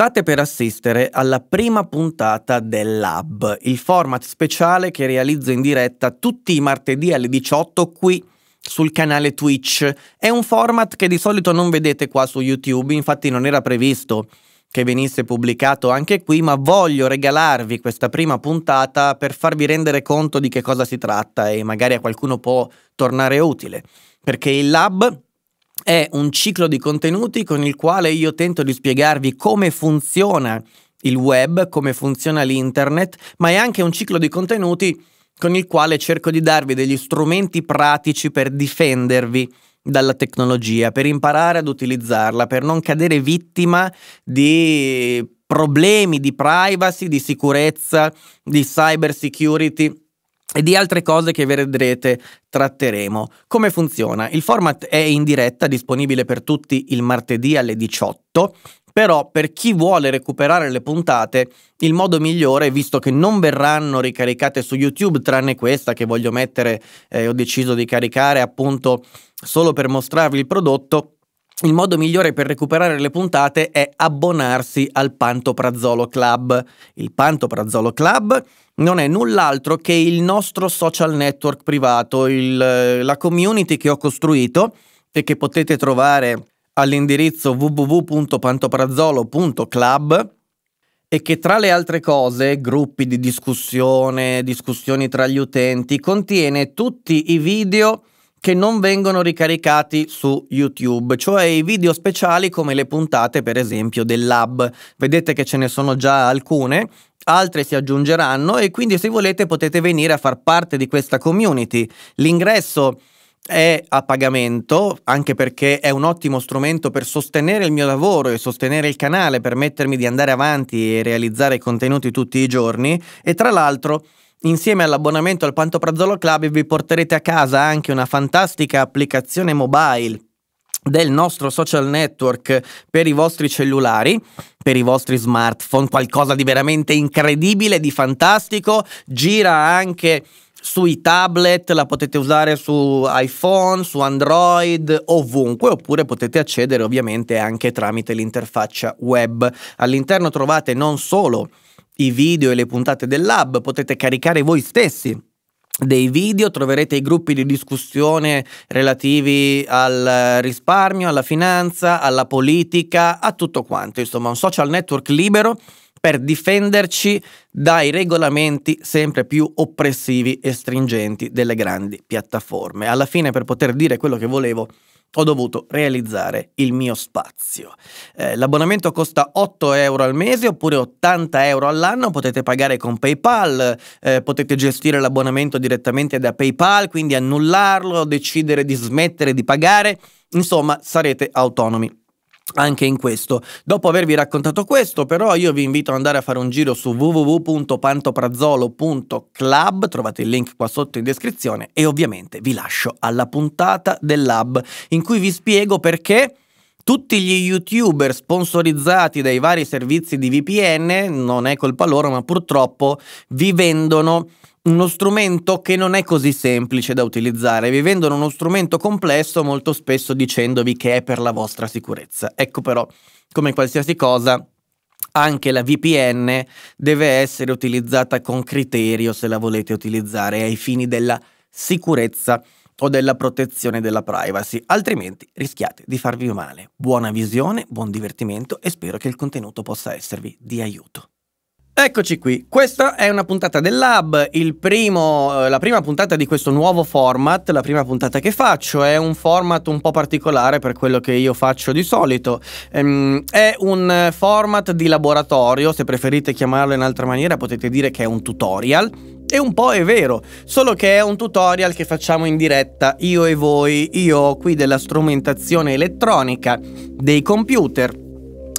State per assistere alla prima puntata del Lab, il format speciale che realizzo in diretta tutti i martedì alle 18 qui sul canale Twitch. È un format che di solito non vedete qua su YouTube, infatti non era previsto che venisse pubblicato anche qui, ma voglio regalarvi questa prima puntata per farvi rendere conto di che cosa si tratta e magari a qualcuno può tornare utile, perché il Lab è un ciclo di contenuti con il quale io tento di spiegarvi come funziona il web, come funziona l'internet, ma è anche un ciclo di contenuti con il quale cerco di darvi degli strumenti pratici per difendervi dalla tecnologia, per imparare ad utilizzarla, per non cadere vittima di problemi di privacy, di sicurezza, di cyber security e di altre cose che vedrete tratteremo. Come funziona? Il format è in diretta, disponibile per tutti il martedì alle 18. Però per chi vuole recuperare le puntate, il modo migliore, visto che non verranno ricaricate su YouTube, tranne questa che voglio mettere, eh, ho deciso di caricare appunto solo per mostrarvi il prodotto, il modo migliore per recuperare le puntate è abbonarsi al Pantoprazzolo Club. Il Pantoprazzolo Club non è null'altro che il nostro social network privato, il, eh, la community che ho costruito e che potete trovare all'indirizzo www.pantoprazzolo.club e che tra le altre cose, gruppi di discussione, discussioni tra gli utenti, contiene tutti i video che non vengono ricaricati su YouTube, cioè i video speciali come le puntate per esempio del Lab. Vedete che ce ne sono già alcune, altre si aggiungeranno e quindi se volete potete venire a far parte di questa community. L'ingresso è a pagamento, anche perché è un ottimo strumento per sostenere il mio lavoro e sostenere il canale, permettermi di andare avanti e realizzare contenuti tutti i giorni e tra l'altro Insieme all'abbonamento al Pantoprazzolo Club vi porterete a casa anche una fantastica applicazione mobile del nostro social network per i vostri cellulari, per i vostri smartphone, qualcosa di veramente incredibile, di fantastico, gira anche sui tablet, la potete usare su iPhone, su Android, ovunque, oppure potete accedere ovviamente anche tramite l'interfaccia web. All'interno trovate non solo i video e le puntate del lab, potete caricare voi stessi dei video, troverete i gruppi di discussione relativi al risparmio, alla finanza, alla politica, a tutto quanto, insomma un social network libero per difenderci dai regolamenti sempre più oppressivi e stringenti delle grandi piattaforme. Alla fine per poter dire quello che volevo ho dovuto realizzare il mio spazio. Eh, l'abbonamento costa 8 euro al mese oppure 80 euro all'anno, potete pagare con PayPal, eh, potete gestire l'abbonamento direttamente da PayPal, quindi annullarlo, decidere di smettere di pagare, insomma sarete autonomi anche in questo. Dopo avervi raccontato questo, però, io vi invito ad andare a fare un giro su www.pantoprazzolo.club, trovate il link qua sotto in descrizione e ovviamente vi lascio alla puntata del lab in cui vi spiego perché tutti gli youtuber sponsorizzati dai vari servizi di VPN, non è colpa loro, ma purtroppo vi vendono uno strumento che non è così semplice da utilizzare. Vi vendono uno strumento complesso molto spesso dicendovi che è per la vostra sicurezza. Ecco però, come qualsiasi cosa, anche la VPN deve essere utilizzata con criterio se la volete utilizzare ai fini della sicurezza o della protezione della privacy, altrimenti rischiate di farvi male. Buona visione, buon divertimento e spero che il contenuto possa esservi di aiuto. Eccoci qui, questa è una puntata del Lab, primo, eh, la prima puntata di questo nuovo format, la prima puntata che faccio, è un format un po' particolare per quello che io faccio di solito, ehm, è un format di laboratorio, se preferite chiamarlo in altra maniera potete dire che è un tutorial, e un po' è vero, solo che è un tutorial che facciamo in diretta, io e voi, io ho qui della strumentazione elettronica, dei computer,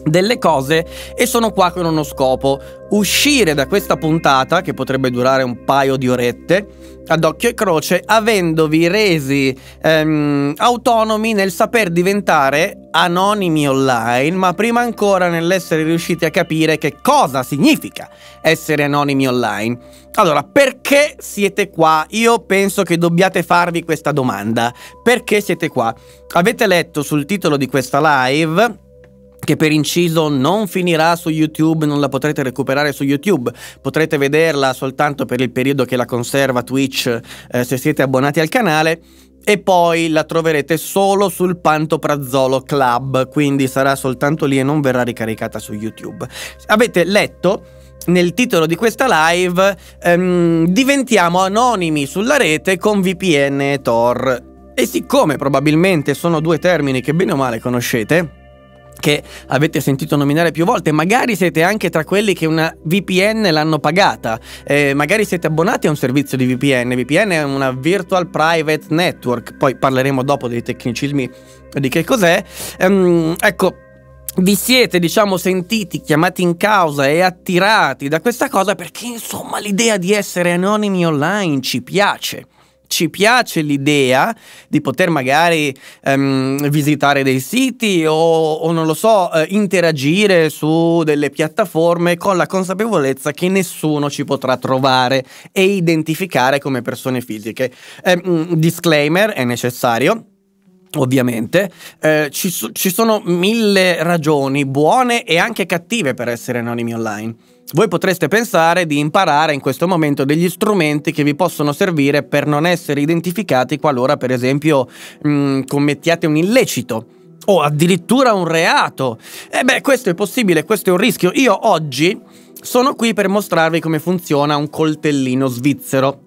delle cose e sono qua con uno scopo, uscire da questa puntata che potrebbe durare un paio di orette ad occhio e croce avendovi resi ehm, autonomi nel saper diventare anonimi online ma prima ancora nell'essere riusciti a capire che cosa significa essere anonimi online allora perché siete qua io penso che dobbiate farvi questa domanda perché siete qua avete letto sul titolo di questa live che per inciso non finirà su YouTube, non la potrete recuperare su YouTube, potrete vederla soltanto per il periodo che la conserva Twitch eh, se siete abbonati al canale e poi la troverete solo sul Pantoprazzolo Club, quindi sarà soltanto lì e non verrà ricaricata su YouTube. Avete letto nel titolo di questa live ehm, diventiamo anonimi sulla rete con VPN e Tor. E siccome probabilmente sono due termini che bene o male conoscete, che avete sentito nominare più volte, magari siete anche tra quelli che una VPN l'hanno pagata, eh, magari siete abbonati a un servizio di VPN, VPN è una Virtual Private Network, poi parleremo dopo dei tecnicismi di che cos'è, ehm, ecco vi siete, diciamo, sentiti chiamati in causa e attirati da questa cosa perché, insomma, l'idea di essere anonimi online ci piace ci piace l'idea di poter magari ehm, visitare dei siti o, o non lo so, eh, interagire su delle piattaforme con la consapevolezza che nessuno ci potrà trovare e identificare come persone fisiche. Eh, mm, disclaimer è necessario. Ovviamente eh, ci, ci sono mille ragioni buone e anche cattive per essere anonimi online. Voi potreste pensare di imparare in questo momento degli strumenti che vi possono servire per non essere identificati qualora per esempio mh, mm, commettiate un illecito o addirittura un reato. E eh beh, questo è possibile, questo è un rischio. Io oggi sono qui per mostrarvi come funziona un coltellino svizzero.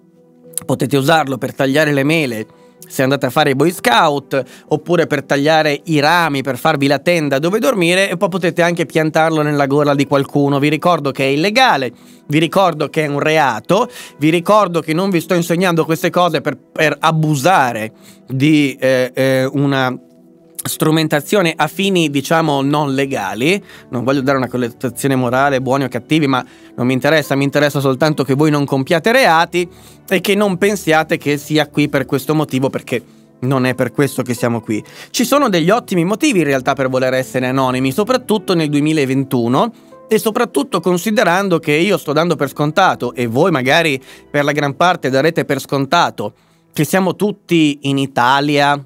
Potete usarlo per tagliare le mele se andate a fare i Boy Scout oppure per tagliare i rami per farvi la tenda dove dormire e poi potete anche piantarlo nella gola di qualcuno. Vi ricordo che è illegale, vi ricordo che è un reato, vi ricordo che non vi sto insegnando queste cose per, per abusare di eh, eh, una strumentazione a fini diciamo non legali non voglio dare una collettazione morale buoni o cattivi ma non mi interessa mi interessa soltanto che voi non compiate reati e che non pensiate che sia qui per questo motivo perché non è per questo che siamo qui ci sono degli ottimi motivi in realtà per voler essere anonimi soprattutto nel 2021 e soprattutto considerando che io sto dando per scontato e voi magari per la gran parte darete per scontato che siamo tutti in Italia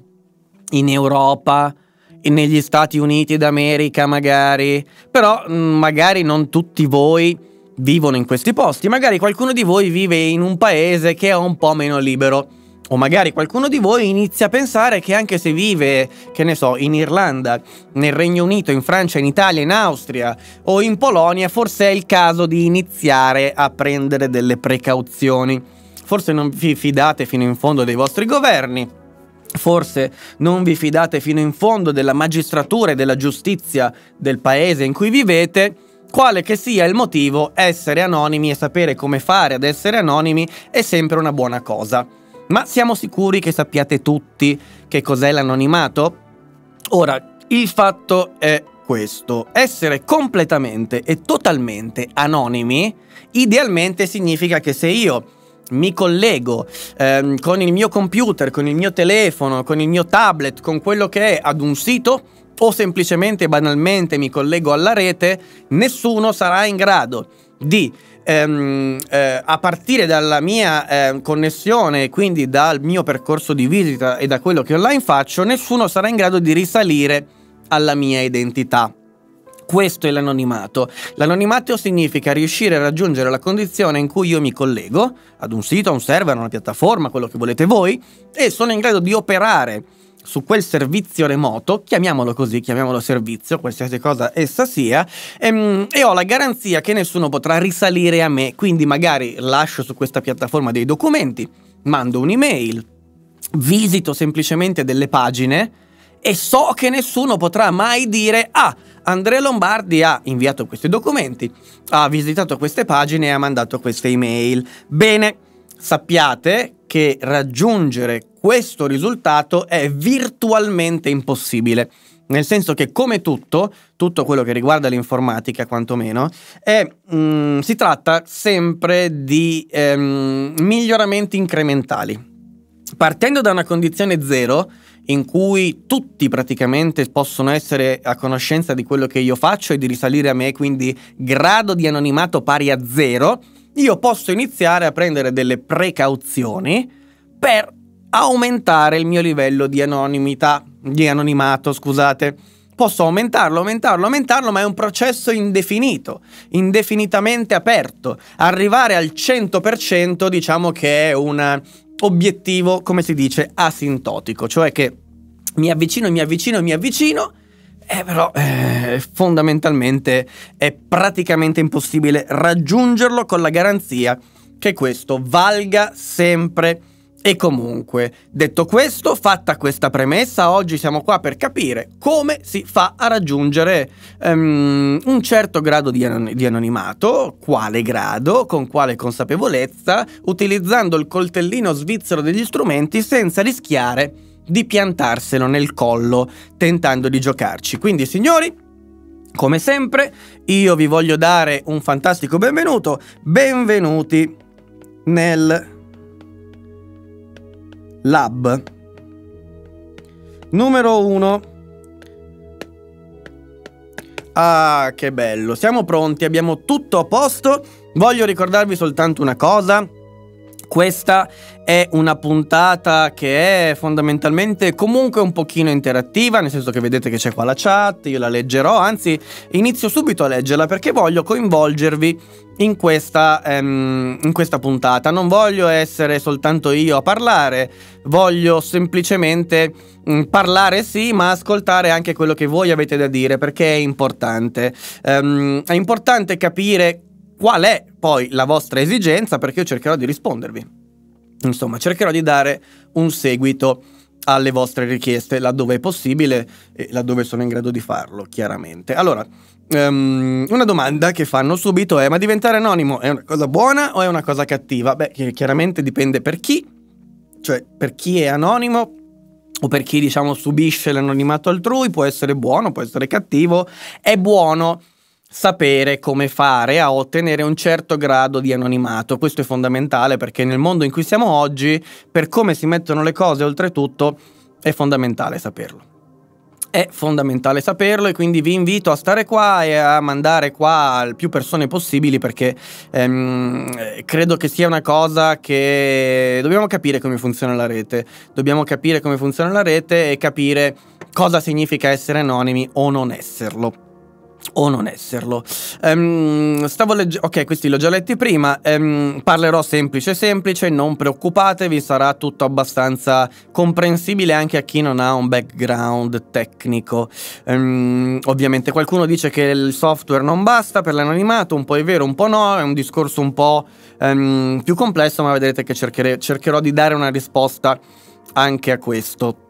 in Europa, negli Stati Uniti d'America magari, però mm, magari non tutti voi vivono in questi posti, magari qualcuno di voi vive in un paese che è un po' meno libero. O magari qualcuno di voi inizia a pensare che anche se vive, che ne so, in Irlanda, nel Regno Unito, in Francia, in Italia, in Austria o in Polonia, forse è il caso di iniziare a prendere delle precauzioni. Forse non vi fidate fino in fondo dei vostri governi, Forse non vi fidate fino in fondo della magistratura e della giustizia del paese in cui vivete. Quale che sia il motivo, essere anonimi e sapere come fare ad essere anonimi è sempre una buona cosa. Ma siamo sicuri che sappiate tutti che cos'è l'anonimato? Ora, il fatto è questo. Essere completamente e totalmente anonimi idealmente significa che se io mi collego ehm, con il mio computer, con il mio telefono, con il mio tablet, con quello che è ad un sito o semplicemente banalmente mi collego alla rete, nessuno sarà in grado di ehm, eh, a partire dalla mia eh, connessione quindi dal mio percorso di visita e da quello che online faccio, nessuno sarà in grado di risalire alla mia identità questo è l'anonimato. L'anonimato significa riuscire a raggiungere la condizione in cui io mi collego ad un sito, a un server, a una piattaforma, quello che volete voi, e sono in grado di operare su quel servizio remoto, chiamiamolo così, chiamiamolo servizio, qualsiasi cosa essa sia, e, ehm, e ho la garanzia che nessuno potrà risalire a me, quindi magari lascio su questa piattaforma dei documenti, mando un'email, visito semplicemente delle pagine e so che nessuno potrà mai dire ah, Andrea Lombardi ha inviato questi documenti, ha visitato queste pagine e ha mandato queste email. Bene, sappiate che raggiungere questo risultato è virtualmente impossibile. Nel senso che, come tutto, tutto quello che riguarda l'informatica, quantomeno, è, mh, mm, si tratta sempre di ehm, miglioramenti incrementali. Partendo da una condizione zero, in cui tutti praticamente possono essere a conoscenza di quello che io faccio e di risalire a me, quindi grado di anonimato pari a zero, io posso iniziare a prendere delle precauzioni per aumentare il mio livello di anonimità, di anonimato, scusate. Posso aumentarlo, aumentarlo, aumentarlo, ma è un processo indefinito, indefinitamente aperto. Arrivare al 100% diciamo che è una obiettivo, come si dice, asintotico, cioè che mi avvicino, mi avvicino, mi avvicino, eh, però eh, fondamentalmente è praticamente impossibile raggiungerlo con la garanzia che questo valga sempre e comunque, detto questo, fatta questa premessa, oggi siamo qua per capire come si fa a raggiungere um, un certo grado di, anon- di, anonimato, quale grado, con quale consapevolezza, utilizzando il coltellino svizzero degli strumenti senza rischiare di piantarselo nel collo tentando di giocarci. Quindi, signori, come sempre, io vi voglio dare un fantastico benvenuto. Benvenuti nel Lab. Numero 1. Ah, che bello. Siamo pronti, abbiamo tutto a posto. Voglio ricordarvi soltanto una cosa. Questa è una puntata che è fondamentalmente comunque un pochino interattiva, nel senso che vedete che c'è qua la chat, io la leggerò, anzi inizio subito a leggerla perché voglio coinvolgervi in questa, um, in questa, puntata. Non voglio essere soltanto io a parlare, voglio semplicemente um, parlare sì, ma ascoltare anche quello che voi avete da dire perché è importante. Um, è importante capire qual è poi la vostra esigenza perché io cercherò di rispondervi. Insomma, cercherò di dare un seguito alle vostre richieste laddove è possibile e laddove sono in grado di farlo, chiaramente. Allora, um, una domanda che fanno subito è ma diventare anonimo è una cosa buona o è una cosa cattiva? Beh, chiaramente dipende per chi, cioè per chi è anonimo, o per chi diciamo subisce l'anonimato altrui può essere buono, può essere cattivo, è buono sapere come fare a ottenere un certo grado di anonimato. Questo è fondamentale perché nel mondo in cui siamo oggi, per come si mettono le cose oltretutto, è fondamentale saperlo. È fondamentale saperlo e quindi vi invito a stare qua e a mandare qua al più persone possibili perché ehm, credo che sia una cosa che dobbiamo capire come funziona la rete, dobbiamo capire come funziona la rete e capire cosa significa essere anonimi o non esserlo o non esserlo. Um, stavo leggendo, ok, questi li ho già letti prima. Um, parlerò semplice, semplice, non preoccupatevi, sarà tutto abbastanza comprensibile anche a chi non ha un background tecnico. Um, ovviamente qualcuno dice che il software non basta per l'anonimato, un po' è vero, un po' no, è un discorso un po' più complesso, ma vedrete che cercherò di dare una risposta anche a questo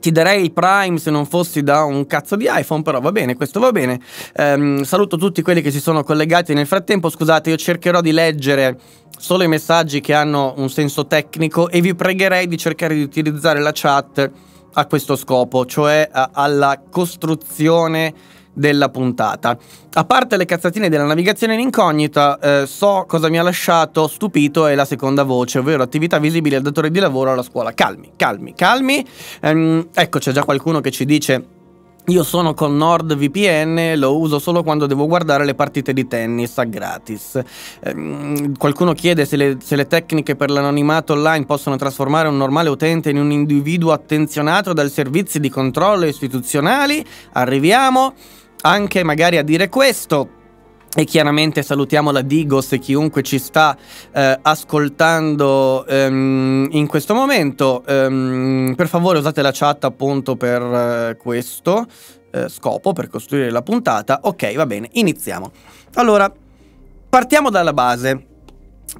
ti darei il Prime se non fossi da un cazzo di iPhone, però va bene, questo va bene. Um, saluto tutti quelli che si sono collegati. Nel frattempo, scusate, io cercherò di leggere solo i messaggi che hanno un senso tecnico e vi pregherei di cercare di utilizzare la chat a questo scopo, cioè alla costruzione della puntata. A parte le cazzatine della navigazione in incognita, eh, so cosa mi ha lasciato stupito è la seconda voce, ovvero attività visibili al datore di lavoro alla scuola. Calmi, calmi, calmi. Ehm, ecco, c'è già qualcuno che ci dice io sono con NordVPN, lo uso solo quando devo guardare le partite di tennis a gratis. Ehm, qualcuno chiede se le, se le, tecniche per l'anonimato online possono trasformare un normale utente in un individuo attenzionato dai servizi di controllo istituzionali. Arriviamo anche magari a dire questo. E chiaramente salutiamo la Digos e chiunque ci sta eh, ascoltando ehm, in questo momento. Ehm, per favore usate la chat appunto per eh, questo eh, scopo, per costruire la puntata. Ok, va bene, iniziamo. Allora, partiamo dalla base.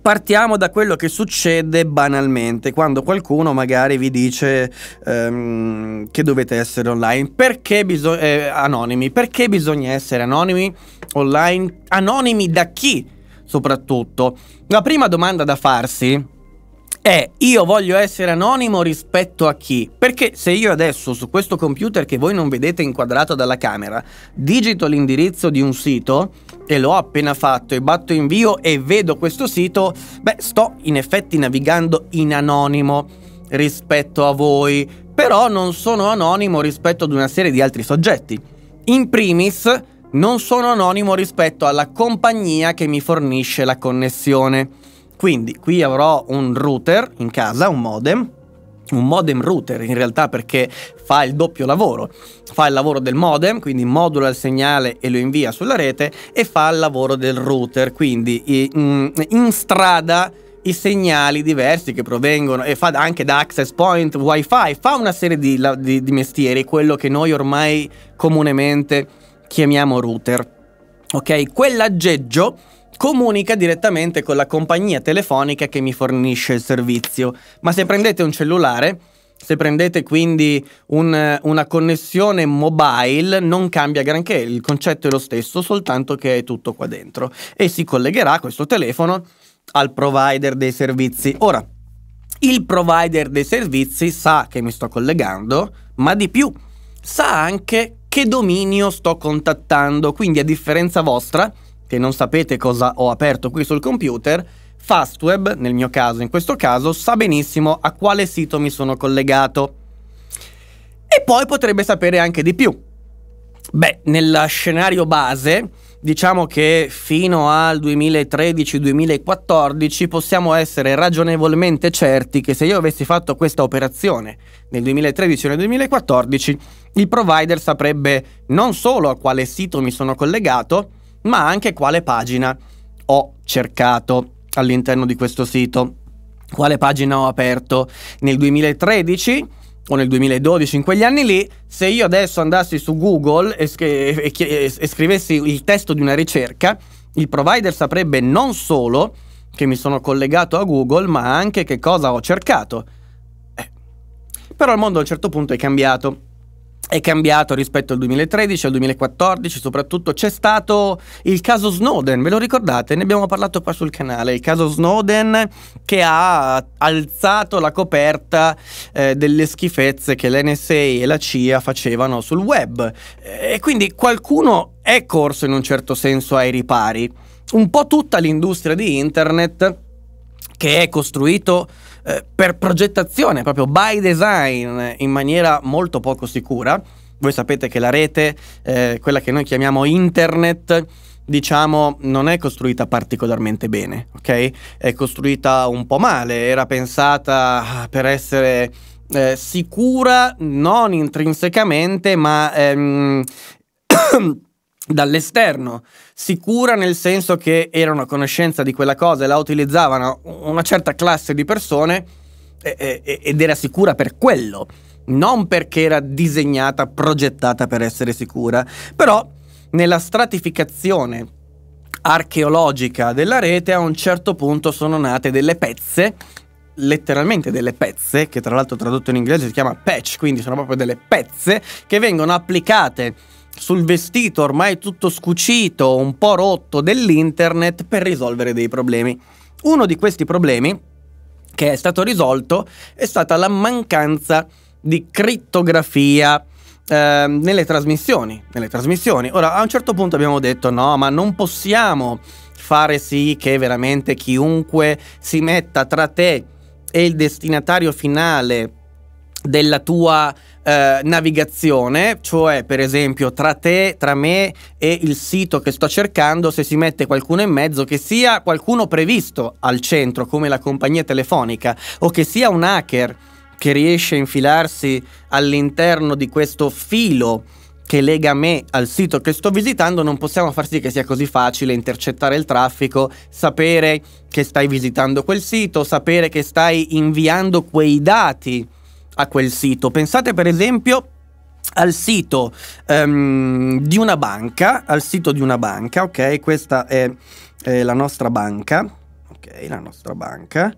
Partiamo da quello che succede banalmente quando qualcuno magari vi dice ehm, che dovete essere online. Perché bisogna eh, anonimi? Perché bisogna essere anonimi online? Anonimi da chi soprattutto? La prima domanda da farsi è io voglio essere anonimo rispetto a chi? Perché se io adesso su questo computer che voi non vedete inquadrato dalla camera digito l'indirizzo di un sito, e l'ho appena fatto e batto invio e vedo questo sito, beh, sto in effetti navigando in anonimo rispetto a voi, però non sono anonimo rispetto ad una serie di altri soggetti. In primis, non sono anonimo rispetto alla compagnia che mi fornisce la connessione. Quindi qui avrò un router in casa, un modem, un modem router in realtà perché fa il doppio lavoro, fa il lavoro del modem, quindi modula il segnale e lo invia sulla rete e fa il lavoro del router, quindi mm, in strada i segnali diversi che provengono e fa anche da access point, wifi, fa una serie di, di, di mestieri, quello che noi ormai comunemente chiamiamo router. Ok, quell'aggeggio comunica direttamente con la compagnia telefonica che mi fornisce il servizio. Ma se prendete un cellulare, se prendete quindi un, una connessione mobile non cambia granché, il concetto è lo stesso, soltanto che è tutto qua dentro e si collegherà questo telefono al provider dei servizi. Ora, il provider dei servizi sa che mi sto collegando, ma di più, sa anche che dominio sto contattando, quindi a differenza vostra, che non sapete cosa ho aperto qui sul computer, Fastweb, nel mio caso, in questo caso, sa benissimo a quale sito mi sono collegato. E poi potrebbe sapere anche di più. Beh, nel scenario base, diciamo che fino al 2013-2014 possiamo essere ragionevolmente certi che se io avessi fatto questa operazione nel 2013 e nel 2014, il provider saprebbe non solo a quale sito mi sono collegato, ma anche quale pagina ho cercato all'interno di questo sito, quale pagina ho aperto. Nel 2013 o nel 2012, in quegli anni lì, se io adesso andassi su Google e, e, e, scrivessi il testo di una ricerca, il provider saprebbe non solo che mi sono collegato a Google, ma anche che cosa ho cercato. Eh. Però il mondo a un certo punto è cambiato è cambiato rispetto al 2013, al 2014, soprattutto c'è stato il caso Snowden, ve lo ricordate? Ne abbiamo parlato qua sul canale, il caso Snowden che ha alzato la coperta eh, delle schifezze che l'NSA e la CIA facevano sul web eh, e quindi qualcuno è corso in un certo senso ai ripari, un po' tutta l'industria di internet che è costruito eh, per progettazione, proprio by design, in maniera molto poco sicura. Voi sapete che la rete, eh, quella che noi chiamiamo internet, diciamo, non è costruita particolarmente bene, ok? È costruita un po' male, era pensata ah, per essere eh, sicura non intrinsecamente, ma ehm, dall'esterno sicura nel senso che erano a conoscenza di quella cosa e la utilizzavano una certa classe di persone e, e, ed era sicura per quello, non perché era disegnata, progettata per essere sicura, però nella stratificazione archeologica della rete a un certo punto sono nate delle pezze letteralmente delle pezze, che tra l'altro tradotto in inglese si chiama patch, quindi sono proprio delle pezze che vengono applicate sul vestito ormai tutto scucito, un po' rotto dell'internet per risolvere dei problemi. Uno di questi problemi che è stato risolto è stata la mancanza di criptografia eh, nelle trasmissioni. Nelle trasmissioni. Ora, a un certo punto abbiamo detto no, ma non possiamo fare sì che veramente chiunque si metta tra te e il destinatario finale della tua eh, navigazione, cioè per esempio tra te, tra me e il sito che sto cercando, se si mette qualcuno in mezzo, che sia qualcuno previsto al centro come la compagnia telefonica o che sia un hacker che riesce a infilarsi all'interno di questo filo che lega me al sito che sto visitando, non possiamo far sì che sia così facile intercettare il traffico, sapere che stai visitando quel sito, sapere che stai inviando quei dati a quel sito. Pensate per esempio al sito um, di una banca, al sito di una banca, ok? Questa è, è la nostra banca, ok? La nostra banca.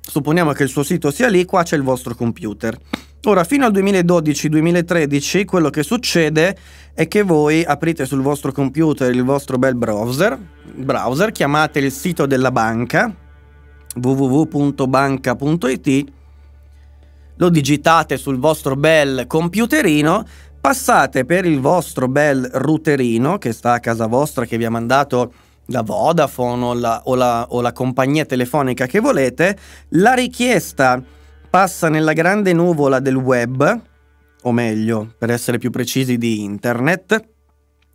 Supponiamo che il suo sito sia lì, qua c'è il vostro computer. Ora, fino al 2012-2013, quello che succede è che voi aprite sul vostro computer il vostro bel browser, browser chiamate il sito della banca, www.banca.it, lo digitate sul vostro bel computerino, passate per il vostro bel routerino che sta a casa vostra, che vi ha mandato la Vodafone o la, o la, o la compagnia telefonica che volete, la richiesta passa nella grande nuvola del web, o meglio, per essere più precisi, di internet,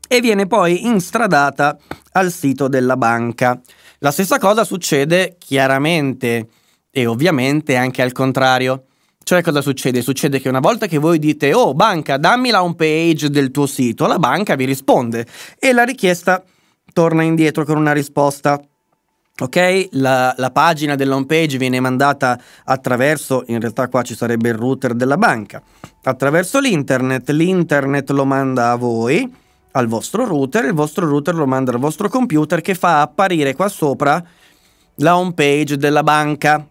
e viene poi instradata al sito della banca. La stessa cosa succede chiaramente e ovviamente anche al contrario. Cioè cosa succede? Succede che una volta che voi dite oh banca dammi la home page del tuo sito, la banca vi risponde e la richiesta torna indietro con una risposta. Ok, la, la pagina dell'home page viene mandata attraverso, in realtà qua ci sarebbe il router della banca, attraverso l'internet, l'internet lo manda a voi, al vostro router, il vostro router lo manda al vostro computer che fa apparire qua sopra la home page della banca.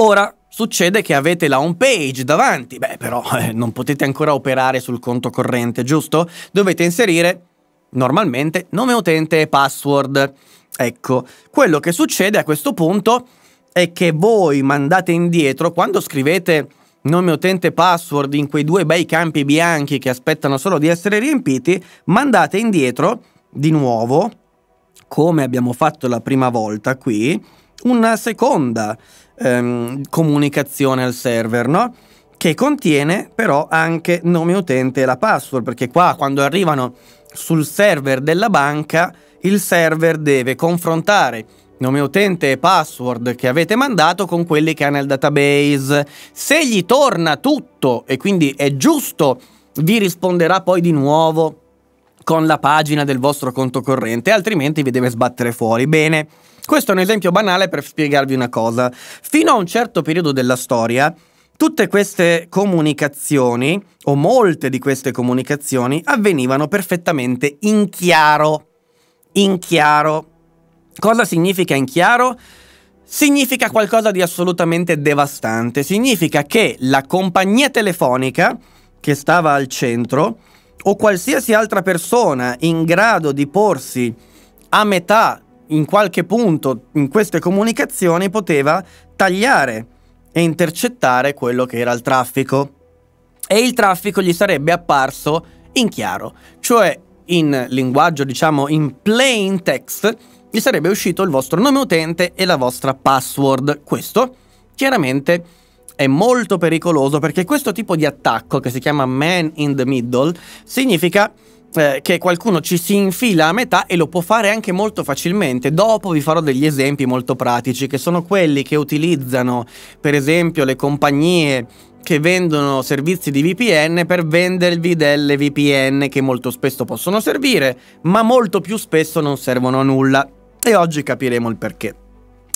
Ora, succede che avete la home page davanti, beh però eh, non potete ancora operare sul conto corrente, giusto? Dovete inserire normalmente nome utente e password. Ecco, quello che succede a questo punto è che voi mandate indietro quando scrivete nome utente e password in quei due bei campi bianchi che aspettano solo di essere riempiti, mandate indietro di nuovo, come abbiamo fatto la prima volta qui, una seconda ehm, comunicazione al server, no? Che contiene però anche nome utente e la password, perché qua quando arrivano sul server della banca, il server deve confrontare nome utente e password che avete mandato con quelli che ha nel database. Se gli torna tutto e quindi è giusto, vi risponderà poi di nuovo con la pagina del vostro conto corrente, altrimenti vi deve sbattere fuori. Bene. Questo è un esempio banale per spiegarvi una cosa. Fino a un certo periodo della storia, Tutte queste comunicazioni, o molte di queste comunicazioni, avvenivano perfettamente in chiaro. In chiaro. Cosa significa in chiaro? Significa qualcosa di assolutamente devastante. Significa che la compagnia telefonica, che stava al centro, o qualsiasi altra persona in grado di porsi a metà in qualche punto in queste comunicazioni poteva tagliare e intercettare quello che era il traffico. E il traffico gli sarebbe apparso in chiaro, cioè in linguaggio diciamo in plain text gli sarebbe uscito il vostro nome utente e la vostra password. Questo chiaramente è molto pericoloso perché questo tipo di attacco che si chiama man in the middle significa eh, che qualcuno ci si infila a metà e lo può fare anche molto facilmente. Dopo vi farò degli esempi molto pratici, che sono quelli che utilizzano, per esempio, le compagnie che vendono servizi di VPN per vendervi delle VPN che molto spesso possono servire, ma molto più spesso non servono a nulla. E oggi capiremo il perché.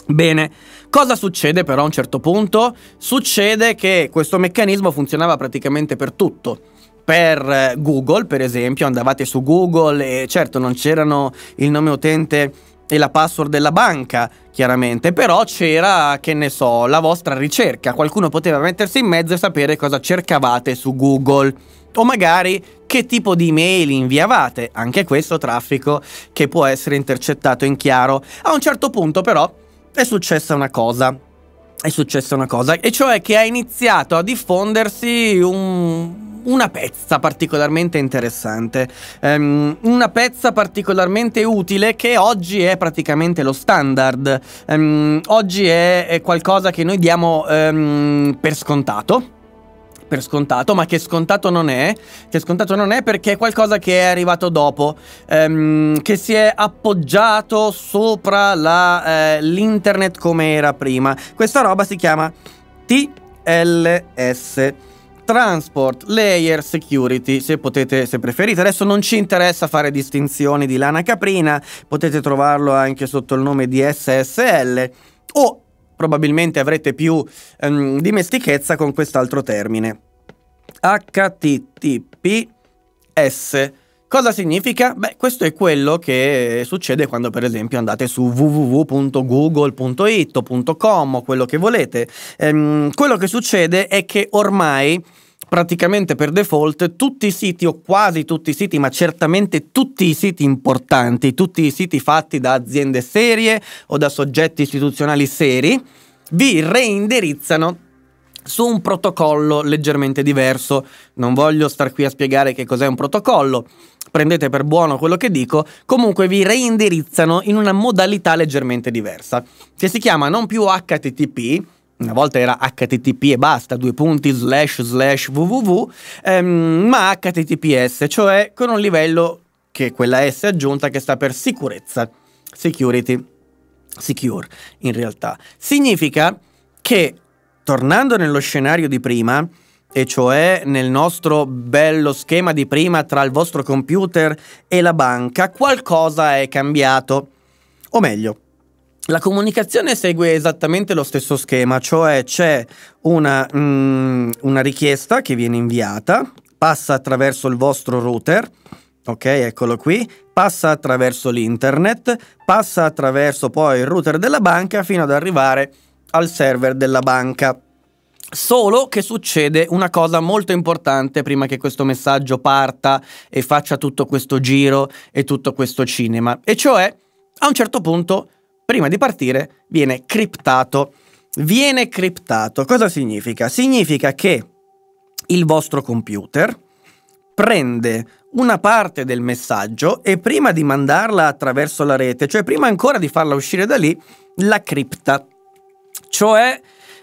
Bene, cosa succede però a un certo punto? Succede che questo meccanismo funzionava praticamente per tutto per eh, Google, per esempio, andavate su Google e certo non c'erano il nome utente e la password della banca, chiaramente, però c'era, che ne so, la vostra ricerca, qualcuno poteva mettersi in mezzo e sapere cosa cercavate su Google o magari che tipo di email inviavate, anche questo traffico che può essere intercettato in chiaro. A un certo punto però è successa una cosa è successa una cosa, e cioè che ha iniziato a diffondersi un, una pezza particolarmente interessante, um, una pezza particolarmente utile che oggi è praticamente lo standard, um, oggi è, è, qualcosa che noi diamo um, per scontato per scontato, ma che scontato non è, che scontato non è perché è qualcosa che è arrivato dopo, ehm, che si è appoggiato sopra la, eh, l'internet come era prima. Questa roba si chiama TLS. Transport Layer Security, se potete, se preferite. Adesso non ci interessa fare distinzioni di lana caprina, potete trovarlo anche sotto il nome di SSL o probabilmente avrete più ehm, dimestichezza con quest'altro termine. HTTPS. Cosa significa? Beh, questo è quello che succede quando per esempio andate su www.google.it o .com o quello che volete. Ehm, quello che succede è che ormai praticamente per default tutti i siti o quasi tutti i siti, ma certamente tutti i siti importanti, tutti i siti fatti da aziende serie o da soggetti istituzionali seri, vi reindirizzano su un protocollo leggermente diverso. Non voglio star qui a spiegare che cos'è un protocollo, prendete per buono quello che dico, comunque vi reindirizzano in una modalità leggermente diversa, che si chiama non più HTTP, una volta era http e basta, due punti, slash, slash, www, ehm, ma https, cioè con un livello che è quella S aggiunta che sta per sicurezza, security, secure in realtà. Significa che, tornando nello scenario di prima, e cioè nel nostro bello schema di prima tra il vostro computer e la banca, qualcosa è cambiato. O meglio, la comunicazione segue esattamente lo stesso schema, cioè c'è una, mm, una richiesta che viene inviata, passa attraverso il vostro router, ok, eccolo qui, passa attraverso l'internet, passa attraverso poi il router della banca fino ad arrivare al server della banca. Solo che succede una cosa molto importante prima che questo messaggio parta e faccia tutto questo giro e tutto questo cinema, e cioè a un certo punto prima di partire viene criptato. Viene criptato. Cosa significa? Significa che il vostro computer prende una parte del messaggio e prima di mandarla attraverso la rete, cioè prima ancora di farla uscire da lì, la cripta, cioè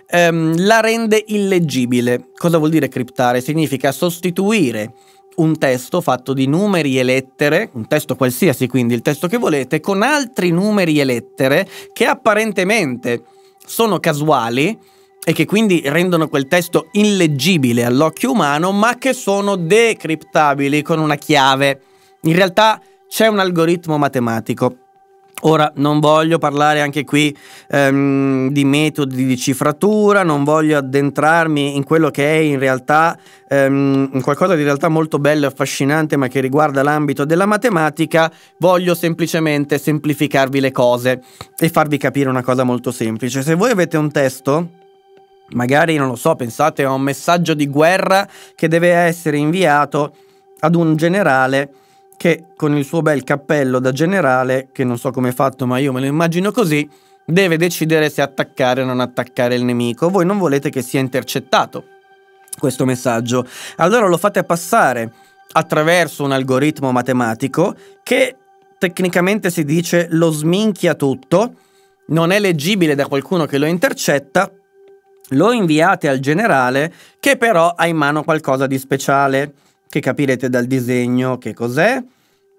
ehm, la rende illeggibile. Cosa vuol dire criptare? Significa sostituire un testo fatto di numeri e lettere, un testo qualsiasi quindi, il testo che volete, con altri numeri e lettere che apparentemente sono casuali e che quindi rendono quel testo illeggibile all'occhio umano, ma che sono decriptabili con una chiave. In realtà c'è un algoritmo matematico Ora non voglio parlare anche qui ehm, di metodi di cifratura, non voglio addentrarmi in quello che è in realtà ehm, qualcosa di realtà molto bello e affascinante ma che riguarda l'ambito della matematica, voglio semplicemente semplificarvi le cose e farvi capire una cosa molto semplice. Se voi avete un testo magari non lo so, pensate a un messaggio di guerra che deve essere inviato ad un generale che con il suo bel cappello da generale, che non so come è fatto ma io me lo immagino così, deve decidere se attaccare o non attaccare il nemico. Voi non volete che sia intercettato questo messaggio. Allora lo fate passare attraverso un algoritmo matematico che tecnicamente si dice lo sminchia tutto, non è leggibile da qualcuno che lo intercetta, lo inviate al generale che però ha in mano qualcosa di speciale che capirete dal disegno che cos'è.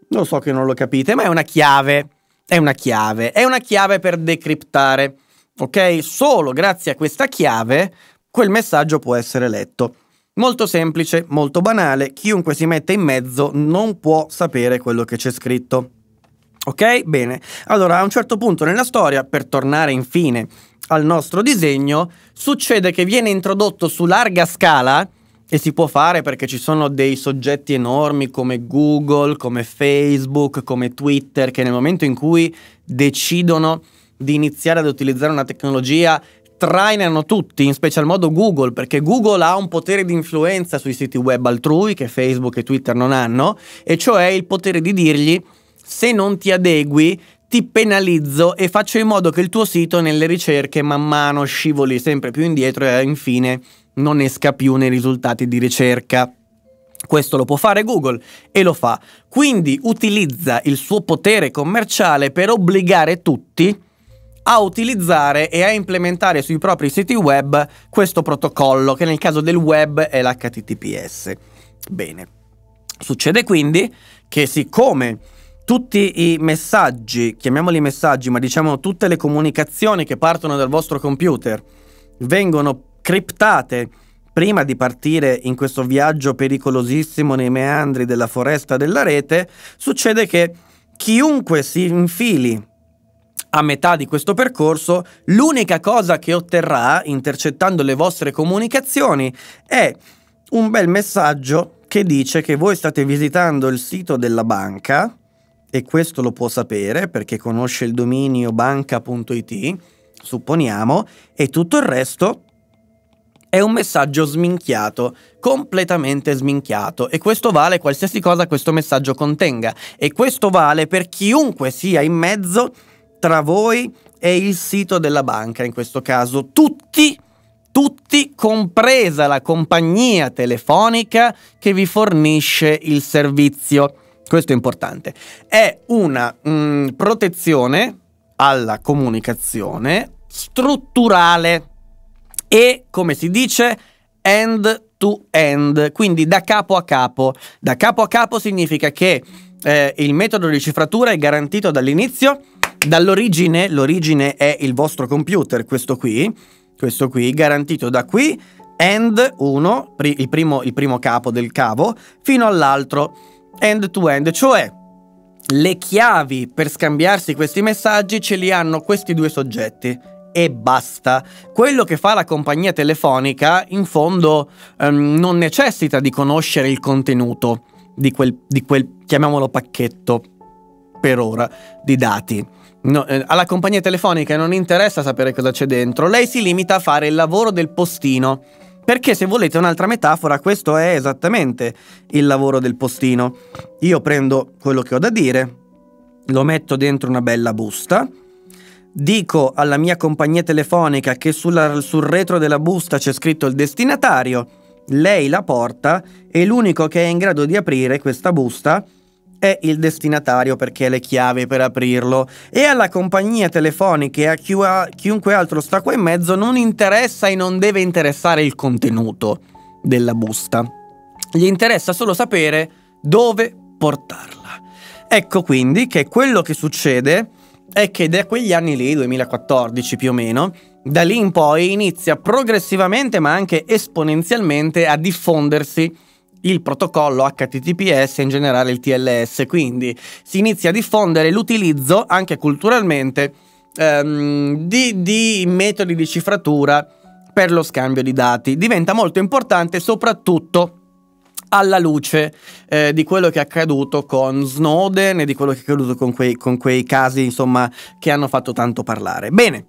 Lo so che non lo capite, ma è una chiave. È una chiave. È una chiave per decriptare. Ok? Solo grazie a questa chiave quel messaggio può essere letto. Molto semplice, molto banale, chiunque si mette in mezzo non può sapere quello che c'è scritto. Ok? Bene. Allora, a un certo punto nella storia, per tornare infine al nostro disegno, succede che viene introdotto su larga scala e si può fare perché ci sono dei soggetti enormi come Google, come Facebook, come Twitter, che nel momento in cui decidono di iniziare ad utilizzare una tecnologia trainano tutti, in special modo Google, perché Google ha un potere di influenza sui siti web altrui che Facebook e Twitter non hanno, e cioè il potere di dirgli se non ti adegui ti penalizzo e faccio in modo che il tuo sito nelle ricerche man mano scivoli sempre più indietro e infine non esca più nei risultati di ricerca. Questo lo può fare Google e lo fa. Quindi utilizza il suo potere commerciale per obbligare tutti a utilizzare e a implementare sui propri siti web questo protocollo, che nel caso del web è l'HTTPS. Bene. Succede quindi che siccome tutti i messaggi, chiamiamoli messaggi, ma diciamo tutte le comunicazioni che partono dal vostro computer, vengono criptate prima di partire in questo viaggio pericolosissimo nei meandri della foresta della rete, succede che chiunque si infili a metà di questo percorso, l'unica cosa che otterrà, intercettando le vostre comunicazioni, è un bel messaggio che dice che voi state visitando il sito della banca, e questo lo può sapere perché conosce il dominio banca.it, supponiamo, e tutto il resto è un messaggio sminchiato, completamente sminchiato e questo vale qualsiasi cosa questo messaggio contenga e questo vale per chiunque sia in mezzo tra voi e il sito della banca in questo caso, tutti tutti, compresa la compagnia telefonica che vi fornisce il servizio. Questo è importante. È una mh, mm, protezione alla comunicazione strutturale e, come si dice, end to end, quindi da capo a capo. Da capo a capo significa che eh, il metodo di cifratura è garantito dall'inizio, dall'origine, l'origine è il vostro computer, questo qui, questo qui, garantito da qui, end 1, il, il primo capo del cavo, fino all'altro, end to end, cioè le chiavi per scambiarsi questi messaggi ce li hanno questi due soggetti, e basta. Quello che fa la compagnia telefonica, in fondo, ehm, non necessita di conoscere il contenuto di quel, di quel chiamiamolo pacchetto per ora, di dati. No, eh, alla compagnia telefonica non interessa sapere cosa c'è dentro, lei si limita a fare il lavoro del postino. Perché se volete un'altra metafora, questo è esattamente il lavoro del postino. Io prendo quello che ho da dire, lo metto dentro una bella busta, Dico alla mia compagnia telefonica che sulla, sul retro della busta c'è scritto il destinatario, lei la porta e l'unico che è in grado di aprire questa busta è il destinatario perché ha le chiavi per aprirlo e alla compagnia telefonica e a chiunque altro sta qua in mezzo non interessa e non deve interessare il contenuto della busta. Gli interessa solo sapere dove portarla. Ecco quindi che quello che succede è che da quegli anni lì, 2014 più o meno, da lì in poi inizia progressivamente ma anche esponenzialmente a diffondersi il protocollo HTTPS e in generale il TLS, quindi si inizia a diffondere l'utilizzo anche culturalmente ehm, di, di metodi di cifratura per lo scambio di dati. Diventa molto importante soprattutto alla luce eh, di quello che è accaduto con Snowden e di quello che è accaduto con quei, con quei casi, insomma, che hanno fatto tanto parlare. Bene.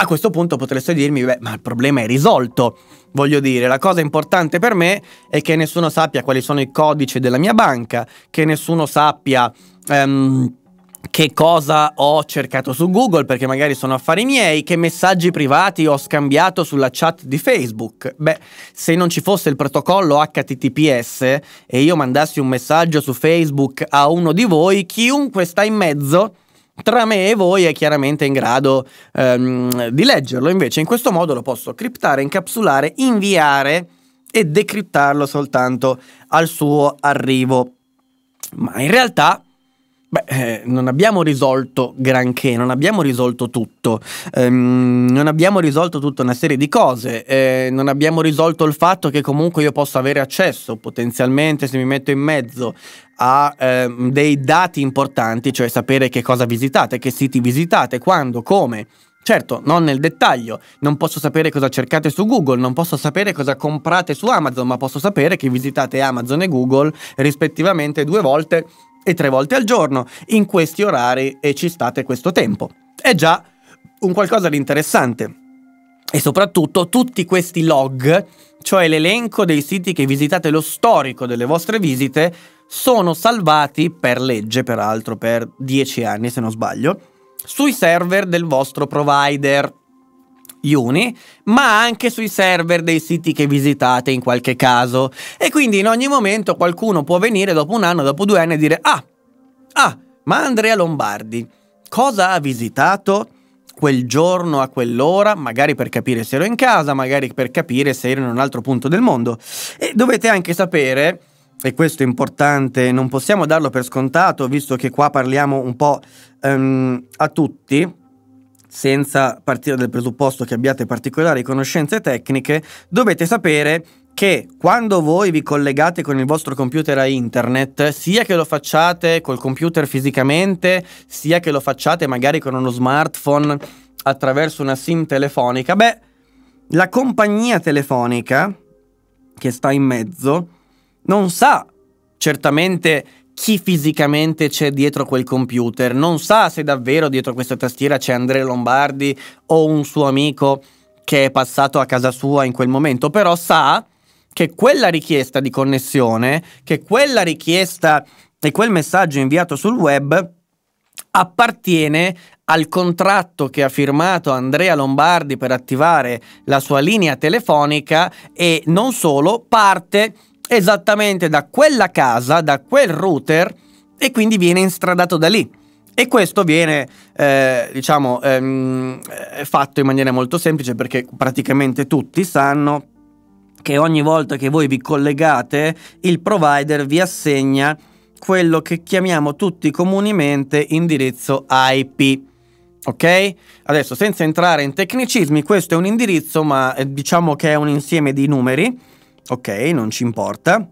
A questo punto potreste dirmi, beh, ma il problema è risolto. Voglio dire, la cosa importante per me è che nessuno sappia quali sono i codici della mia banca, che nessuno sappia... Um, che cosa ho cercato su Google perché magari sono affari miei, che messaggi privati ho scambiato sulla chat di Facebook. Beh, se non ci fosse il protocollo HTTPS e io mandassi un messaggio su Facebook a uno di voi, chiunque sta in mezzo tra me e voi è chiaramente in grado ehm, di leggerlo. Invece in questo modo lo posso criptare, incapsulare, inviare e decriptarlo soltanto al suo arrivo. Ma in realtà Beh, eh, non abbiamo risolto granché, non abbiamo risolto tutto, ehm, non abbiamo risolto tutta una serie di cose, eh, non abbiamo risolto il fatto che comunque io posso avere accesso potenzialmente se mi metto in mezzo a ehm, dei dati importanti, cioè sapere che cosa visitate, che siti visitate, quando, come. Certo, non nel dettaglio, non posso sapere cosa cercate su Google, non posso sapere cosa comprate su Amazon, ma posso sapere che visitate Amazon e Google rispettivamente due volte e tre volte al giorno, in questi orari e ci state questo tempo. È già un qualcosa di interessante. E soprattutto tutti questi log, cioè l'elenco dei siti che visitate, lo storico delle vostre visite, sono salvati per legge, peraltro per 10 anni se non sbaglio, sui server del vostro provider. Uni, ma anche sui server dei siti che visitate in qualche caso. E quindi in ogni momento qualcuno può venire dopo un anno, dopo due anni e dire ah, ah, ma Andrea Lombardi cosa ha visitato? quel giorno a quell'ora, magari per capire se ero in casa, magari per capire se ero in un altro punto del mondo. E dovete anche sapere, e questo è importante, non possiamo darlo per scontato, visto che qua parliamo un po' um, a tutti, senza partire dal presupposto che abbiate particolari conoscenze tecniche, dovete sapere che quando voi vi collegate con il vostro computer a internet, sia che lo facciate col computer fisicamente, sia che lo facciate magari con uno smartphone attraverso una SIM telefonica, beh, la compagnia telefonica che sta in mezzo non sa certamente chi fisicamente c'è dietro quel computer, non sa se davvero dietro questa tastiera c'è Andrea Lombardi o un suo amico che è passato a casa sua in quel momento, però sa che quella richiesta di connessione, che quella richiesta e quel messaggio inviato sul web appartiene al contratto che ha firmato Andrea Lombardi per attivare la sua linea telefonica e non solo, parte esattamente da quella casa, da quel router e quindi viene instradato da lì. E questo viene, eh, diciamo, ehm, eh, fatto in maniera molto semplice perché praticamente tutti sanno che ogni volta che voi vi collegate il provider vi assegna quello che chiamiamo tutti comunemente indirizzo IP. Ok? Adesso senza entrare in tecnicismi, questo è un indirizzo, ma eh, diciamo che è un insieme di numeri ok, non ci importa.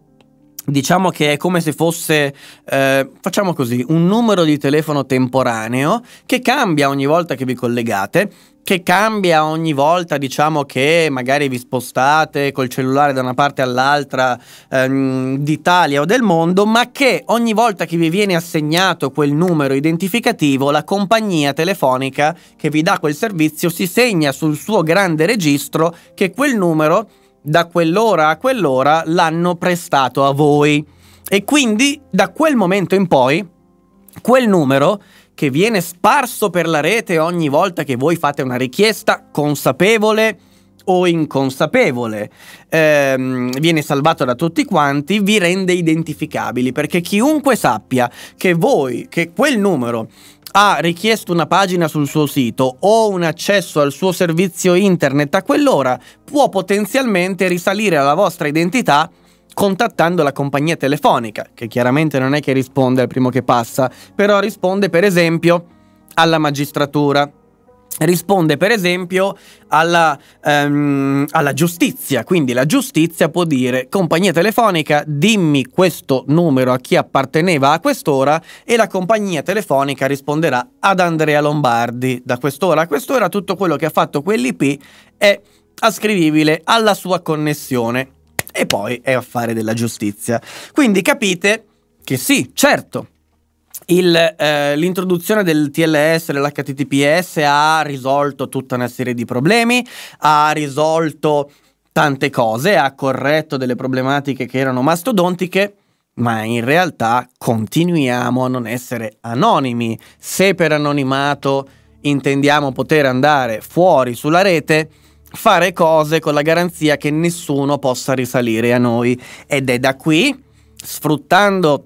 Diciamo che è come se fosse, eh, facciamo così, un numero di telefono temporaneo che cambia ogni volta che vi collegate, che cambia ogni volta, diciamo che magari vi spostate col cellulare da una parte all'altra ehm, d'Italia o del mondo, ma che ogni volta che vi viene assegnato quel numero identificativo, la compagnia telefonica che vi dà quel servizio si segna sul suo grande registro che quel numero da quell'ora a quell'ora l'hanno prestato a voi. E quindi da quel momento in poi, quel numero che viene sparso per la rete ogni volta che voi fate una richiesta consapevole o inconsapevole, ehm, viene salvato da tutti quanti, vi rende identificabili perché chiunque sappia che voi, che quel numero ha richiesto una pagina sul suo sito o un accesso al suo servizio internet a quell'ora, può potenzialmente risalire alla vostra identità contattando la compagnia telefonica, che chiaramente non è che risponde al primo che passa, però risponde per esempio alla magistratura risponde per esempio alla, um, alla, giustizia, quindi la giustizia può dire compagnia telefonica dimmi questo numero a chi apparteneva a quest'ora e la compagnia telefonica risponderà ad Andrea Lombardi da quest'ora a quest'ora tutto quello che ha fatto quell'IP è ascrivibile alla sua connessione e poi è affare della giustizia. Quindi capite che sì, certo, eh, l'introduzione del TLS, dell'HTTPS ha risolto tutta una serie di problemi, ha risolto tante cose, ha corretto delle problematiche che erano mastodontiche, ma in realtà continuiamo a non essere anonimi. Se per anonimato intendiamo poter andare fuori sulla rete, fare cose con la garanzia che nessuno possa risalire a noi. Ed è da qui, sfruttando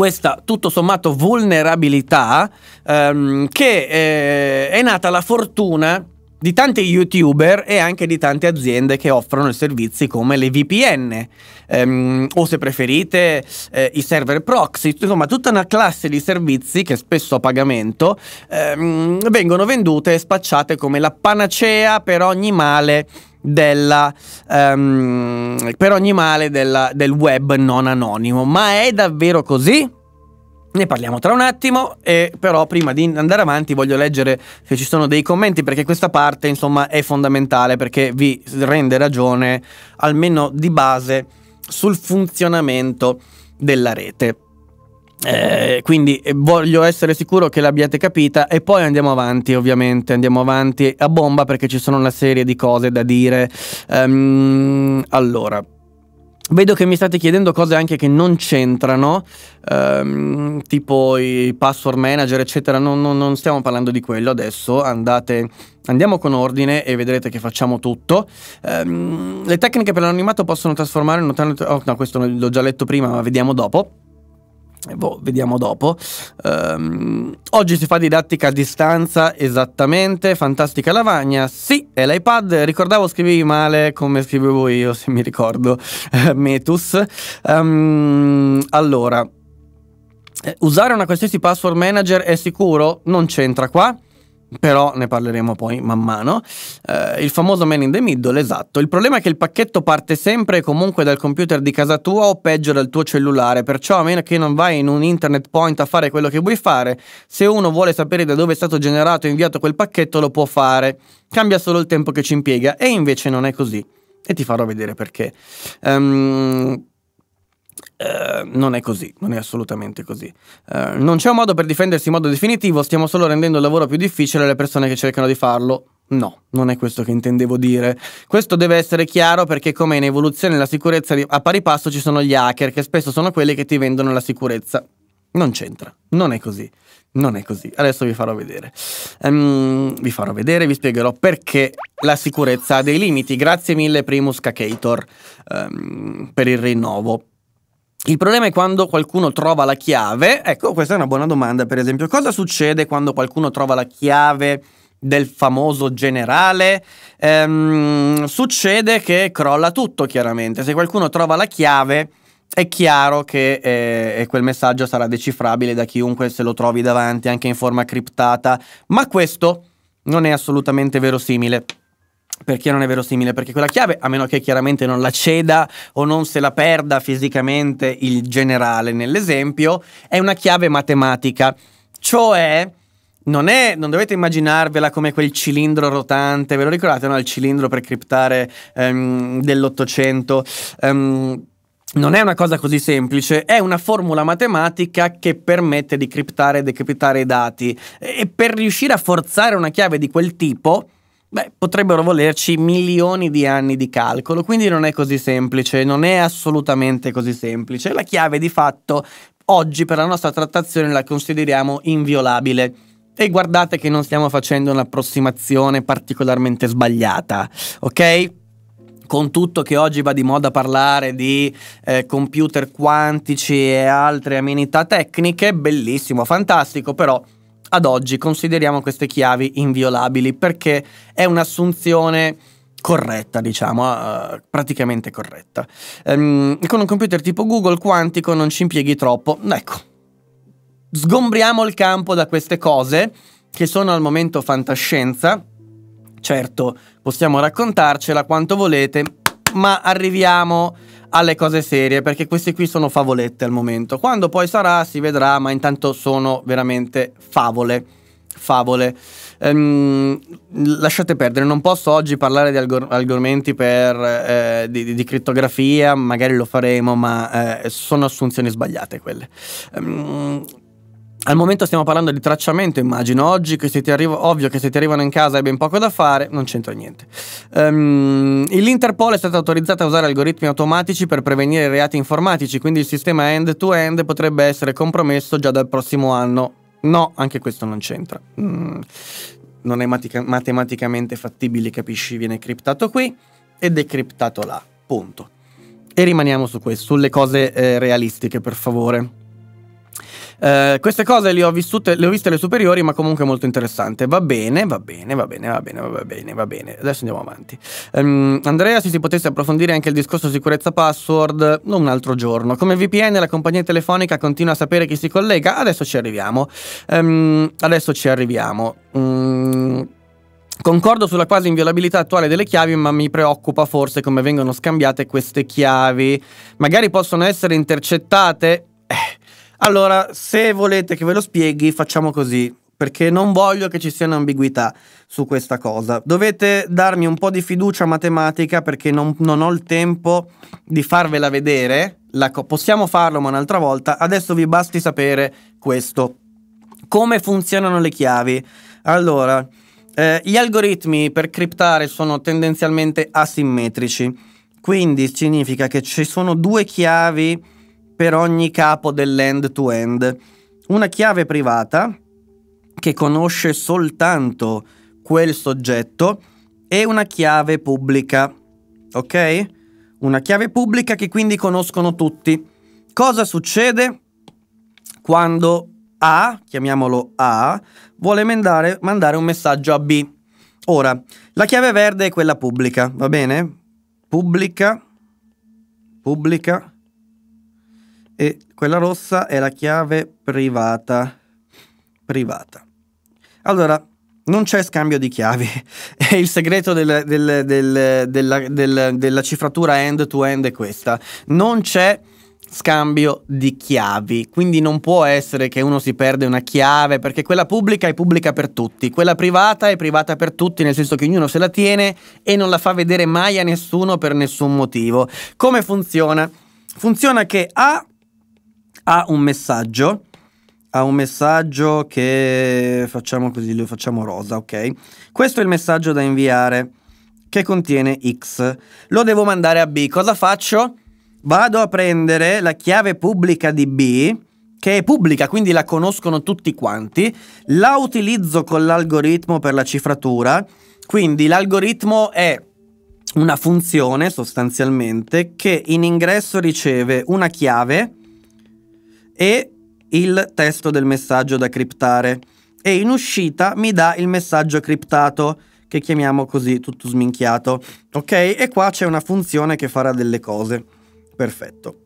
questa tutto sommato vulnerabilità ehm, che eh, è nata la fortuna di tanti youtuber e anche di tante aziende che offrono servizi come le VPN ehm, o se preferite eh, i server proxy, insomma tutta una classe di servizi che spesso a pagamento ehm, vengono vendute e spacciate come la panacea per ogni male della, um, per ogni male della, del web non anonimo. Ma è davvero così? Ne parliamo tra un attimo, e però prima di andare avanti voglio leggere se ci sono dei commenti perché questa parte insomma è fondamentale perché vi rende ragione almeno di base sul funzionamento della rete. Eh, quindi eh, voglio essere sicuro che l'abbiate capita e poi andiamo avanti ovviamente, andiamo avanti a bomba perché ci sono una serie di cose da dire. Um, allora, Vedo che mi state chiedendo cose anche che non c'entrano, ehm, tipo i password manager, eccetera. Non, non, non, stiamo parlando di quello adesso. Andate, andiamo con ordine e vedrete che facciamo tutto. Ehm, le tecniche per l'animato possono trasformare in un. Oh, no, questo l'ho già letto prima, ma vediamo dopo. Boh, vediamo dopo. Um, oggi si fa didattica a distanza esattamente. Fantastica lavagna. Sì, è l'iPad. Ricordavo scrivevi male come scrivevo io, se mi ricordo. Eh, Metus. Um, allora, eh, usare una qualsiasi password manager è sicuro? Non c'entra qua però ne parleremo poi man mano. Eh, il famoso man in the middle, esatto. Il problema è che il pacchetto parte sempre e comunque dal computer di casa tua o peggio dal tuo cellulare, perciò a meno che non vai in un internet point a fare quello che vuoi fare, se uno vuole sapere da dove è stato generato e inviato quel pacchetto lo può fare. Cambia solo il tempo che ci impiega e invece non è così. E ti farò vedere perché. Um, eh, non è così, non è assolutamente così. Uh, non c'è un modo per difendersi in modo definitivo, stiamo solo rendendo il lavoro più difficile alle persone che cercano di farlo. No, non è questo che intendevo dire. Questo deve essere chiaro perché come in evoluzione la sicurezza a pari passo ci sono gli hacker che spesso sono quelli che ti vendono la sicurezza. Non c'entra, non è così. Non è così, adesso vi farò vedere. Um, vi farò vedere, vi spiegherò perché la sicurezza ha dei limiti. Grazie mille Primus Cacator um, per il rinnovo. Il problema è quando qualcuno trova la chiave. Ecco, questa è una buona domanda, per esempio. Cosa succede quando qualcuno trova la chiave del famoso generale? Ehm, succede che crolla tutto, chiaramente. Se qualcuno trova la chiave, è chiaro che eh, quel messaggio sarà decifrabile da chiunque se lo trovi davanti, anche in forma criptata. Ma questo non è assolutamente verosimile perché non è verosimile, perché quella chiave, a meno che chiaramente non la ceda o non se la perda fisicamente il generale nell'esempio, è una chiave matematica, cioè non, è, non dovete immaginarvela come quel cilindro rotante, ve lo ricordate, no? Il cilindro per criptare um, dell'Ottocento. Um, non è una cosa così semplice, è una formula matematica che permette di criptare e decriptare i dati e per riuscire a forzare una chiave di quel tipo Beh, potrebbero volerci milioni di anni di calcolo, quindi non è così semplice, non è assolutamente così semplice. La chiave di fatto oggi per la nostra trattazione la consideriamo inviolabile. E guardate che non stiamo facendo un'approssimazione particolarmente sbagliata, ok? con tutto che oggi va di moda parlare di eh, computer quantici e altre amenità tecniche, bellissimo, fantastico, però ad oggi consideriamo queste chiavi inviolabili perché è un'assunzione corretta, diciamo, eh, praticamente corretta. Ehm, con un computer tipo Google quantico non ci impieghi troppo. Ecco, sgombriamo il campo da queste cose che sono al momento fantascienza. Certo, possiamo raccontarcela quanto volete, ma arriviamo alle cose serie, perché queste qui sono favolette al momento. Quando poi sarà si vedrà, ma intanto sono veramente favole. Favole. Um, lasciate perdere, non posso oggi parlare di algor argomenti per, eh, di, di, crittografia, magari lo faremo, ma eh, sono assunzioni sbagliate quelle. Ehm, al momento stiamo parlando di tracciamento, immagino. Oggi che se ti arrivo, ovvio che se ti arrivano in casa hai ben poco da fare, non c'entra niente. Um, ehm, L'Interpol è stata autorizzata a usare algoritmi automatici per prevenire i reati informatici, quindi il sistema end-to-end potrebbe essere compromesso già dal prossimo anno. No, anche questo non c'entra. Mm, non è matematicamente fattibile, capisci? Viene criptato qui e decriptato là. Punto. E rimaniamo su questo, sulle cose eh, realistiche, per favore. Eh, queste cose le ho, vissute, le ho viste alle superiori, ma comunque molto interessante. Va bene, va bene, va bene, va bene, va bene, va bene. Adesso andiamo avanti. Um, Andrea, se si potesse approfondire anche il discorso sicurezza password un altro giorno. Come VPN la compagnia telefonica continua a sapere chi si collega. Adesso ci arriviamo. Um, adesso ci arriviamo. Um, Concordo sulla quasi inviolabilità attuale delle chiavi, ma mi preoccupa forse come vengono scambiate queste chiavi. Magari possono essere intercettate. Eh. Allora, se volete che ve lo spieghi, facciamo così, perché non voglio che ci siano ambiguità su questa cosa. Dovete darmi un po' di fiducia matematica perché non, non ho il tempo di farvela vedere. possiamo farlo ma un'altra volta. Adesso vi basti sapere questo. Come funzionano le chiavi? Allora, eh, gli algoritmi per criptare sono tendenzialmente asimmetrici. Quindi significa che ci sono due chiavi per ogni capo dell'end-to-end. Una chiave privata che conosce soltanto quel soggetto e una chiave pubblica, ok? Una chiave pubblica che quindi conoscono tutti. Cosa succede quando A, chiamiamolo A, vuole mandare, mandare un messaggio a B? Ora, la chiave verde è quella pubblica, va bene? Pubblica, pubblica, e quella rossa è la chiave privata. Privata. Allora, non c'è scambio di chiavi. E il segreto del, del, del, della, della cifratura end-to-end è questa. Non c'è scambio di chiavi. Quindi non può essere che uno si perde una chiave, perché quella pubblica è pubblica per tutti, quella privata è privata per tutti, nel senso che ognuno se la tiene e non la fa vedere mai a nessuno per nessun motivo. Come funziona? Funziona che A ha un messaggio ha un messaggio che facciamo così, lo facciamo rosa, ok? Questo è il messaggio da inviare che contiene X. Lo devo mandare a B. Cosa faccio? Vado a prendere la chiave pubblica di B, che è pubblica, quindi la conoscono tutti quanti, la utilizzo con l'algoritmo per la cifratura, quindi l'algoritmo è una funzione sostanzialmente che in ingresso riceve una chiave, e il testo del messaggio da criptare e in uscita mi dà il messaggio criptato che chiamiamo così tutto sminchiato. Ok? E qua c'è una funzione che farà delle cose. Perfetto.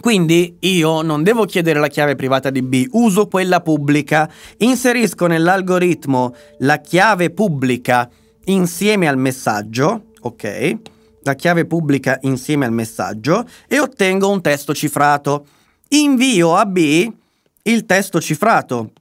Quindi io non devo chiedere la chiave privata di B, uso quella pubblica, inserisco nell'algoritmo la chiave pubblica insieme al messaggio, ok? La chiave pubblica insieme al messaggio e ottengo un testo cifrato invio a B il testo cifrato.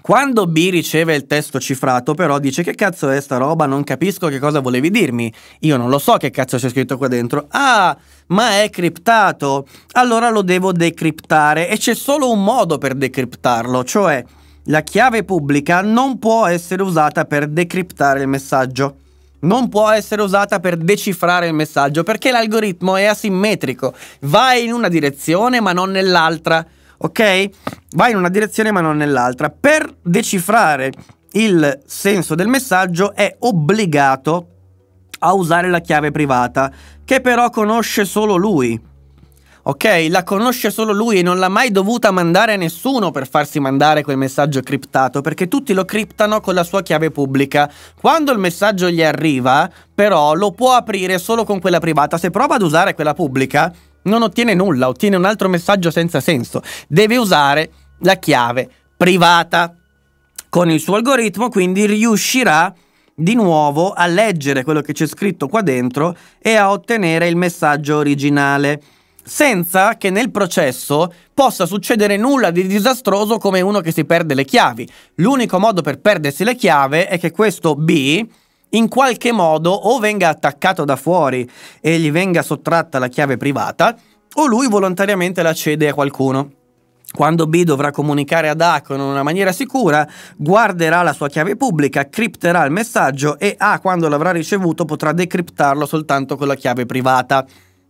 Quando B riceve il testo cifrato, però dice che cazzo è sta roba, non capisco che cosa volevi dirmi. Io non lo so che cazzo c'è scritto qua dentro. Ah, ma è criptato. Allora lo devo decriptare e c'è solo un modo per decriptarlo, cioè la chiave pubblica non può essere usata per decriptare il messaggio non può essere usata per decifrare il messaggio perché l'algoritmo è asimmetrico, va in una direzione ma non nell'altra, ok? Va in una direzione ma non nell'altra. Per decifrare il senso del messaggio è obbligato a usare la chiave privata che però conosce solo lui ok? La conosce solo lui e non l'ha mai dovuta mandare a nessuno per farsi mandare quel messaggio criptato, perché tutti lo criptano con la sua chiave pubblica. Quando il messaggio gli arriva, però, lo può aprire solo con quella privata. Se prova ad usare quella pubblica, non ottiene nulla, ottiene un altro messaggio senza senso. Deve usare la chiave privata. Con il suo algoritmo, quindi, riuscirà di nuovo a leggere quello che c'è scritto qua dentro e a ottenere il messaggio originale senza che nel processo possa succedere nulla di disastroso come uno che si perde le chiavi. L'unico modo per perdersi le chiavi è che questo B in qualche modo o venga attaccato da fuori e gli venga sottratta la chiave privata o lui volontariamente la cede a qualcuno. Quando B dovrà comunicare ad A con una maniera sicura, guarderà la sua chiave pubblica, cripterà il messaggio e A, quando l'avrà ricevuto, potrà decriptarlo soltanto con la chiave privata.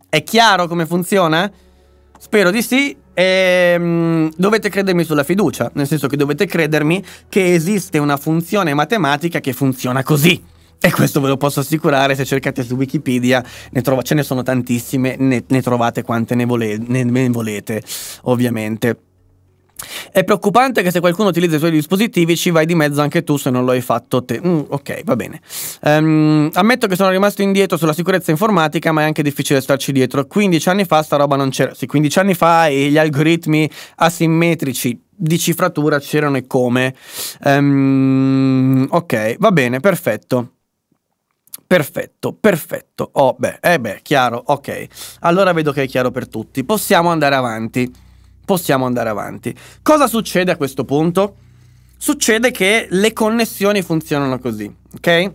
È chiaro come funziona? Spero di sì. Ehm, dovete credermi sulla fiducia, nel senso che dovete credermi che esiste una funzione matematica che funziona così. E questo ve lo posso assicurare, se cercate su Wikipedia ne trova, ce ne sono tantissime, ne, ne trovate quante ne, vole, ne, ne volete, ovviamente. È preoccupante che se qualcuno utilizza i suoi dispositivi ci vai di mezzo anche tu se non lo hai fatto te. Mm, ok, va bene. Um, ammetto che sono rimasto indietro sulla sicurezza informatica, ma è anche difficile starci dietro. 15 anni fa sta roba non c'era. Sì, 15 anni fa e gli algoritmi asimmetrici di cifratura c'erano e come. Um, ok, va bene, perfetto. Perfetto, perfetto. Oh, beh, eh beh, chiaro, ok. Allora vedo che è chiaro per tutti. Possiamo andare avanti possiamo andare avanti. Cosa succede a questo punto? Succede che le connessioni funzionano così, ok?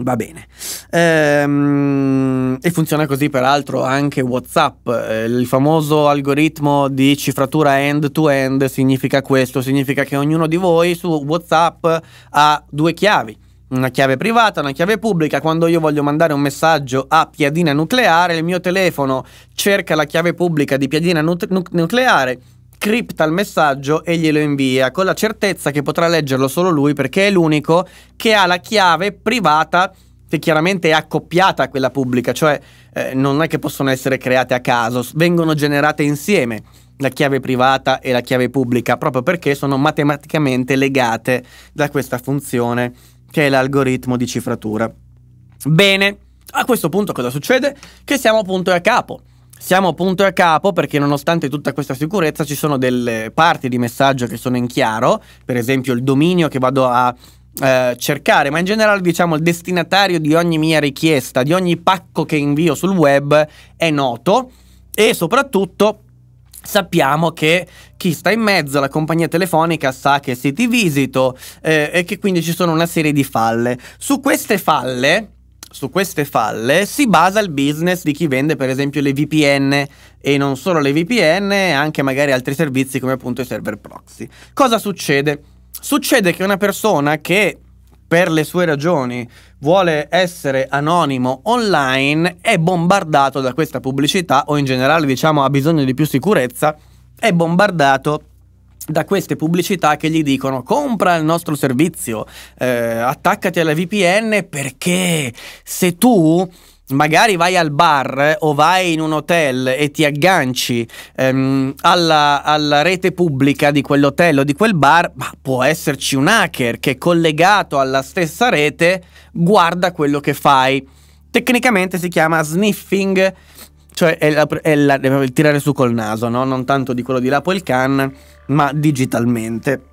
Va bene. Ehm, e funziona così peraltro anche WhatsApp. Eh, il famoso algoritmo di cifratura end-to-end significa questo, significa che ognuno di voi su WhatsApp ha due chiavi una chiave privata, una chiave pubblica. Quando io voglio mandare un messaggio a piadina nucleare, il mio telefono cerca la chiave pubblica di piadina nut- nucleare, cripta il messaggio e glielo invia con la certezza che potrà leggerlo solo lui perché è l'unico che ha la chiave privata che chiaramente è accoppiata a quella pubblica, cioè eh, non è che possono essere create a caso, vengono generate insieme la chiave privata e la chiave pubblica proprio perché sono matematicamente legate da questa funzione che è l'algoritmo di cifratura. Bene, a questo punto cosa succede? Che siamo punto e a capo. Siamo punto e a capo perché nonostante tutta questa sicurezza ci sono delle parti di messaggio che sono in chiaro, per esempio il dominio che vado a eh, cercare, ma in generale diciamo il destinatario di ogni mia richiesta, di ogni pacco che invio sul web è noto e soprattutto sappiamo che chi sta in mezzo alla compagnia telefonica sa che se ti visito eh, e che quindi ci sono una serie di falle. Su queste falle, su queste falle si basa il business di chi vende per esempio le VPN e non solo le VPN, anche magari altri servizi come appunto i server proxy. Cosa succede? Succede che una persona che per le sue ragioni vuole essere anonimo online è bombardato da questa pubblicità o in generale diciamo ha bisogno di più sicurezza, è bombardato da queste pubblicità che gli dicono compra il nostro servizio, eh, attaccati alla VPN perché se tu magari vai al bar eh, o vai in un hotel e ti agganci ehm, alla, alla, rete pubblica di quell'hotel o di quel bar, ma può esserci un hacker che collegato alla stessa rete guarda quello che fai. Tecnicamente si chiama sniffing, cioè è, la, è, la, è il tirare su col naso, no? non tanto di quello di Lapo il Can, ma digitalmente.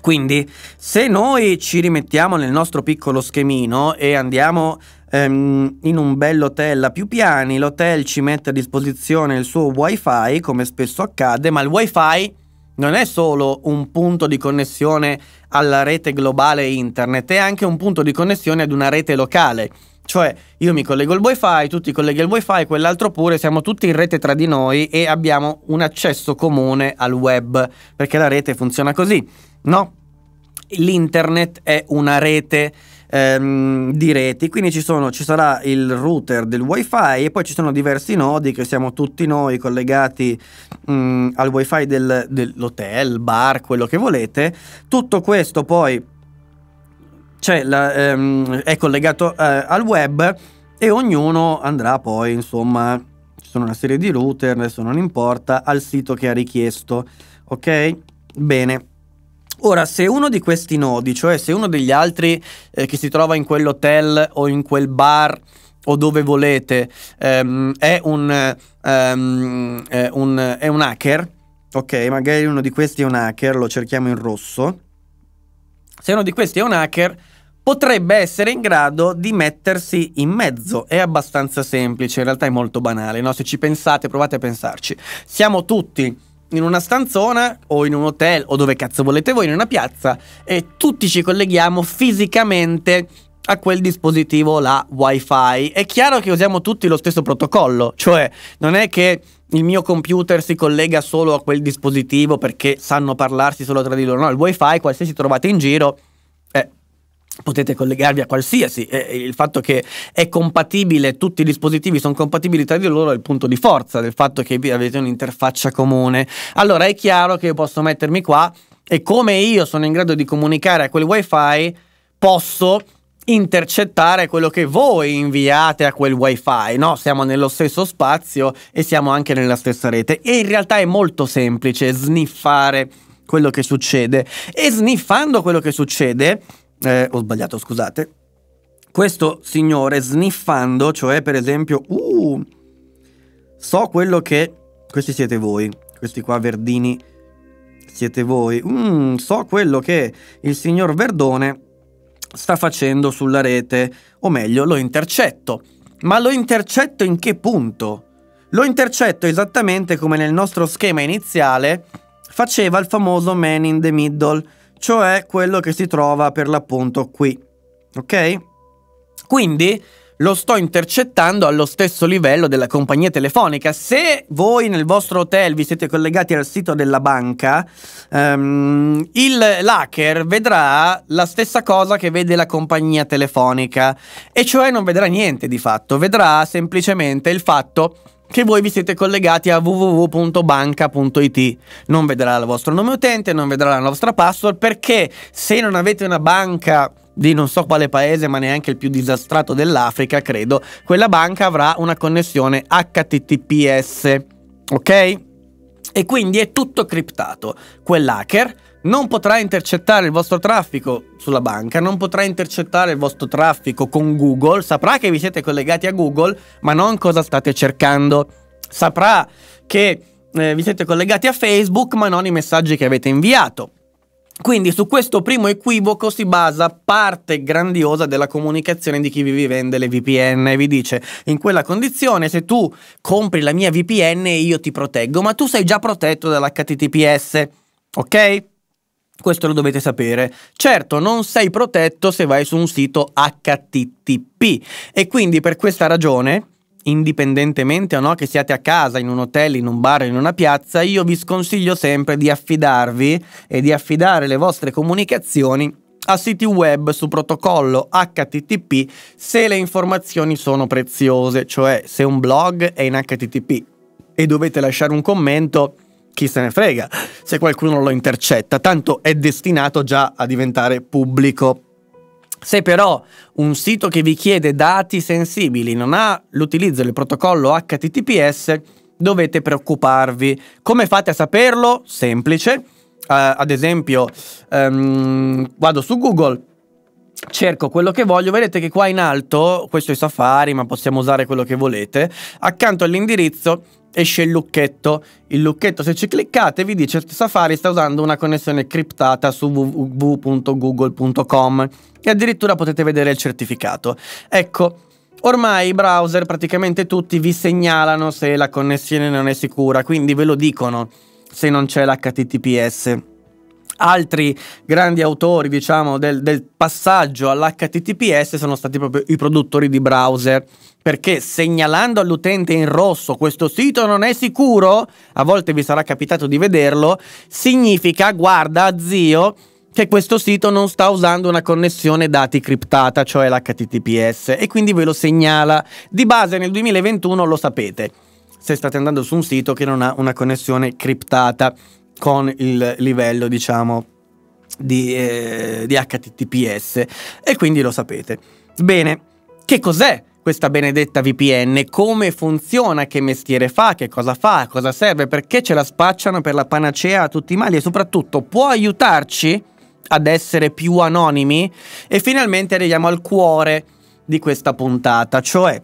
Quindi, se noi ci rimettiamo nel nostro piccolo schemino e andiamo ehm, in un bell'hotel a più piani, l'hotel ci mette a disposizione il suo wifi come spesso accade, ma il wifi non è solo un punto di connessione alla rete globale internet, è anche un punto di connessione ad una rete locale. Cioè io mi collego al wifi, tu ti colleghi al wifi, quell'altro pure, siamo tutti in rete tra di noi e abbiamo un accesso comune al web, perché la rete funziona così, no? L'internet è una rete ehm, di reti, quindi ci, sono, ci sarà il router del wifi e poi ci sono diversi nodi che siamo tutti noi collegati mh, mm, al wifi del, dell'hotel, bar, quello che volete. Tutto questo poi la, ehm, è collegato eh, al web e ognuno andrà poi insomma ci sono una serie di router adesso non importa al sito che ha richiesto ok bene Ora, se uno di questi nodi, cioè se uno degli altri eh, che si trova in quell'hotel o in quel bar o dove volete ehm, è, un, ehm, è, un, è un hacker, ok, magari uno di questi è un hacker, lo cerchiamo in rosso, se uno di questi è un hacker potrebbe essere in grado di mettersi in mezzo. È abbastanza semplice, in realtà è molto banale, no? se ci pensate, provate a pensarci. Siamo tutti in una stanzona o in un hotel o dove cazzo volete voi, in una piazza e tutti ci colleghiamo fisicamente a quel dispositivo la wifi. È chiaro che usiamo tutti lo stesso protocollo, cioè non è che il mio computer si collega solo a quel dispositivo perché sanno parlarsi solo tra di loro, no, il wifi qualsiasi trovate in giro potete collegarvi a qualsiasi, eh, il fatto che è compatibile, tutti i dispositivi sono compatibili tra di loro è il punto di forza del fatto che avete un'interfaccia comune. Allora è chiaro che io posso mettermi qua e come io sono in grado di comunicare a quel wifi, posso intercettare quello che voi inviate a quel wifi, no? Siamo nello stesso spazio e siamo anche nella stessa rete e in realtà è molto semplice sniffare quello che succede e sniffando quello che succede eh, ho sbagliato, scusate. Questo signore sniffando, cioè per esempio, uh, so quello che... Questi siete voi, questi qua verdini siete voi. Mm, so quello che il signor Verdone sta facendo sulla rete, o meglio, lo intercetto. Ma lo intercetto in che punto? Lo intercetto esattamente come nel nostro schema iniziale faceva il famoso man in the middle, cioè quello che si trova per l'appunto qui. Ok? Quindi lo sto intercettando allo stesso livello della compagnia telefonica. Se voi nel vostro hotel vi siete collegati al sito della banca, um, il hacker vedrà la stessa cosa che vede la compagnia telefonica, e cioè non vedrà niente di fatto, vedrà semplicemente il fatto che voi vi siete collegati a www.banca.it. Non vedrà il vostro nome utente, non vedrà la vostra password, perché se non avete una banca di non so quale paese, ma neanche il più disastrato dell'Africa, credo, quella banca avrà una connessione HTTPS. Ok? E quindi è tutto criptato. Quell'hacker non potrà intercettare il vostro traffico sulla banca, non potrà intercettare il vostro traffico con Google, saprà che vi siete collegati a Google, ma non cosa state cercando. Saprà che eh, vi siete collegati a Facebook, ma non i messaggi che avete inviato. Quindi su questo primo equivoco si basa parte grandiosa della comunicazione di chi vi vende le VPN. e Vi dice, in quella condizione se tu compri la mia VPN io ti proteggo, ma tu sei già protetto dall'HTTPS, ok? questo lo dovete sapere. Certo, non sei protetto se vai su un sito HTTP e quindi per questa ragione indipendentemente o no che siate a casa, in un hotel, in un bar, in una piazza, io vi sconsiglio sempre di affidarvi e di affidare le vostre comunicazioni a siti web su protocollo HTTP se le informazioni sono preziose, cioè se un blog è in HTTP e dovete lasciare un commento chi se ne frega se qualcuno lo intercetta, tanto è destinato già a diventare pubblico. Se però un sito che vi chiede dati sensibili non ha l'utilizzo del protocollo HTTPS, dovete preoccuparvi. Come fate a saperlo? Semplice. Uh, ad esempio, um, vado su Google, cerco quello che voglio, vedete che qua in alto, questo è Safari, ma possiamo usare quello che volete, accanto all'indirizzo esce il lucchetto. Il lucchetto, se ci cliccate, vi dice che Safari sta usando una connessione criptata su www.google.com e addirittura potete vedere il certificato. Ecco, ormai i browser, praticamente tutti, vi segnalano se la connessione non è sicura, quindi ve lo dicono se non c'è l'HTTPS altri grandi autori diciamo, del, del passaggio all'HTTPS sono stati proprio i produttori di browser perché segnalando all'utente in rosso questo sito non è sicuro, a volte vi sarà capitato di vederlo, significa guarda zio che questo sito non sta usando una connessione dati criptata, cioè l'HTTPS, e quindi ve lo segnala. Di base nel 2021 lo sapete, se state andando su un sito che non ha una connessione criptata con il livello, diciamo, di, eh, di HTTPS. E quindi lo sapete. Bene, che cos'è questa benedetta VPN, come funziona, che mestiere fa, che cosa fa, cosa serve, perché ce la spacciano per la panacea a tutti i mali e soprattutto può aiutarci ad essere più anonimi? E finalmente arriviamo al cuore di questa puntata, cioè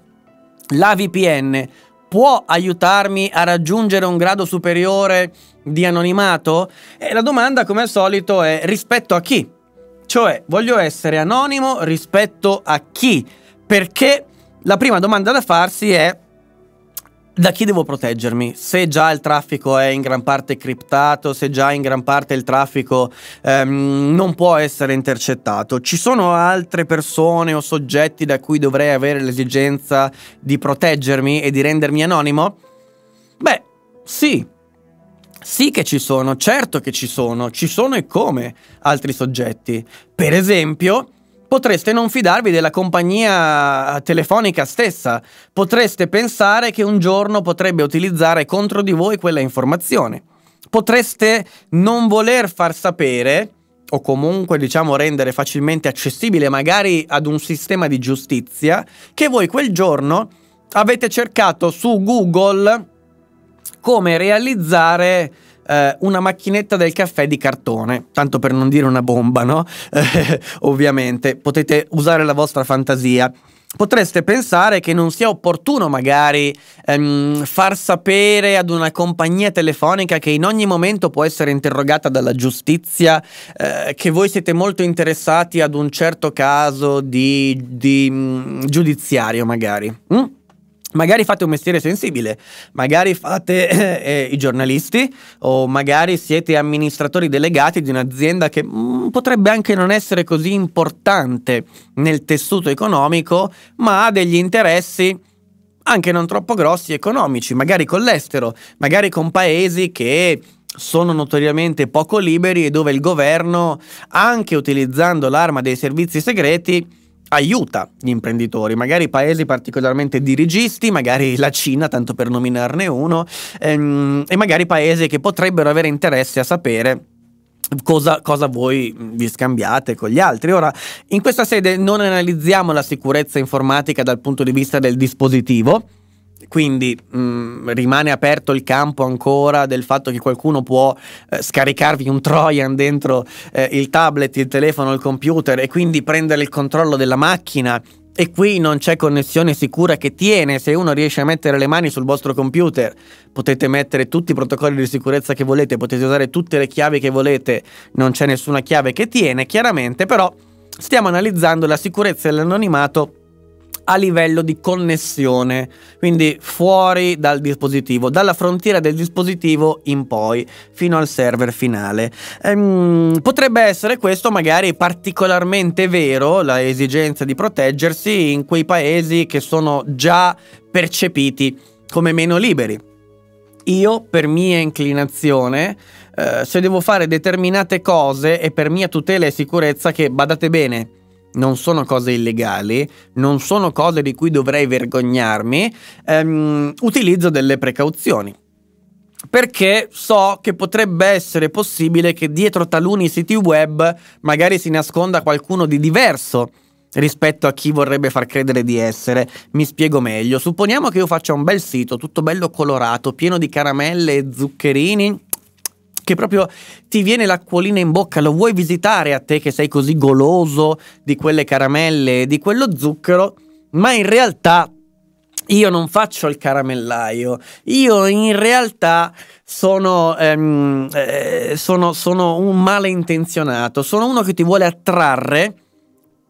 la VPN può aiutarmi a raggiungere un grado superiore di anonimato? E la domanda, come al solito, è rispetto a chi? Cioè, voglio essere anonimo rispetto a chi? Perché la prima domanda da farsi è da chi devo proteggermi? Se già il traffico è in gran parte criptato, se già in gran parte il traffico ehm, non può essere intercettato, ci sono altre persone o soggetti da cui dovrei avere l'esigenza di proteggermi e di rendermi anonimo? Beh, sì. Sì che ci sono, certo che ci sono, ci sono e come altri soggetti. Per esempio, Potreste non fidarvi della compagnia telefonica stessa, potreste pensare che un giorno potrebbe utilizzare contro di voi quella informazione, potreste non voler far sapere o comunque diciamo rendere facilmente accessibile magari ad un sistema di giustizia che voi quel giorno avete cercato su Google come realizzare eh, una macchinetta del caffè di cartone, tanto per non dire una bomba, no? Eh, ovviamente, potete usare la vostra fantasia potreste pensare che non sia opportuno magari ehm, far sapere ad una compagnia telefonica che in ogni momento può essere interrogata dalla giustizia eh, che voi siete molto interessati ad un certo caso di, di mh, mm, giudiziario magari. Mm? Magari fate un mestiere sensibile, magari fate eh, i giornalisti o magari siete amministratori delegati di un'azienda che mh, mm, potrebbe anche non essere così importante nel tessuto economico, ma ha degli interessi anche non troppo grossi economici, magari con l'estero, magari con paesi che sono notoriamente poco liberi e dove il governo, anche utilizzando l'arma dei servizi segreti, aiuta gli imprenditori, magari paesi particolarmente dirigisti, magari la Cina, tanto per nominarne uno, ehm, e magari paesi che potrebbero avere interesse a sapere Cosa, cosa, voi vi scambiate con gli altri. Ora, in questa sede non analizziamo la sicurezza informatica dal punto di vista del dispositivo, quindi mh, mm, rimane aperto il campo ancora del fatto che qualcuno può eh, scaricarvi un Trojan dentro eh, il tablet, il telefono, il computer e quindi prendere il controllo della macchina e qui non c'è connessione sicura che tiene, se uno riesce a mettere le mani sul vostro computer potete mettere tutti i protocolli di sicurezza che volete, potete usare tutte le chiavi che volete, non c'è nessuna chiave che tiene, chiaramente però stiamo analizzando la sicurezza e l'anonimato a livello di connessione, quindi fuori dal dispositivo, dalla frontiera del dispositivo in poi, fino al server finale. Ehm, potrebbe essere questo magari particolarmente vero, la esigenza di proteggersi in quei paesi che sono già percepiti come meno liberi. Io, per mia inclinazione, eh, se devo fare determinate cose e per mia tutela e sicurezza, che badate bene, non sono cose illegali, non sono cose di cui dovrei vergognarmi, ehm, utilizzo delle precauzioni. Perché so che potrebbe essere possibile che dietro taluni siti web magari si nasconda qualcuno di diverso rispetto a chi vorrebbe far credere di essere. Mi spiego meglio. Supponiamo che io faccia un bel sito, tutto bello colorato, pieno di caramelle e zuccherini che proprio ti viene l'acquolina in bocca, lo vuoi visitare a te che sei così goloso di quelle caramelle, e di quello zucchero, ma in realtà io non faccio il caramellaio, io in realtà sono, ehm, eh, sono, sono un malintenzionato, sono uno che ti vuole attrarre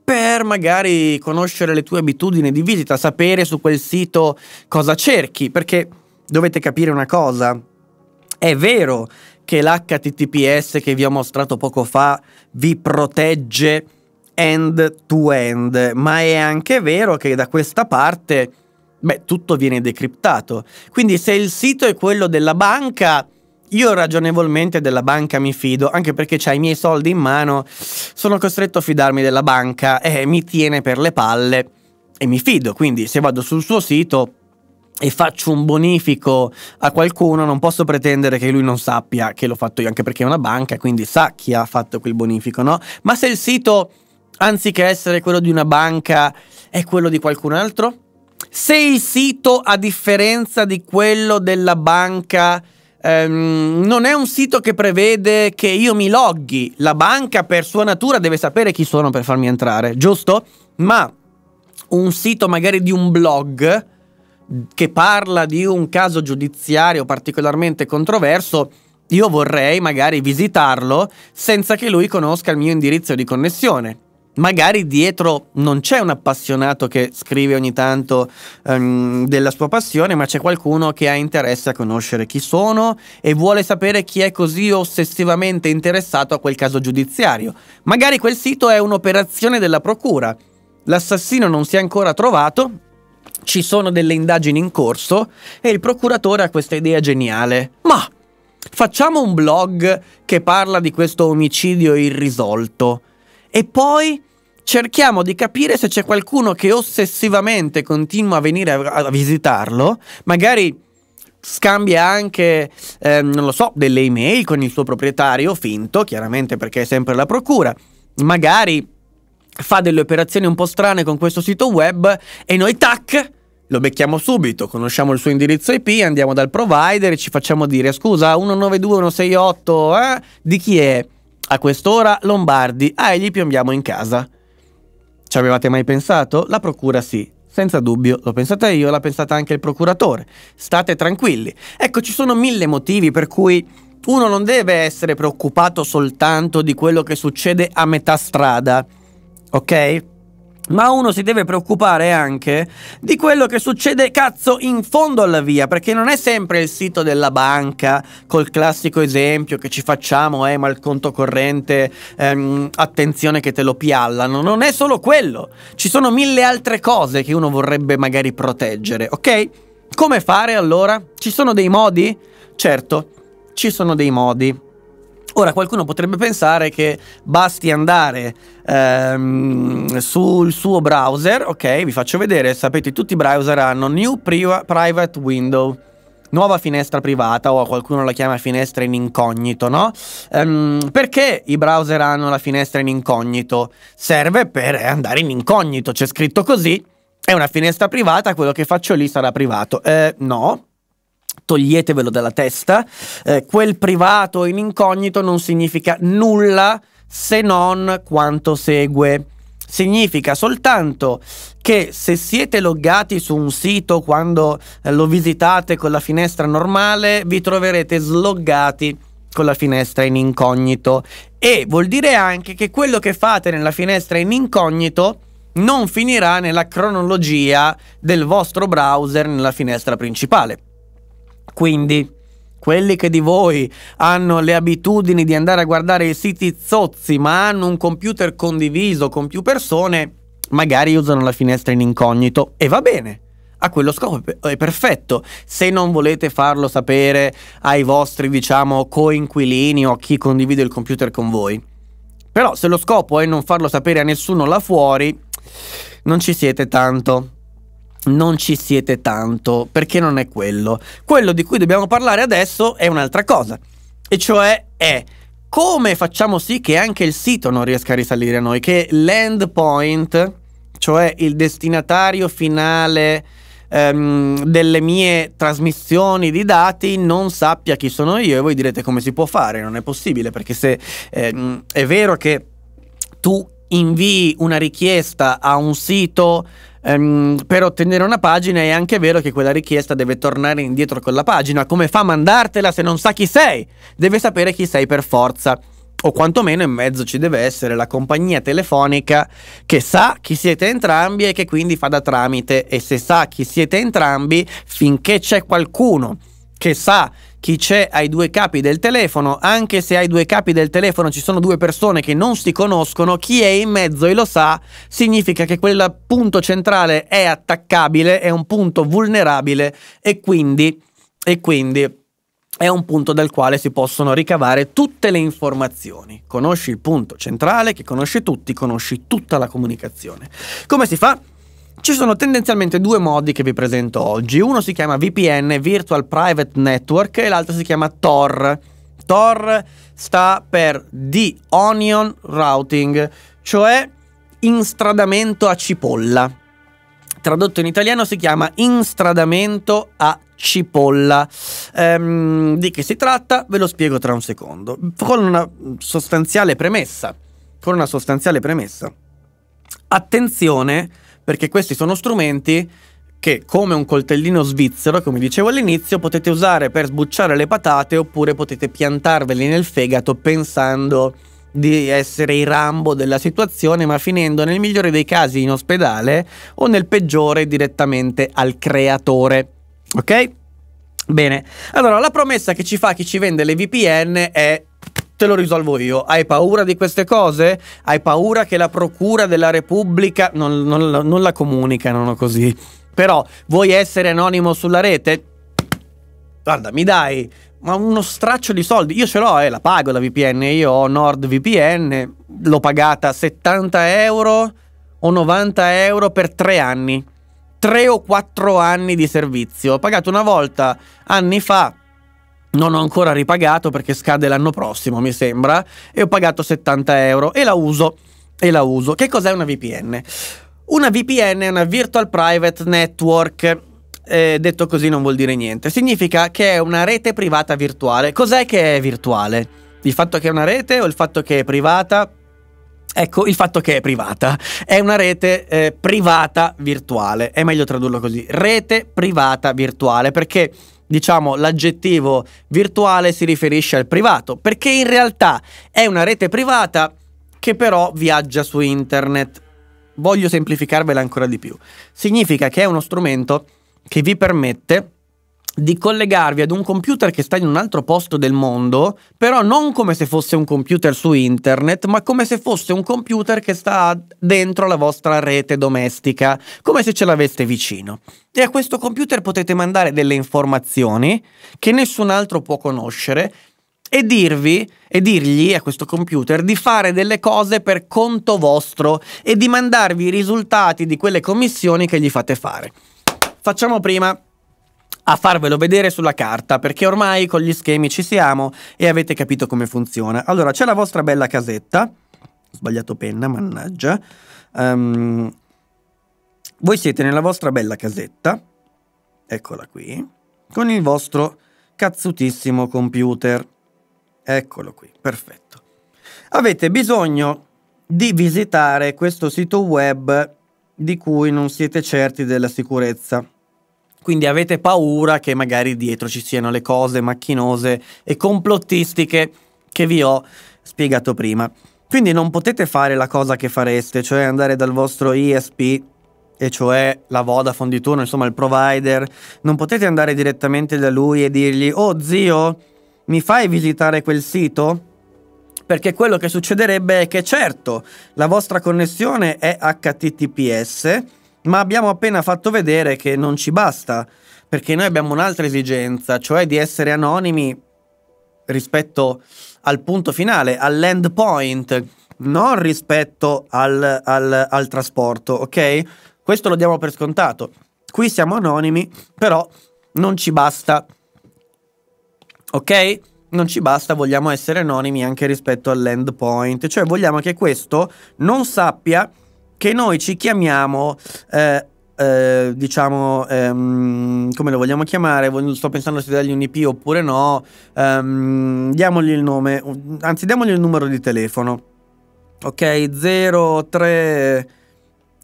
per magari conoscere le tue abitudini di visita, sapere su quel sito cosa cerchi, perché dovete capire una cosa, è vero che l'HTTPS che vi ho mostrato poco fa vi protegge end to end, ma è anche vero che da questa parte beh, tutto viene decriptato. Quindi se il sito è quello della banca, io ragionevolmente della banca mi fido, anche perché c'ha i miei soldi in mano, sono costretto a fidarmi della banca e eh, mi tiene per le palle e mi fido, quindi se vado sul suo sito e faccio un bonifico a qualcuno, non posso pretendere che lui non sappia che l'ho fatto io, anche perché è una banca, quindi sa chi ha fatto quel bonifico, no? Ma se il sito, anziché essere quello di una banca, è quello di qualcun altro? Se il sito, a differenza di quello della banca, ehm, non è un sito che prevede che io mi loghi, la banca per sua natura deve sapere chi sono per farmi entrare, giusto? Ma un sito magari di un blog che parla di un caso giudiziario particolarmente controverso, io vorrei magari visitarlo senza che lui conosca il mio indirizzo di connessione. Magari dietro non c'è un appassionato che scrive ogni tanto um, della sua passione, ma c'è qualcuno che ha interesse a conoscere chi sono e vuole sapere chi è così ossessivamente interessato a quel caso giudiziario. Magari quel sito è un'operazione della procura. L'assassino non si è ancora trovato, ci sono delle indagini in corso e il procuratore ha questa idea geniale. Ma facciamo un blog che parla di questo omicidio irrisolto e poi cerchiamo di capire se c'è qualcuno che ossessivamente continua a venire a, a visitarlo, magari scambia anche, eh, non lo so, delle email con il suo proprietario finto, chiaramente perché è sempre la procura, magari fa delle operazioni un po' strane con questo sito web e noi tac lo becchiamo subito, conosciamo il suo indirizzo IP, andiamo dal provider e ci facciamo dire scusa 192168 eh? di chi è? A quest'ora Lombardi, ah e gli piombiamo in casa. Ci avevate mai pensato? La procura sì, senza dubbio, l'ho pensata io, l'ha pensata anche il procuratore. State tranquilli. Ecco, ci sono mille motivi per cui uno non deve essere preoccupato soltanto di quello che succede a metà strada, ok? Ma uno si deve preoccupare anche di quello che succede cazzo in fondo alla via, perché non è sempre il sito della banca col classico esempio che ci facciamo, eh, ma il conto corrente, ehm, attenzione che te lo piallano, non è solo quello, ci sono mille altre cose che uno vorrebbe magari proteggere, ok? Come fare allora? Ci sono dei modi? Certo, ci sono dei modi. Ora qualcuno potrebbe pensare che basti andare ehm, sul suo browser, ok, vi faccio vedere, sapete tutti i browser hanno New Private Window, nuova finestra privata o qualcuno la chiama finestra in incognito, no? Ehm, perché i browser hanno la finestra in incognito? Serve per andare in incognito, c'è scritto così, è una finestra privata, quello che faccio lì sarà privato. Eh, no, toglietevelo dalla testa, eh, quel privato in incognito non significa nulla se non quanto segue. Significa soltanto che se siete loggati su un sito quando eh, lo visitate con la finestra normale, vi troverete sloggati con la finestra in incognito e vuol dire anche che quello che fate nella finestra in incognito non finirà nella cronologia del vostro browser nella finestra principale. Quindi, quelli che di voi hanno le abitudini di andare a guardare i siti zozzi, ma hanno un computer condiviso con più persone, magari usano la finestra in incognito e va bene. A quello scopo è perfetto. Se non volete farlo sapere ai vostri, diciamo, coinquilini o a chi condivide il computer con voi. Però se lo scopo è non farlo sapere a nessuno là fuori, non ci siete tanto non ci siete tanto, perché non è quello. Quello di cui dobbiamo parlare adesso è un'altra cosa, e cioè è come facciamo sì che anche il sito non riesca a risalire a noi, che l'endpoint, cioè il destinatario finale ehm, delle mie trasmissioni di dati, non sappia chi sono io e voi direte come si può fare, non è possibile, perché se ehm, è vero che tu invii una richiesta a un sito Um, per ottenere una pagina è anche vero che quella richiesta deve tornare indietro con la pagina. Come fa a mandartela se non sa chi sei? Deve sapere chi sei per forza. O quantomeno in mezzo ci deve essere la compagnia telefonica che sa chi siete entrambi e che quindi fa da tramite. E se sa chi siete entrambi, finché c'è qualcuno che sa chi c'è ai due capi del telefono, anche se ai due capi del telefono ci sono due persone che non si conoscono, chi è in mezzo e lo sa, significa che quel punto centrale è attaccabile, è un punto vulnerabile e quindi, e quindi è un punto dal quale si possono ricavare tutte le informazioni. Conosci il punto centrale che conosci tutti, conosci tutta la comunicazione. Come si fa? Ci sono tendenzialmente due modi che vi presento oggi. Uno si chiama VPN, Virtual Private Network, e l'altro si chiama Tor. Tor sta per The Onion Routing, cioè instradamento a cipolla. Tradotto in italiano si chiama instradamento a cipolla. Ehm, di che si tratta? Ve lo spiego tra un secondo. Con una sostanziale premessa. Con una sostanziale premessa. Attenzione perché questi sono strumenti che come un coltellino svizzero, come dicevo all'inizio, potete usare per sbucciare le patate oppure potete piantarveli nel fegato pensando di essere il rambo della situazione, ma finendo nel migliore dei casi in ospedale o nel peggiore direttamente al creatore. Ok? Bene, allora la promessa che ci fa chi ci vende le VPN è te lo risolvo io. Hai paura di queste cose? Hai paura che la Procura della Repubblica non, non, non la comunicano così? Però vuoi essere anonimo sulla rete? Guarda, mi dai ma uno straccio di soldi. Io ce l'ho, eh, la pago la VPN. Io ho NordVPN, l'ho pagata 70 euro o 90 euro per tre anni. Tre o quattro anni di servizio. Ho pagato una volta, anni fa, non ho ancora ripagato perché scade l'anno prossimo, mi sembra, e ho pagato 70 euro e la uso. E la uso. Che cos'è una VPN? Una VPN è una Virtual Private Network. Eh, detto così non vuol dire niente. Significa che è una rete privata virtuale. Cos'è che è virtuale? Il fatto che è una rete o il fatto che è privata? Ecco, il fatto che è privata. È una rete eh, privata virtuale. È meglio tradurlo così. Rete privata virtuale perché diciamo, l'aggettivo virtuale si riferisce al privato, perché in realtà è una rete privata che però viaggia su internet. Voglio semplificarvela ancora di più. Significa che è uno strumento che vi permette di collegarvi ad un computer che sta in un altro posto del mondo, però non come se fosse un computer su internet, ma come se fosse un computer che sta dentro la vostra rete domestica, come se ce l'aveste vicino. E a questo computer potete mandare delle informazioni che nessun altro può conoscere e dirvi e dirgli a questo computer di fare delle cose per conto vostro e di mandarvi i risultati di quelle commissioni che gli fate fare. Facciamo prima a farvelo vedere sulla carta, perché ormai con gli schemi ci siamo e avete capito come funziona. Allora, c'è la vostra bella casetta. Ho sbagliato penna, mannaggia. Um, voi siete nella vostra bella casetta, eccola qui, con il vostro cazzutissimo computer. Eccolo qui, perfetto. Avete bisogno di visitare questo sito web di cui non siete certi della sicurezza. Quindi avete paura che magari dietro ci siano le cose macchinose e complottistiche che vi ho spiegato prima. Quindi non potete fare la cosa che fareste, cioè andare dal vostro ISP e cioè la Vodafone di turno, insomma il provider, non potete andare direttamente da lui e dirgli «Oh zio, mi fai visitare quel sito?» Perché quello che succederebbe è che certo, la vostra connessione è HTTPS, ma abbiamo appena fatto vedere che non ci basta, perché noi abbiamo un'altra esigenza, cioè di essere anonimi rispetto al punto finale, all'end point, non rispetto al, al, al trasporto, ok? Questo lo diamo per scontato. Qui siamo anonimi, però non ci basta, ok? non ci basta, vogliamo essere anonimi anche rispetto all'end point, cioè vogliamo che questo non sappia che noi ci chiamiamo, eh, eh, diciamo, ehm, come lo vogliamo chiamare? Sto pensando se dargli un IP oppure no. Ehm, diamogli il nome, anzi diamogli il numero di telefono. Ok, 03...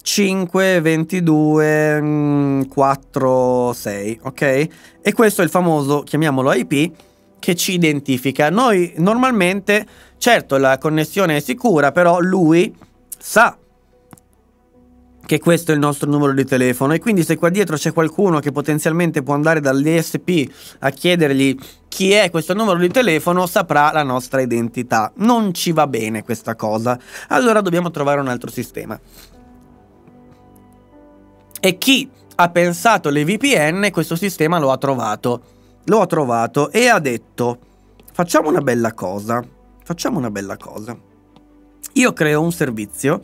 5, 22, 4, 6, ok? E questo è il famoso, chiamiamolo IP, che ci identifica. Noi normalmente, certo la connessione è sicura, però lui sa che questo è il nostro numero di telefono e quindi se qua dietro c'è qualcuno che potenzialmente può andare dall'ESP a chiedergli chi è questo numero di telefono saprà la nostra identità. Non ci va bene questa cosa. Allora dobbiamo trovare un altro sistema. E chi ha pensato alle VPN questo sistema lo ha trovato. Lo ha trovato e ha detto facciamo una bella cosa. Facciamo una bella cosa. Io creo un servizio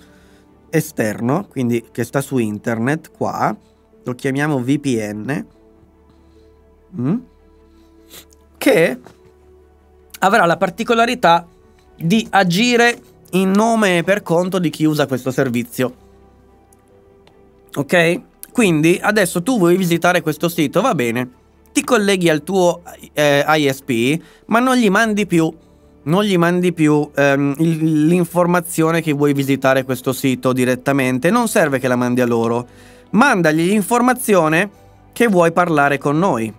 esterno, quindi che sta su internet, qua, lo chiamiamo VPN, mh? Mm, che avrà la particolarità di agire in nome e per conto di chi usa questo servizio. Ok? Quindi adesso tu vuoi visitare questo sito, va bene, ti colleghi al tuo eh, ISP, ma non gli mandi più non gli mandi più ehm, l'informazione che vuoi visitare questo sito direttamente, non serve che la mandi a loro, mandagli l'informazione che vuoi parlare con noi.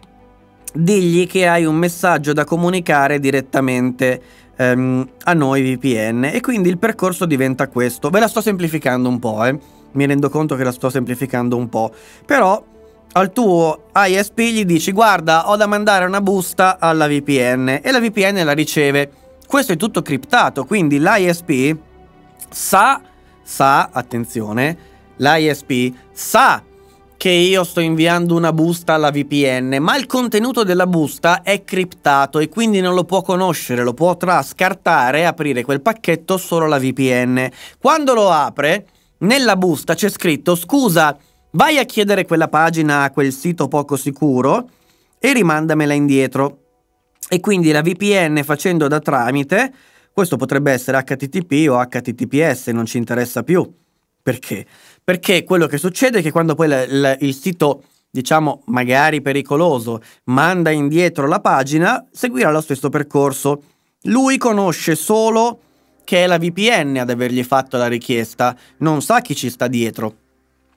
Digli che hai un messaggio da comunicare direttamente ehm, a noi VPN e quindi il percorso diventa questo. Ve la sto semplificando un po', eh. mi rendo conto che la sto semplificando un po', però al tuo ISP gli dici guarda ho da mandare una busta alla VPN e la VPN la riceve questo è tutto criptato, quindi l'ISP sa, sa, attenzione, l'ISP sa che io sto inviando una busta alla VPN, ma il contenuto della busta è criptato e quindi non lo può conoscere, lo potrà scartare e aprire quel pacchetto solo la VPN. Quando lo apre, nella busta c'è scritto scusa, vai a chiedere quella pagina a quel sito poco sicuro e rimandamela indietro e quindi la VPN facendo da tramite, questo potrebbe essere HTTP o HTTPS, non ci interessa più. Perché? Perché quello che succede è che quando poi il sito diciamo magari pericoloso, manda indietro la pagina, seguirà lo stesso percorso. Lui conosce solo che è la VPN ad avergli fatto la richiesta, non sa chi ci sta dietro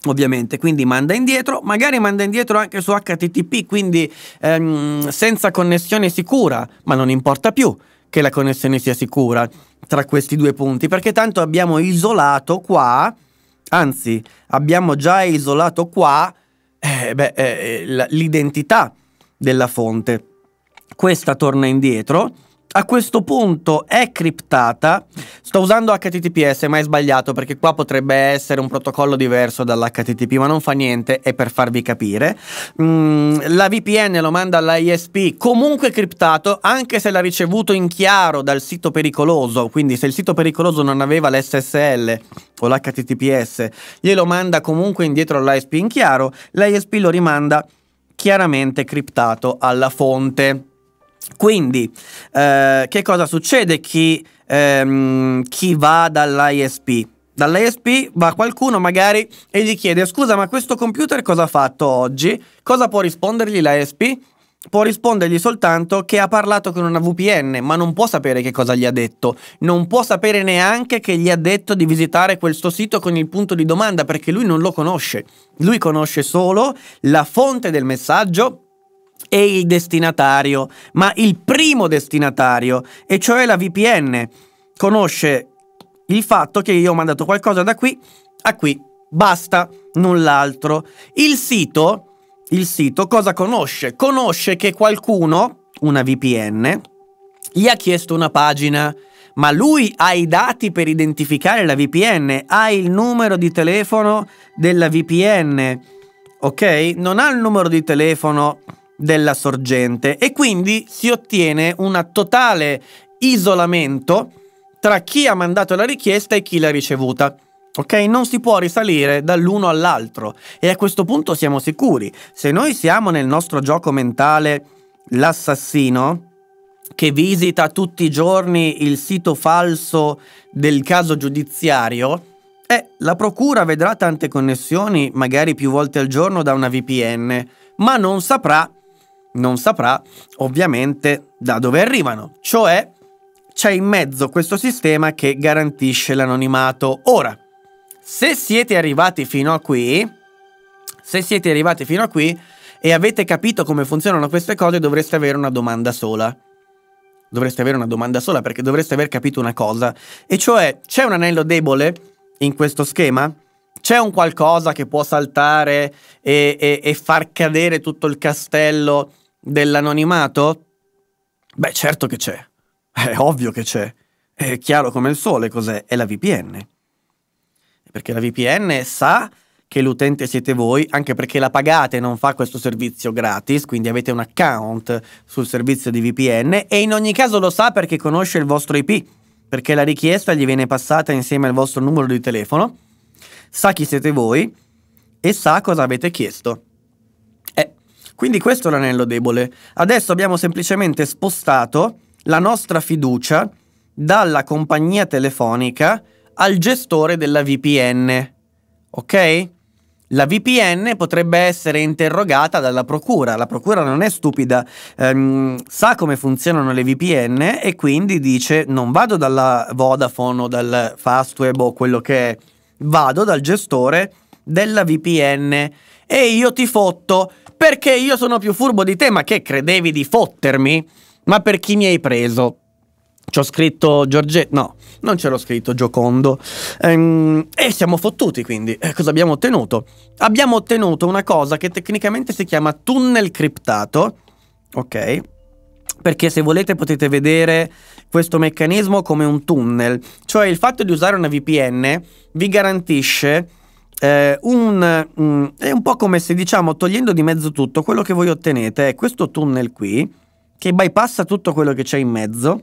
ovviamente quindi manda indietro magari manda indietro anche su http quindi ehm, senza connessione sicura ma non importa più che la connessione sia sicura tra questi due punti perché tanto abbiamo isolato qua anzi abbiamo già isolato qua eh, beh, eh, eh l'identità della fonte questa torna indietro a questo punto è criptata. Sto usando HTTPS, ma è sbagliato perché qua potrebbe essere un protocollo diverso dall'HTTP, ma non fa niente, è per farvi capire. Mm, la VPN lo manda all'ISP, comunque criptato, anche se l'ha ricevuto in chiaro dal sito pericoloso. Quindi se il sito pericoloso non aveva l'SSL o l'HTTPS, glielo manda comunque indietro all'ISP in chiaro, l'ISP lo rimanda chiaramente criptato alla fonte. Quindi, eh, che cosa succede? Chi, ehm, chi va dall'ISP? Dall'ISP va qualcuno magari e gli chiede scusa ma questo computer cosa ha fatto oggi? Cosa può rispondergli l'ISP? può rispondergli soltanto che ha parlato con una VPN, ma non può sapere che cosa gli ha detto, non può sapere neanche che gli ha detto di visitare questo sito con il punto di domanda perché lui non lo conosce, lui conosce solo la fonte del messaggio è il destinatario, ma il primo destinatario, e cioè la VPN, conosce il fatto che io ho mandato qualcosa da qui a qui. Basta, null'altro. Il sito, il sito cosa conosce? Conosce che qualcuno, una VPN, gli ha chiesto una pagina, ma lui ha i dati per identificare la VPN, ha il numero di telefono della VPN, ok? Non ha il numero di telefono della sorgente e quindi si ottiene un totale isolamento tra chi ha mandato la richiesta e chi l'ha ricevuta. Ok? Non si può risalire dall'uno all'altro e a questo punto siamo sicuri. Se noi siamo nel nostro gioco mentale l'assassino che visita tutti i giorni il sito falso del caso giudiziario, eh, la procura vedrà tante connessioni, magari più volte al giorno da una VPN, ma non saprà non saprà ovviamente da dove arrivano, cioè c'è in mezzo questo sistema che garantisce l'anonimato. Ora, se siete arrivati fino a qui, se siete arrivati fino a qui e avete capito come funzionano queste cose, dovreste avere una domanda sola. Dovreste avere una domanda sola perché dovreste aver capito una cosa, e cioè c'è un anello debole in questo schema? C'è un qualcosa che può saltare e, e, e, far cadere tutto il castello Dell'anonimato? Beh, certo che c'è. È ovvio che c'è. È chiaro come il sole cos'è. È la VPN. Perché la VPN sa che l'utente siete voi, anche perché la pagate e non fa questo servizio gratis, quindi avete un account sul servizio di VPN e in ogni caso lo sa perché conosce il vostro IP, perché la richiesta gli viene passata insieme al vostro numero di telefono, sa chi siete voi e sa cosa avete chiesto. Quindi questo è l'anello debole. Adesso abbiamo semplicemente spostato la nostra fiducia dalla compagnia telefonica al gestore della VPN. Ok? La VPN potrebbe essere interrogata dalla procura, la procura non è stupida, ehm, sa come funzionano le VPN e quindi dice non vado dalla Vodafone o dal Fastweb o quello che è, vado dal gestore della VPN e io ti fotto perché io sono più furbo di te, ma che credevi di fottermi? Ma per chi mi hai preso? Ci ho scritto Giorgetto, no, non ce l'ho scritto Giocondo. Ehm, e siamo fottuti quindi. Eh, cosa abbiamo ottenuto? Abbiamo ottenuto una cosa che tecnicamente si chiama tunnel criptato. Ok, perché se volete potete vedere questo meccanismo come un tunnel, cioè il fatto di usare una VPN vi garantisce eh, un, mm, è un po' come se diciamo togliendo di mezzo tutto, quello che voi ottenete è questo tunnel qui che bypassa tutto quello che c'è in mezzo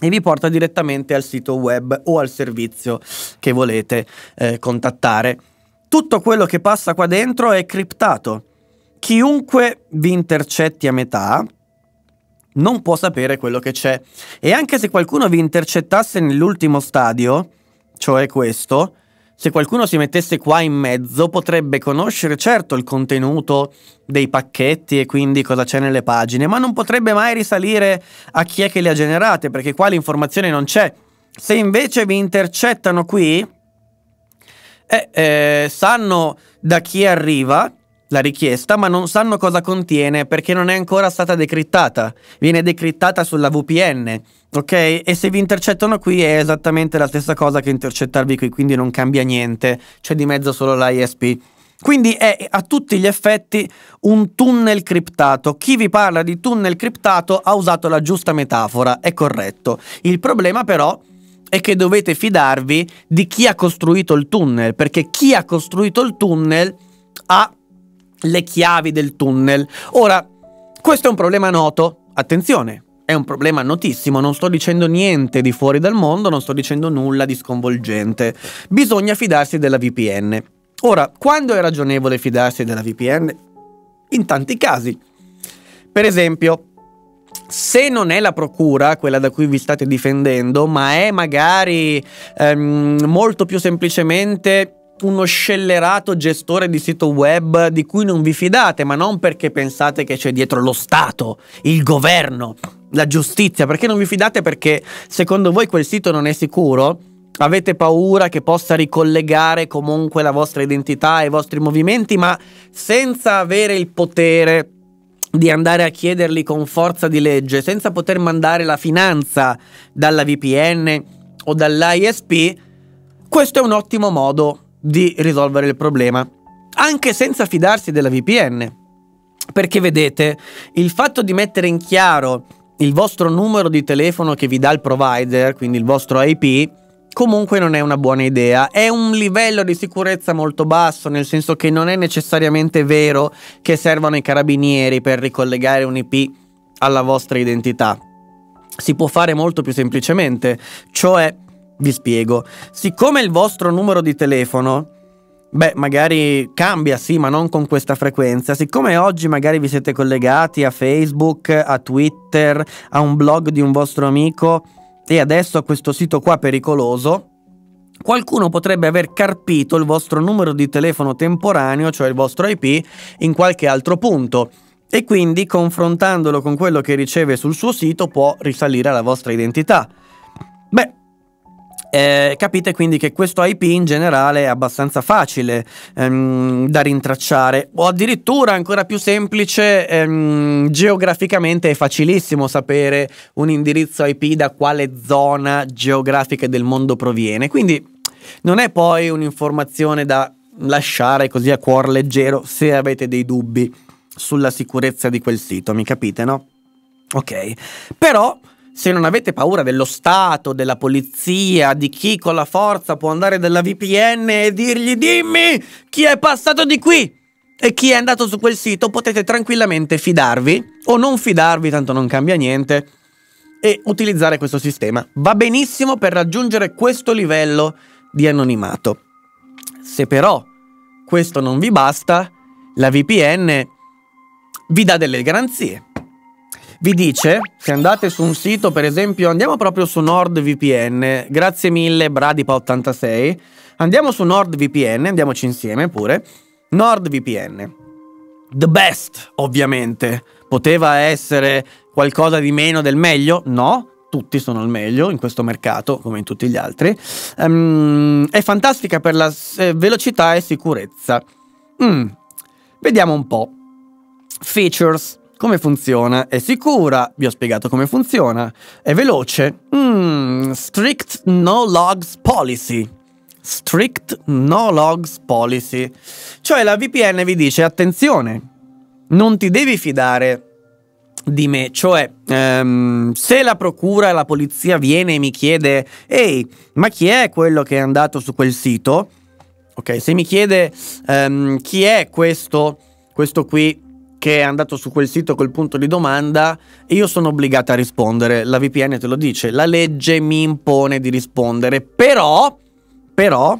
e vi porta direttamente al sito web o al servizio che volete eh, contattare. Tutto quello che passa qua dentro è criptato. Chiunque vi intercetti a metà non può sapere quello che c'è. E anche se qualcuno vi intercettasse nell'ultimo stadio, cioè questo, se qualcuno si mettesse qua in mezzo potrebbe conoscere certo il contenuto dei pacchetti e quindi cosa c'è nelle pagine, ma non potrebbe mai risalire a chi è che le ha generate, perché qua l'informazione non c'è. Se invece vi intercettano qui, eh, eh, sanno da chi arriva la richiesta, ma non sanno cosa contiene perché non è ancora stata decrittata. Viene decrittata sulla VPN. Ok? E se vi intercettano qui è esattamente la stessa cosa che intercettarvi qui, quindi non cambia niente, c'è di mezzo solo l'ISP. Quindi è a tutti gli effetti un tunnel criptato. Chi vi parla di tunnel criptato ha usato la giusta metafora, è corretto. Il problema però è che dovete fidarvi di chi ha costruito il tunnel, perché chi ha costruito il tunnel ha le chiavi del tunnel. Ora, questo è un problema noto, attenzione, è un problema notissimo, non sto dicendo niente di fuori dal mondo, non sto dicendo nulla di sconvolgente. Bisogna fidarsi della VPN. Ora, quando è ragionevole fidarsi della VPN? In tanti casi. Per esempio, se non è la procura, quella da cui vi state difendendo, ma è magari ehm, molto più semplicemente uno scellerato gestore di sito web di cui non vi fidate, ma non perché pensate che c'è dietro lo Stato, il governo, la giustizia, perché non vi fidate perché secondo voi quel sito non è sicuro? Avete paura che possa ricollegare comunque la vostra identità e i vostri movimenti, ma senza avere il potere di andare a chiederli con forza di legge, senza poter mandare la finanza dalla VPN o dall'ISP, questo è un ottimo modo di risolvere il problema, anche senza fidarsi della VPN. Perché vedete, il fatto di mettere in chiaro il vostro numero di telefono che vi dà il provider, quindi il vostro IP, comunque non è una buona idea. È un livello di sicurezza molto basso, nel senso che non è necessariamente vero che servano i carabinieri per ricollegare un IP alla vostra identità. Si può fare molto più semplicemente, cioè, vi spiego, siccome il vostro numero di telefono Beh, magari cambia, sì, ma non con questa frequenza. Siccome oggi magari vi siete collegati a Facebook, a Twitter, a un blog di un vostro amico e adesso a questo sito qua pericoloso, qualcuno potrebbe aver carpito il vostro numero di telefono temporaneo, cioè il vostro IP, in qualche altro punto e quindi confrontandolo con quello che riceve sul suo sito può risalire alla vostra identità. Beh, eh, capite quindi che questo IP in generale è abbastanza facile ehm, da rintracciare o addirittura ancora più semplice ehm, geograficamente è facilissimo sapere un indirizzo IP da quale zona geografica del mondo proviene. Quindi non è poi un'informazione da lasciare così a cuor leggero se avete dei dubbi sulla sicurezza di quel sito, mi capite, no? Ok. Però se non avete paura dello Stato, della polizia, di chi con la forza può andare dalla VPN e dirgli dimmi chi è passato di qui e chi è andato su quel sito, potete tranquillamente fidarvi o non fidarvi, tanto non cambia niente, e utilizzare questo sistema. Va benissimo per raggiungere questo livello di anonimato. Se però questo non vi basta, la VPN vi dà delle garanzie vi dice se andate su un sito, per esempio, andiamo proprio su NordVPN, grazie mille Bradipa86, andiamo su NordVPN, andiamoci insieme pure, NordVPN. The best, ovviamente. Poteva essere qualcosa di meno del meglio? No, tutti sono il meglio in questo mercato, come in tutti gli altri. Um, è fantastica per la eh, velocità e sicurezza. Mm. Vediamo un po'. Features. Come funziona? È sicura, vi ho spiegato come funziona. È veloce. Mm, strict no logs policy. Strict no logs policy. Cioè la VPN vi dice attenzione, non ti devi fidare di me, cioè ehm, se la procura e la polizia viene e mi chiede ehi, ma chi è quello che è andato su quel sito? Ok, se mi chiede ehm, chi è questo, questo qui che è andato su quel sito col punto di domanda, io sono obbligata a rispondere. La VPN te lo dice, la legge mi impone di rispondere. Però, però,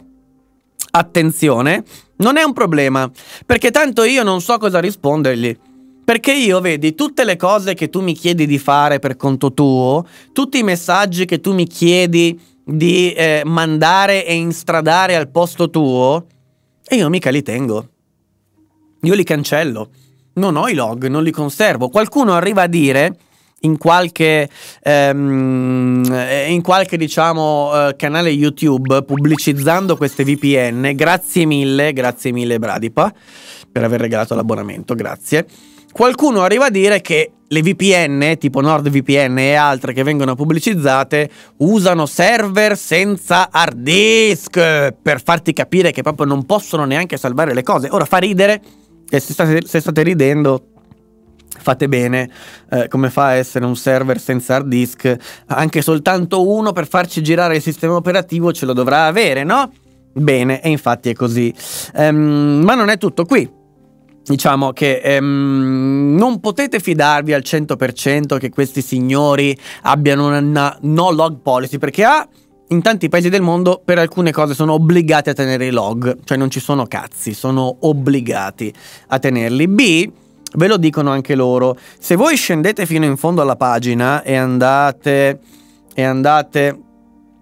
attenzione, non è un problema, perché tanto io non so cosa rispondergli. Perché io, vedi, tutte le cose che tu mi chiedi di fare per conto tuo, tutti i messaggi che tu mi chiedi di eh, mandare e instradare al posto tuo, e io mica li tengo. Io li cancello non ho i log, non li conservo. Qualcuno arriva a dire in qualche, ehm, eh, in qualche diciamo, eh, canale YouTube pubblicizzando queste VPN. Grazie mille, grazie mille Bradipa per aver regalato l'abbonamento, grazie. Qualcuno arriva a dire che le VPN, tipo NordVPN e altre che vengono pubblicizzate, usano server senza hard disk per farti capire che proprio non possono neanche salvare le cose. Ora fa ridere e se state, se state ridendo, fate bene, eh, come fa a essere un server senza hard disk, anche soltanto uno per farci girare il sistema operativo ce lo dovrà avere, no? Bene, e infatti è così. Um, ma non è tutto qui. Diciamo che um, non potete fidarvi al 100% che questi signori abbiano una no log policy perché ha. Ah, in tanti paesi del mondo per alcune cose sono obbligati a tenere i log, cioè non ci sono cazzi, sono obbligati a tenerli. B, ve lo dicono anche loro, se voi scendete fino in fondo alla pagina e andate, e andate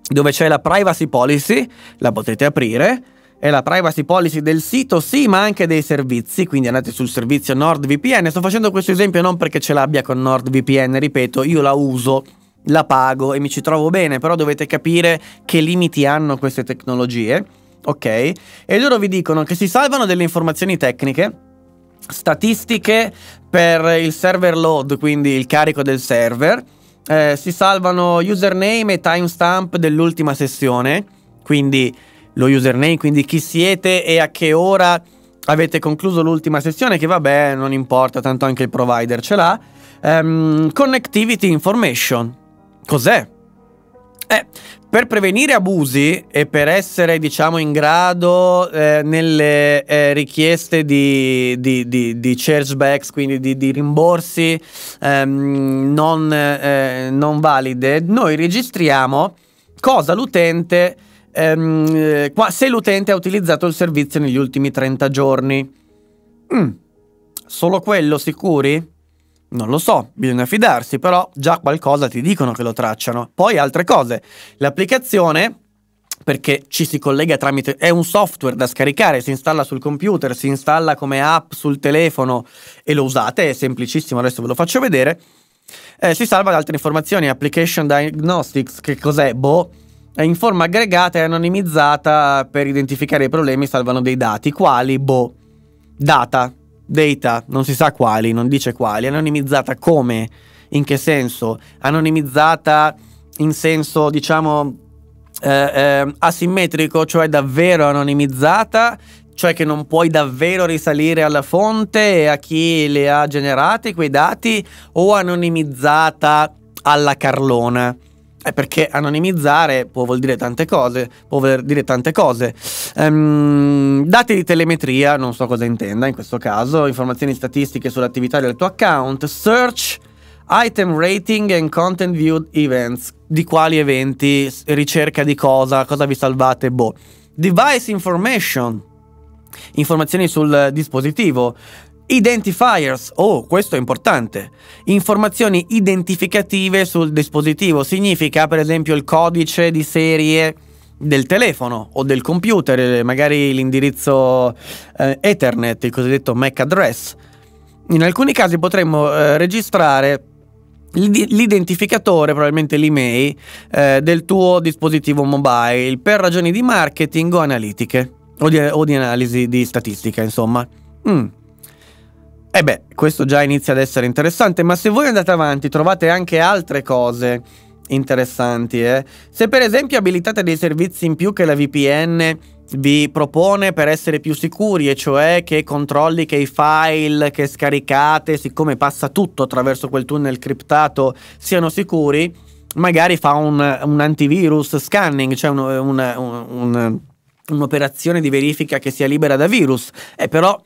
dove c'è la privacy policy, la potete aprire, è la privacy policy del sito, sì, ma anche dei servizi, quindi andate sul servizio NordVPN. Sto facendo questo esempio non perché ce l'abbia con NordVPN, ripeto, io la uso la pago e mi ci trovo bene, però dovete capire che limiti hanno queste tecnologie, ok? E loro vi dicono che si salvano delle informazioni tecniche, statistiche per il server load, quindi il carico del server, eh, si salvano username e timestamp dell'ultima sessione, quindi lo username, quindi chi siete e a che ora avete concluso l'ultima sessione, che vabbè non importa, tanto anche il provider ce l'ha. Um, connectivity information Cos'è? Eh, per prevenire abusi e per essere, diciamo, in grado eh, nelle eh, richieste di, di, di, di chargebacks, quindi di, di rimborsi ehm, non, eh, non, valide, noi registriamo cosa l'utente, ehm, eh, se l'utente ha utilizzato il servizio negli ultimi 30 giorni. Mm. Solo quello, sicuri? Non lo so, bisogna fidarsi, però già qualcosa ti dicono che lo tracciano. Poi altre cose, l'applicazione perché ci si collega tramite è un software da scaricare, si installa sul computer, si installa come app sul telefono e lo usate, è semplicissimo, adesso ve lo faccio vedere. Eh, si salva da altre informazioni, application diagnostics, che cos'è? Boh, è in forma aggregata e anonimizzata per identificare i problemi, salvano dei dati, quali? Boh, data, data, non si sa quali, non dice quali, anonimizzata come, in che senso, anonimizzata in senso diciamo eh, eh, asimmetrico, cioè davvero anonimizzata, cioè che non puoi davvero risalire alla fonte e a chi le ha generate quei dati, o anonimizzata alla carlona è perché anonimizzare può vuol dire tante cose, può voler dire tante cose. Um, dati di telemetria, non so cosa intenda in questo caso, informazioni statistiche sull'attività del tuo account, search, item rating and content viewed events, di quali eventi, ricerca di cosa, cosa vi salvate, boh. Device information, informazioni sul dispositivo, Identifiers, oh questo è importante, informazioni identificative sul dispositivo, significa per esempio il codice di serie del telefono o del computer, magari l'indirizzo eh, Ethernet, il cosiddetto MAC address. In alcuni casi potremmo eh, registrare l'identificatore, probabilmente l'email, eh, del tuo dispositivo mobile per ragioni di marketing o analitiche o di, o di analisi di statistica, insomma. Mm. E eh beh, questo già inizia ad essere interessante, ma se voi andate avanti trovate anche altre cose interessanti. Eh? Se per esempio abilitate dei servizi in più che la VPN vi propone per essere più sicuri, e cioè che controlli che i file che scaricate, siccome passa tutto attraverso quel tunnel criptato, siano sicuri, magari fa un, un antivirus scanning, cioè un, un, un'operazione di verifica che sia libera da virus. E eh, però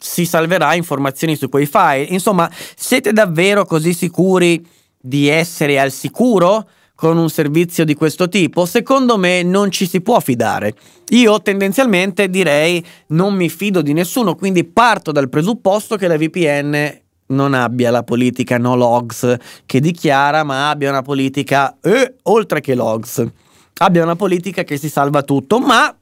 si salverà informazioni su quei file. Insomma, siete davvero così sicuri di essere al sicuro? con un servizio di questo tipo? Secondo me non ci si può fidare. Io tendenzialmente direi non mi fido di nessuno, quindi parto dal presupposto che la VPN non abbia la politica no logs che dichiara, ma abbia una politica eh, oltre che logs. Abbia una politica che si salva tutto, ma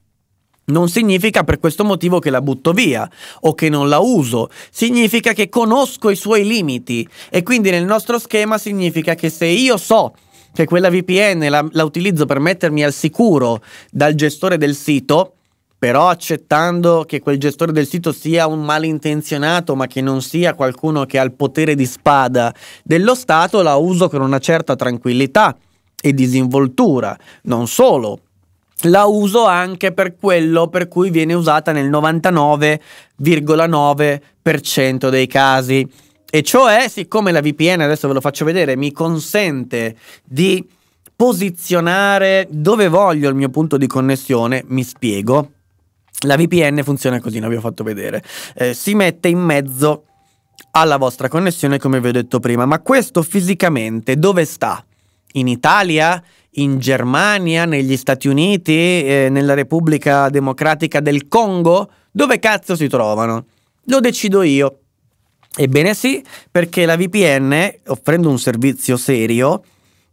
non significa per questo motivo che la butto via o che non la uso, significa che conosco i suoi limiti e quindi nel nostro schema significa che se io so che quella VPN la, la utilizzo per mettermi al sicuro dal gestore del sito, però accettando che quel gestore del sito sia un malintenzionato ma che non sia qualcuno che ha il potere di spada dello Stato, la uso con una certa tranquillità e disinvoltura. Non solo, la uso anche per quello per cui viene usata nel 99,9% dei casi. E cioè, siccome la VPN, adesso ve lo faccio vedere, mi consente di posizionare dove voglio il mio punto di connessione, mi spiego. La VPN funziona così, non vi ho fatto vedere. Eh, si mette in mezzo alla vostra connessione, come vi ho detto prima, ma questo fisicamente dove sta? in Italia, in Germania, negli Stati Uniti, eh, nella Repubblica Democratica del Congo? Dove cazzo si trovano? Lo decido io. Ebbene sì, perché la VPN, offrendo un servizio serio,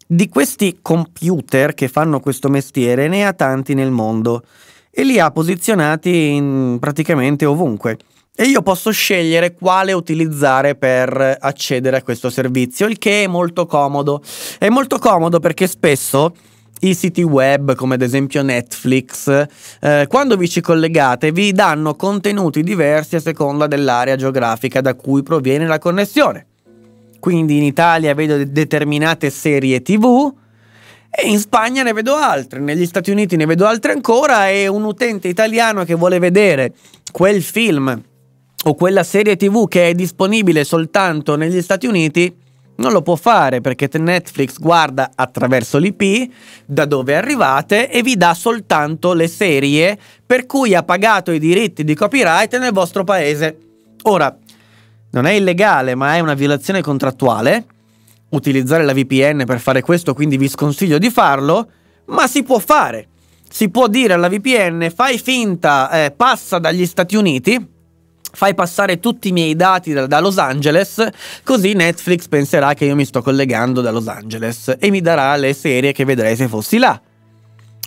di questi computer che fanno questo mestiere ne ha tanti nel mondo e li ha posizionati praticamente ovunque. E io posso scegliere quale utilizzare per accedere a questo servizio, il che è molto comodo. È molto comodo perché spesso i siti web come ad esempio Netflix, eh, quando vi ci collegate vi danno contenuti diversi a seconda dell'area geografica da cui proviene la connessione. Quindi in Italia vedo determinate serie tv e in Spagna ne vedo altre, negli Stati Uniti ne vedo altre ancora e un utente italiano che vuole vedere quel film o quella serie tv che è disponibile soltanto negli Stati Uniti non lo può fare perché Netflix guarda attraverso l'IP da dove arrivate e vi dà soltanto le serie per cui ha pagato i diritti di copyright nel vostro paese. Ora, non è illegale ma è una violazione contrattuale utilizzare la VPN per fare questo, quindi vi sconsiglio di farlo, ma si può fare. Si può dire alla VPN fai finta, eh, passa dagli Stati Uniti fai passare tutti i miei dati da, da, Los Angeles, così Netflix penserà che io mi sto collegando da Los Angeles e mi darà le serie che vedrei se fossi là.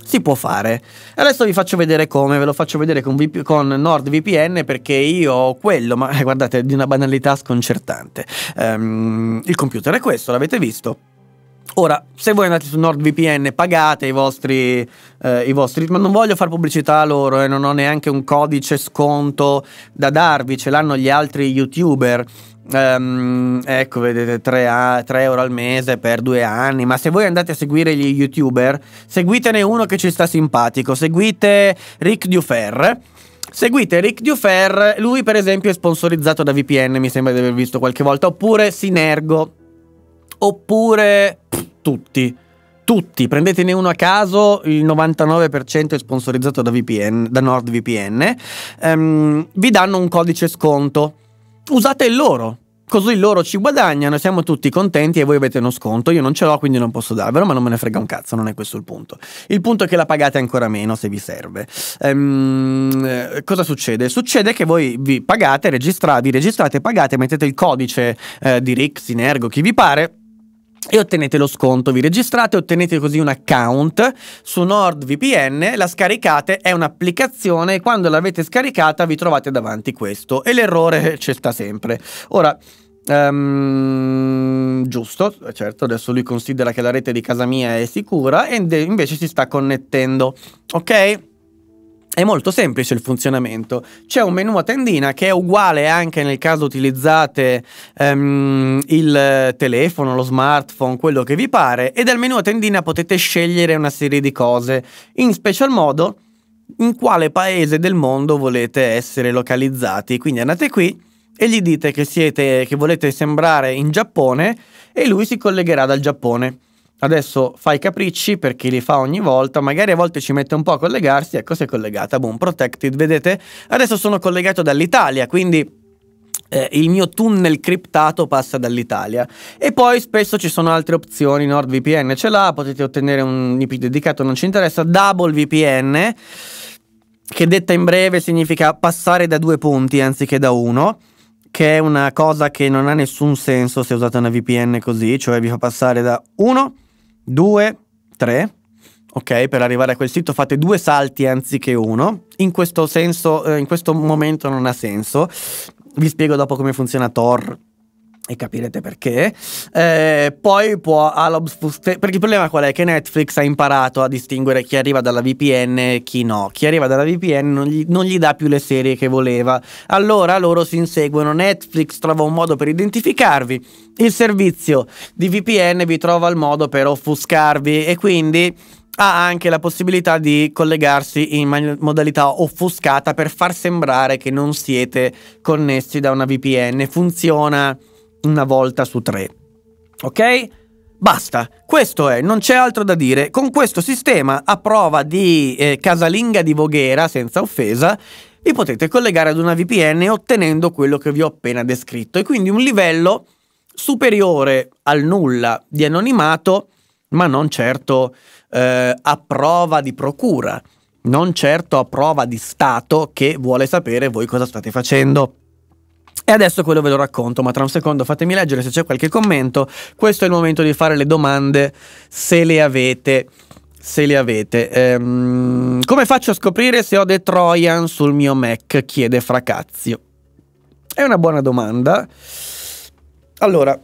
Si può fare. Adesso vi faccio vedere come, ve lo faccio vedere con, VP, con NordVPN perché io ho quello, ma eh, guardate, è di una banalità sconcertante. Um, il computer è questo, l'avete visto? Ora, se voi andate su NordVPN pagate i vostri, eh, i vostri... Ma non voglio fare pubblicità a loro e eh, non ho neanche un codice sconto da darvi, ce l'hanno gli altri youtuber. Um, ecco, vedete 3, 3, euro al mese per due anni. Ma se voi andate a seguire gli youtuber, seguitene uno che ci sta simpatico. Seguite Rick Dufer. Seguite Rick Dufer, lui per esempio è sponsorizzato da VPN, mi sembra di aver visto qualche volta, oppure Sinergo, oppure tutti. Tutti, prendetene uno a caso, il 99% è sponsorizzato da, VPN, da NordVPN, um, vi danno un codice sconto. Usate il loro, così loro ci guadagnano, siamo tutti contenti e voi avete uno sconto. Io non ce l'ho, quindi non posso darvelo, ma non me ne frega un cazzo, non è questo il punto. Il punto è che la pagate ancora meno se vi serve. Ehm, eh, cosa succede? Succede che voi vi pagate, registrate, vi registrate, pagate, mettete il codice eh, di Rix, Sinergo, chi vi pare e ottenete lo sconto, vi registrate, ottenete così un account su NordVPN, la scaricate, è un'applicazione e quando l'avete scaricata vi trovate davanti questo e l'errore c'è sta sempre. Ora Um, giusto, certo, adesso lui considera che la rete di casa mia è sicura e invece si sta connettendo. Ok? È molto semplice il funzionamento. C'è un menu a tendina che è uguale anche nel caso utilizzate um, il telefono, lo smartphone, quello che vi pare, e dal menu a tendina potete scegliere una serie di cose, in special modo in quale paese del mondo volete essere localizzati. Quindi andate qui e gli dite che, siete, che volete sembrare in Giappone e lui si collegherà dal Giappone. Adesso fa i capricci perché li fa ogni volta, magari a volte ci mette un po' a collegarsi, ecco si è collegata, boom, protected, vedete? Adesso sono collegato dall'Italia, quindi eh, il mio tunnel criptato passa dall'Italia e poi spesso ci sono altre opzioni NordVPN ce l'ha potete ottenere un IP dedicato non ci interessa Double VPN, che detta in breve significa passare da due punti anziché da uno che è una cosa che non ha nessun senso se usate una VPN così cioè vi fa passare da uno due, tre. ok? Per arrivare a quel sito fate due salti anziché uno. In questo senso, eh, in questo momento non ha senso. Vi spiego dopo come funziona Tor e capirete perché. Eh, poi può ha l'obfuscazione. Perché il problema qual è? Che Netflix ha imparato a distinguere chi arriva dalla VPN e chi no. Chi arriva dalla VPN non gli, non gli dà più le serie che voleva. Allora loro si inseguono. Netflix trova un modo per identificarvi il servizio di VPN vi trova il modo per offuscarvi e quindi ha anche la possibilità di collegarsi in modalità offuscata per far sembrare che non siete connessi da una VPN. Funziona una volta su tre. Ok? Basta, questo è, non c'è altro da dire. Con questo sistema, a prova di eh, casalinga di Voghera, senza offesa, vi potete collegare ad una VPN ottenendo quello che vi ho appena descritto e quindi un livello superiore al nulla di anonimato, ma non certo eh, a prova di procura, non certo a prova di Stato che vuole sapere voi cosa state facendo. E adesso quello ve lo racconto, ma tra un secondo fatemi leggere se c'è qualche commento. Questo è il momento di fare le domande se le avete. Se le avete. Ehm, come faccio a scoprire se ho dei Trojan sul mio Mac? chiede Fracazio. È una buona domanda. Allora,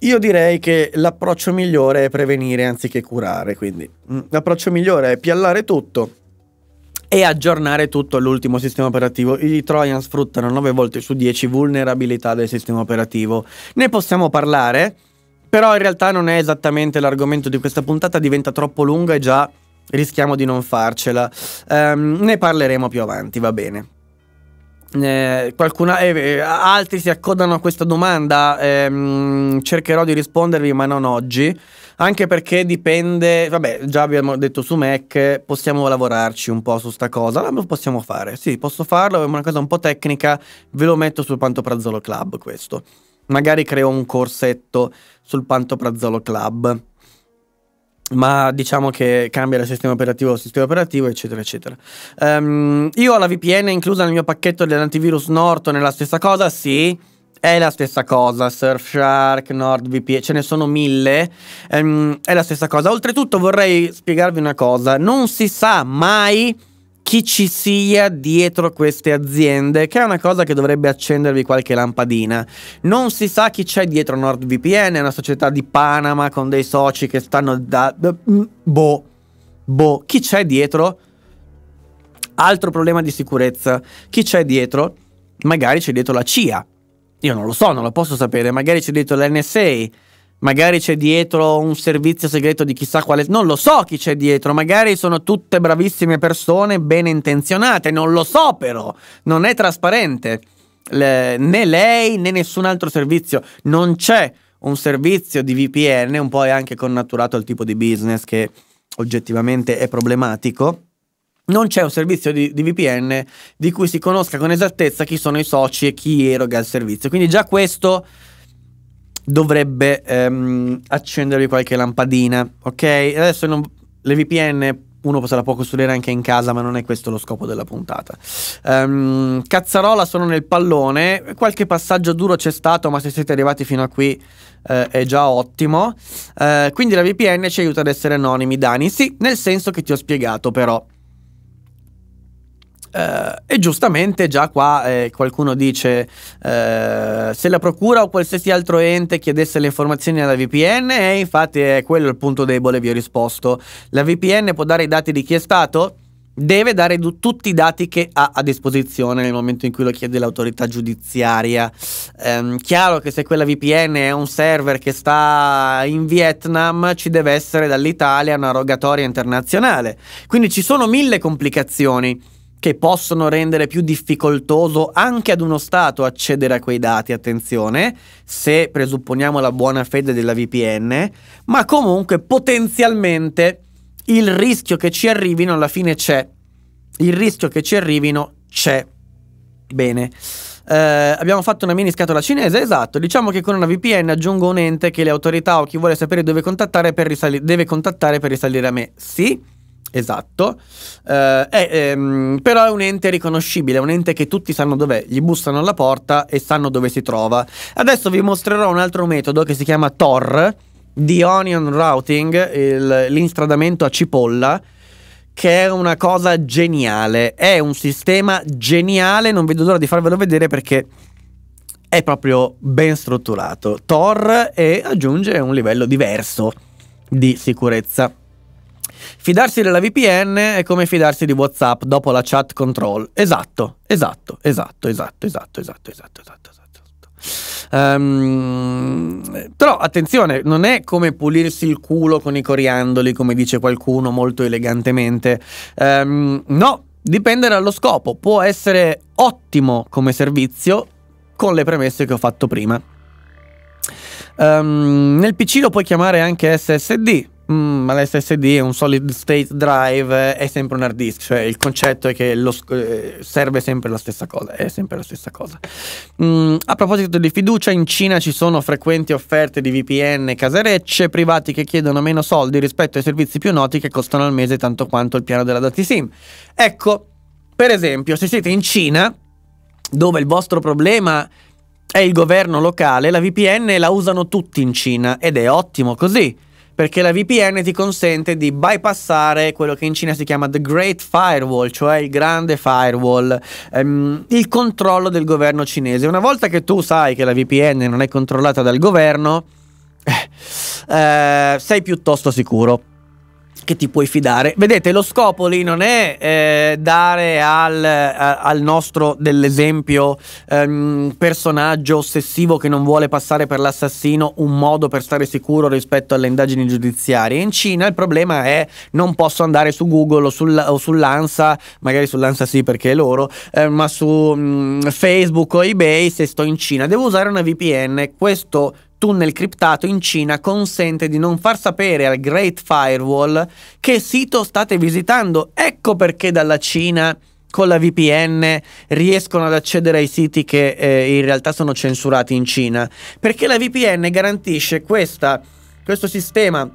io direi che l'approccio migliore è prevenire anziché curare, quindi mm, l'approccio migliore è piallare tutto e aggiornare tutto all'ultimo sistema operativo. I Trojan sfruttano 9 volte su 10 vulnerabilità del sistema operativo. Ne possiamo parlare, però in realtà non è esattamente l'argomento di questa puntata, diventa troppo lunga e già rischiamo di non farcela. Um, ne parleremo più avanti, va bene eh, qualcuna, eh, eh altri si accodano a questa domanda, ehm, cercherò di rispondervi ma non oggi, anche perché dipende, vabbè già abbiamo detto su Mac, possiamo lavorarci un po' su sta cosa, ma lo possiamo fare, sì posso farlo, è una cosa un po' tecnica, ve lo metto sul Pantoprazzolo Club questo, magari creo un corsetto sul Pantoprazzolo Club ma diciamo che cambia da sistema operativo a sistema operativo, eccetera, eccetera. Um, io ho la VPN inclusa nel mio pacchetto dell'antivirus Norton, è la stessa cosa? Sì. È la stessa cosa, Surfshark, NordVPN, ce ne sono mille, um, è la stessa cosa. Oltretutto vorrei spiegarvi una cosa, non si sa mai chi ci sia dietro queste aziende, che è una cosa che dovrebbe accendervi qualche lampadina. Non si sa chi c'è dietro NordVPN, è una società di Panama con dei soci che stanno da... Mm, boh, boh, chi c'è dietro? Altro problema di sicurezza, chi c'è dietro? Magari c'è dietro la CIA. Io non lo so, non lo posso sapere, magari c'è dietro l'NSA magari c'è dietro un servizio segreto di chissà quale, non lo so chi c'è dietro, magari sono tutte bravissime persone ben intenzionate, non lo so però, non è trasparente. Le, né lei né nessun altro servizio, non c'è un servizio di VPN, un po' è anche connaturato al tipo di business che oggettivamente è problematico. Non c'è un servizio di, di, VPN di cui si conosca con esattezza chi sono i soci e chi eroga il servizio. Quindi già questo dovrebbe ehm, accendervi qualche lampadina, ok? Adesso non, le VPN uno se la può costruire anche in casa, ma non è questo lo scopo della puntata. Um, Cazzarola sono nel pallone, qualche passaggio duro c'è stato, ma se siete arrivati fino a qui eh, è già ottimo. Eh, quindi la VPN ci aiuta ad essere anonimi, Dani. Sì, nel senso che ti ho spiegato però. Eh, e giustamente già qua eh, qualcuno dice eh, se la procura o qualsiasi altro ente chiedesse le informazioni alla VPN e infatti è quello il punto debole vi ho risposto. La VPN può dare i dati di chi è stato? deve dare du- tutti i dati che ha a disposizione nel momento in cui lo chiede l'autorità giudiziaria. Ehm, chiaro che se quella VPN è un server che sta in Vietnam, ci deve essere dall'Italia una rogatoria internazionale. Quindi ci sono mille complicazioni che possono rendere più difficoltoso anche ad uno Stato accedere a quei dati, attenzione, se presupponiamo la buona fede della VPN, ma comunque potenzialmente il rischio che ci arrivino alla fine c'è. Il rischio che ci arrivino c'è. Bene. Eh, abbiamo fatto una mini scatola cinese, esatto. Diciamo che con una VPN aggiungo un ente che le autorità o chi vuole sapere dove contattare per risali- deve contattare per risalire a me. Sì. Esatto. Eh, ehm, però è un ente riconoscibile, un ente che tutti sanno dov'è, gli bussano alla porta e sanno dove si trova. Adesso vi mostrerò un altro metodo che si chiama TOR, di Onion Routing, il, l'instradamento a cipolla, che è una cosa geniale. È un sistema geniale, non vedo l'ora di farvelo vedere perché è proprio ben strutturato. Tor e aggiunge un livello diverso di sicurezza. Fidarsi della VPN è come fidarsi di WhatsApp dopo la chat control. Esatto, esatto, esatto, esatto, esatto, esatto, esatto, esatto. Um, però attenzione, non è come pulirsi il culo con i coriandoli, come dice qualcuno molto elegantemente. Um, no, dipende dallo scopo. Può essere ottimo come servizio con le premesse che ho fatto prima. Um, nel PC lo puoi chiamare anche SSD, Mm, ma l'SSD è un solid state drive, è sempre un hard disk, cioè il concetto è che sc- eh, serve sempre la stessa cosa, è sempre la stessa cosa. Mm, a proposito di fiducia, in Cina ci sono frequenti offerte di VPN caserecce, privati che chiedono meno soldi rispetto ai servizi più noti che costano al mese tanto quanto il piano della DatiSim. Ecco, per esempio, se siete in Cina, dove il vostro problema è il governo locale, la VPN la usano tutti in Cina ed è ottimo così perché la VPN ti consente di bypassare quello che in Cina si chiama The Great Firewall, cioè il grande firewall, ehm, il controllo del governo cinese. Una volta che tu sai che la VPN non è controllata dal governo, eh, eh sei piuttosto sicuro che ti puoi fidare. Vedete, lo scopo lì non è eh, dare al, a, al nostro dell'esempio ehm, personaggio ossessivo che non vuole passare per l'assassino un modo per stare sicuro rispetto alle indagini giudiziarie. In Cina il problema è non posso andare su Google o, sul, o sull'ANSA, magari sull'ANSA sì perché è loro, eh, ma su mh, mm, Facebook o eBay se sto in Cina. Devo usare una VPN. Questo tunnel criptato in Cina consente di non far sapere al Great Firewall che sito state visitando. Ecco perché dalla Cina con la VPN riescono ad accedere ai siti che eh, in realtà sono censurati in Cina, perché la VPN garantisce questa, questo sistema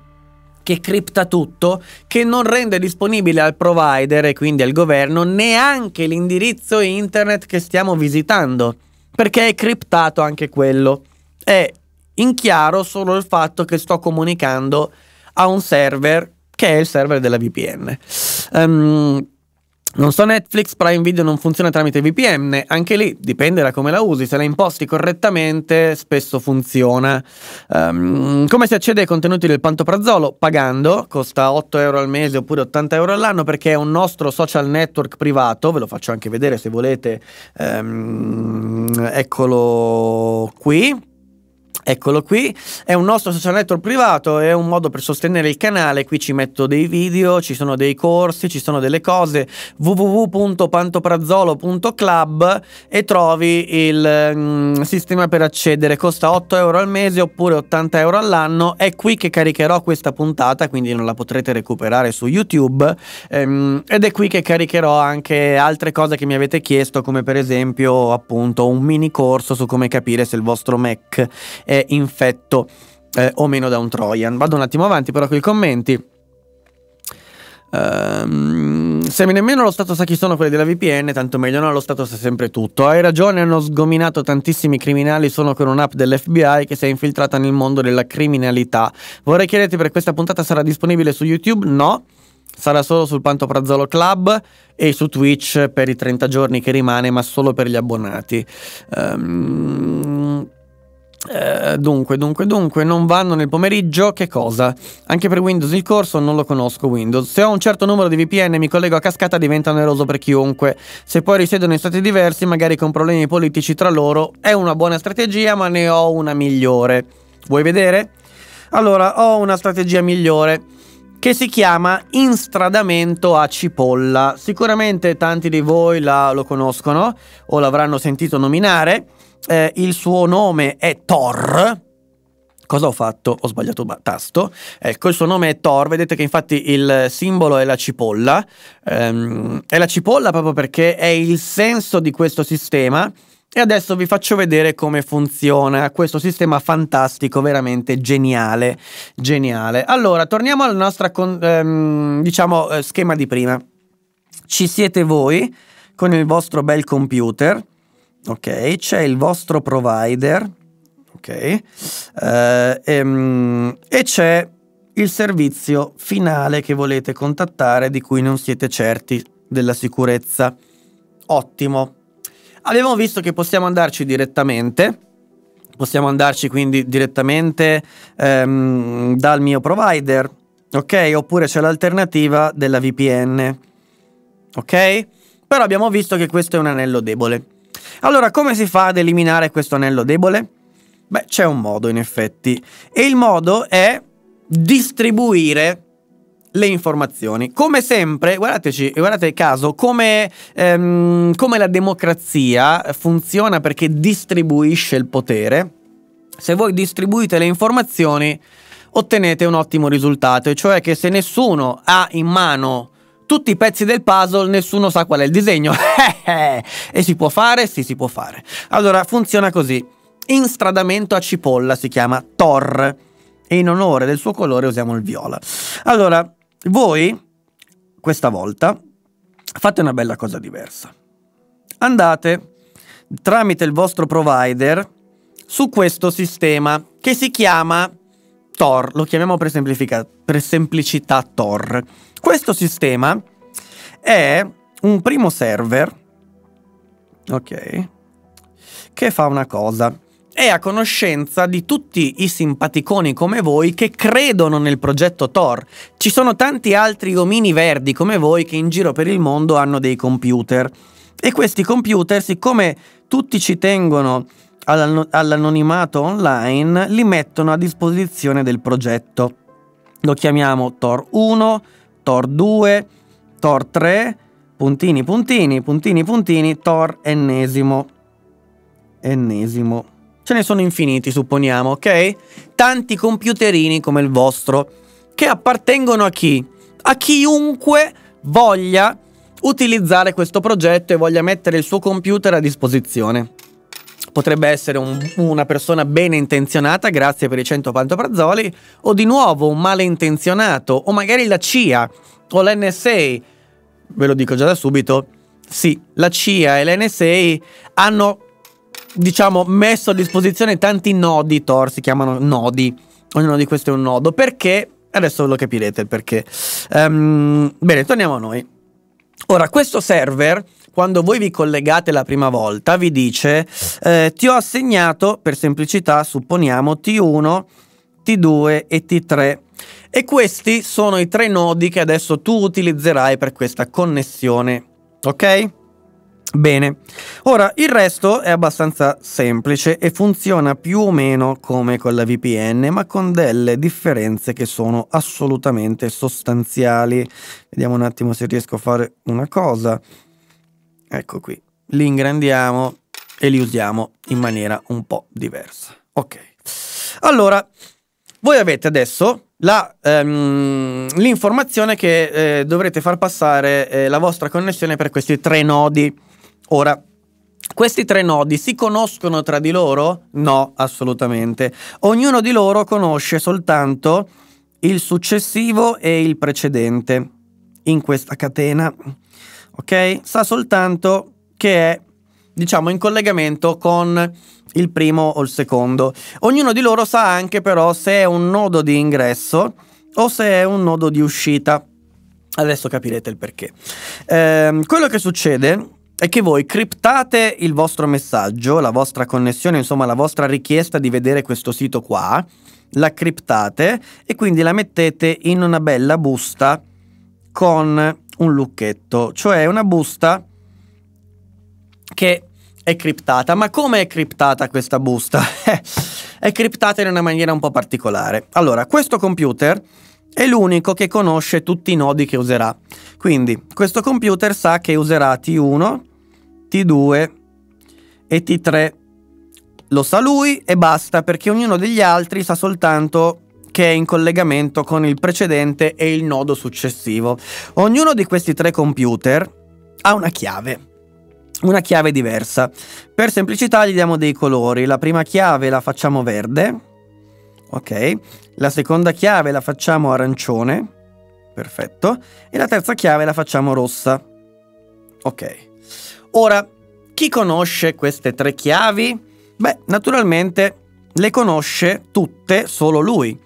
che cripta tutto, che non rende disponibile al provider e quindi al governo neanche l'indirizzo internet che stiamo visitando, perché è criptato anche quello. È in chiaro solo il fatto che sto comunicando a un server che è il server della VPN. Um, ehm, non so Netflix, Prime Video non funziona tramite VPN, anche lì dipende da come la usi, se la imposti correttamente spesso funziona. Um, come si accede ai contenuti del Pantoprazzolo? Pagando, costa 8 euro al mese oppure 80 euro all'anno perché è un nostro social network privato, ve lo faccio anche vedere se volete, um, eccolo qui. Eccolo qui, è un nostro social network privato, è un modo per sostenere il canale, qui ci metto dei video, ci sono dei corsi, ci sono delle cose, www.pantoprazzolo.club e trovi il mm, sistema per accedere, costa 8 euro al mese oppure 80 euro all'anno, è qui che caricherò questa puntata, quindi non la potrete recuperare su YouTube ehm, ed è qui che caricherò anche altre cose che mi avete chiesto, come per esempio appunto un mini corso su come capire se il vostro Mac è infetto eh, o meno da un Trojan. Vado un attimo avanti però con i commenti. Um, se nemmeno lo Stato sa chi sono quelli della VPN, tanto meglio no, lo Stato sa sempre tutto. Hai ragione, hanno sgominato tantissimi criminali solo con un'app dell'FBI che si è infiltrata nel mondo della criminalità. Vorrei chiederti per questa puntata sarà disponibile su YouTube? No, sarà solo sul Panto Prazzolo Club e su Twitch per i 30 giorni che rimane, ma solo per gli abbonati. Um, eh, dunque, dunque, dunque, non vanno nel pomeriggio, che cosa? Anche per Windows il corso non lo conosco Windows. Se ho un certo numero di VPN e mi collego a cascata diventa oneroso per chiunque. Se poi risiedono in stati diversi, magari con problemi politici tra loro, è una buona strategia, ma ne ho una migliore. Vuoi vedere? Allora, ho una strategia migliore che si chiama Instradamento a cipolla. Sicuramente tanti di voi la, lo conoscono o l'avranno sentito nominare eh, il suo nome è Thor. Cosa ho fatto? Ho sbagliato il tasto. Ecco, il suo nome è Thor. Vedete che infatti il simbolo è la cipolla. Ehm, è la cipolla proprio perché è il senso di questo sistema. E adesso vi faccio vedere come funziona questo sistema fantastico, veramente geniale, geniale. Allora, torniamo al nostro ehm, diciamo, eh, schema di prima. Ci siete voi con il vostro bel computer ok, c'è il vostro provider, ok, eh, e, ehm, e c'è il servizio finale che volete contattare di cui non siete certi della sicurezza. Ottimo. Abbiamo visto che possiamo andarci direttamente possiamo andarci quindi direttamente ehm, dal mio provider, ok? Oppure c'è l'alternativa della VPN, ok? Però abbiamo visto che questo è un anello debole. Allora, come si fa ad eliminare questo anello debole? Beh, c'è un modo in effetti. E il modo è distribuire le informazioni. Come sempre, guardateci, guardate il caso, come, ehm, come la democrazia funziona perché distribuisce il potere. Se voi distribuite le informazioni ottenete un ottimo risultato, e cioè che se nessuno ha in mano tutti i pezzi del puzzle, nessuno sa qual è il disegno. e si può fare? Sì, si può fare. Allora, funziona così. Instradamento a cipolla si chiama Tor e in onore del suo colore usiamo il viola. Allora, voi questa volta fate una bella cosa diversa. Andate tramite il vostro provider su questo sistema che si chiama Tor, lo chiamiamo per, per semplicità Tor. Questo sistema è un primo server, ok, che fa una cosa. È a conoscenza di tutti i simpaticoni come voi che credono nel progetto Tor. Ci sono tanti altri omini verdi come voi che in giro per il mondo hanno dei computer. E questi computer, siccome tutti ci tengono all'anonimato online, li mettono a disposizione del progetto. Lo chiamiamo Tor 1, Tor 2, Tor 3, puntini, puntini, puntini, puntini, Tor ennesimo. Ennesimo. Ce ne sono infiniti, supponiamo, ok? Tanti computerini come il vostro, che appartengono a chi? A chiunque voglia utilizzare questo progetto e voglia mettere il suo computer a disposizione potrebbe essere un, una persona bene intenzionata, grazie per i 100 pantoprazzoli, o di nuovo un malintenzionato, o magari la CIA o l'NSA. Ve lo dico già da subito, sì, la CIA e l'NSA hanno, diciamo, messo a disposizione tanti nodi Tor, si chiamano nodi, ognuno di questi è un nodo, perché, adesso lo capirete perché. Um, bene, torniamo a noi. Ora, questo server quando voi vi collegate la prima volta, vi dice eh, ti ho assegnato, per semplicità, supponiamo T1, T2 e T3. E questi sono i tre nodi che adesso tu utilizzerai per questa connessione. Ok? Bene, ora il resto è abbastanza semplice e funziona più o meno come con la VPN, ma con delle differenze che sono assolutamente sostanziali. Vediamo un attimo se riesco a fare una cosa. Ecco qui. Li ingrandiamo e li usiamo in maniera un po' diversa. Ok. Allora, voi avete adesso ehm, l'informazione ehm, che eh, dovrete far passare eh, la vostra connessione per questi tre nodi. Ora, questi tre nodi si conoscono tra di loro? No, assolutamente. Ognuno di loro conosce soltanto il successivo e il precedente in questa catena ok? Sa soltanto che è, diciamo, in collegamento con il primo o il secondo. Ognuno di loro sa anche però se è un nodo di ingresso o se è un nodo di uscita. Adesso capirete il perché. Ehm, quello che succede è che voi criptate il vostro messaggio, la vostra connessione, insomma la vostra richiesta di vedere questo sito qua, la criptate e quindi la mettete in una bella busta con un lucchetto, cioè una busta che è criptata. Ma come è criptata questa busta? è criptata in una maniera un po' particolare. Allora, questo computer è l'unico che conosce tutti i nodi che userà. Quindi, questo computer sa che userà T1, T2 e T3. Lo sa lui e basta perché ognuno degli altri sa soltanto che è in collegamento con il precedente e il nodo successivo. Ognuno di questi tre computer ha una chiave una chiave diversa. Per semplicità gli diamo dei colori. La prima chiave la facciamo verde, ok. La seconda chiave la facciamo arancione, perfetto. E la terza chiave la facciamo rossa, ok. Ora, chi conosce queste tre chiavi? Beh, naturalmente le conosce tutte solo lui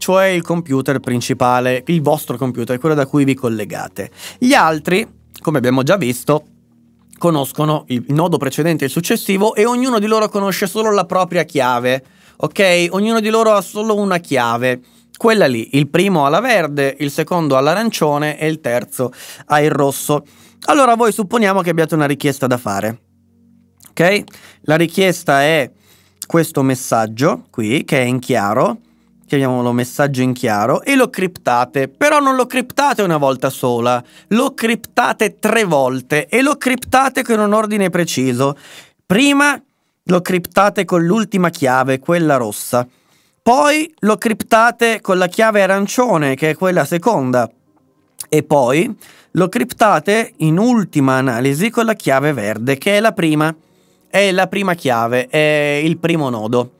cioè il computer principale, il vostro computer, quello da cui vi collegate. Gli altri, come abbiamo già visto, conoscono il nodo precedente e il successivo e ognuno di loro conosce solo la propria chiave, ok? Ognuno di loro ha solo una chiave. Quella lì, il primo alla verde, il secondo all'arancione e il terzo al rosso. Allora voi supponiamo che abbiate una richiesta da fare. Ok? La richiesta è questo messaggio qui che è in chiaro chiamiamolo messaggio in chiaro, e lo criptate, però non lo criptate una volta sola, lo criptate tre volte e lo criptate con un ordine preciso. Prima lo criptate con l'ultima chiave, quella rossa, poi lo criptate con la chiave arancione, che è quella seconda, e poi lo criptate in ultima analisi con la chiave verde, che è la prima, è la prima chiave, è il primo nodo.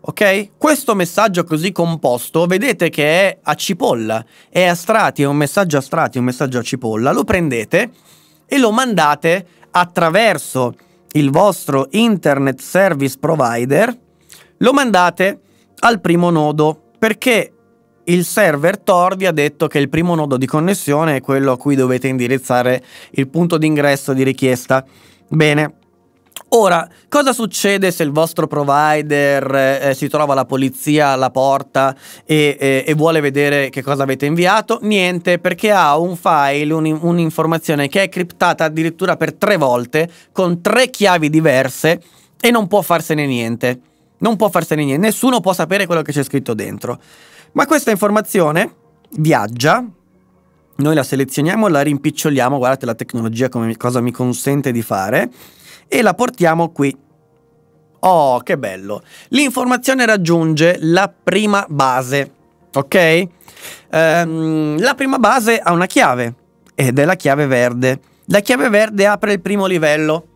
Ok? Questo messaggio così composto, vedete che è a cipolla, è a strati, è un messaggio a strati, un messaggio a cipolla, lo prendete e lo mandate attraverso il vostro internet service provider, lo mandate al primo nodo perché il server Tor vi ha detto che il primo nodo di connessione è quello a cui dovete indirizzare il punto d'ingresso di richiesta. Bene, Ora, cosa succede se il vostro provider eh, si trova la polizia alla porta e, e, e, vuole vedere che cosa avete inviato? Niente, perché ha un file, un, un'informazione che è criptata addirittura per tre volte con tre chiavi diverse e non può farsene niente. Non può farsene niente, nessuno può sapere quello che c'è scritto dentro. Ma questa informazione viaggia, noi la selezioniamo, la rimpiccioliamo, guardate la tecnologia come cosa mi consente di fare e la portiamo qui. Oh, che bello! L'informazione raggiunge la prima base, ok? Ehm, la prima base ha una chiave ed è la chiave verde. La chiave verde apre il primo livello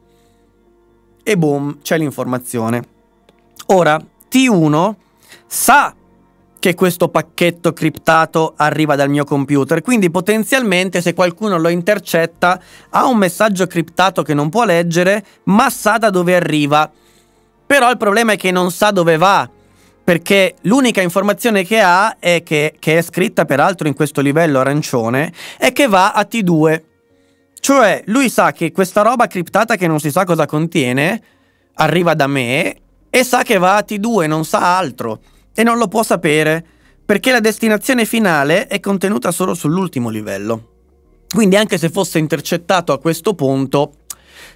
e boom, c'è l'informazione. Ora, T1 sa che questo pacchetto criptato arriva dal mio computer. Quindi potenzialmente se qualcuno lo intercetta ha un messaggio criptato che non può leggere, ma sa da dove arriva. Però il problema è che non sa dove va perché l'unica informazione che ha è che, che, è scritta peraltro in questo livello arancione è che va a T2. Cioè lui sa che questa roba criptata che non si sa cosa contiene arriva da me e sa che va a T2, non sa altro e non lo può sapere perché la destinazione finale è contenuta solo sull'ultimo livello. Quindi anche se fosse intercettato a questo punto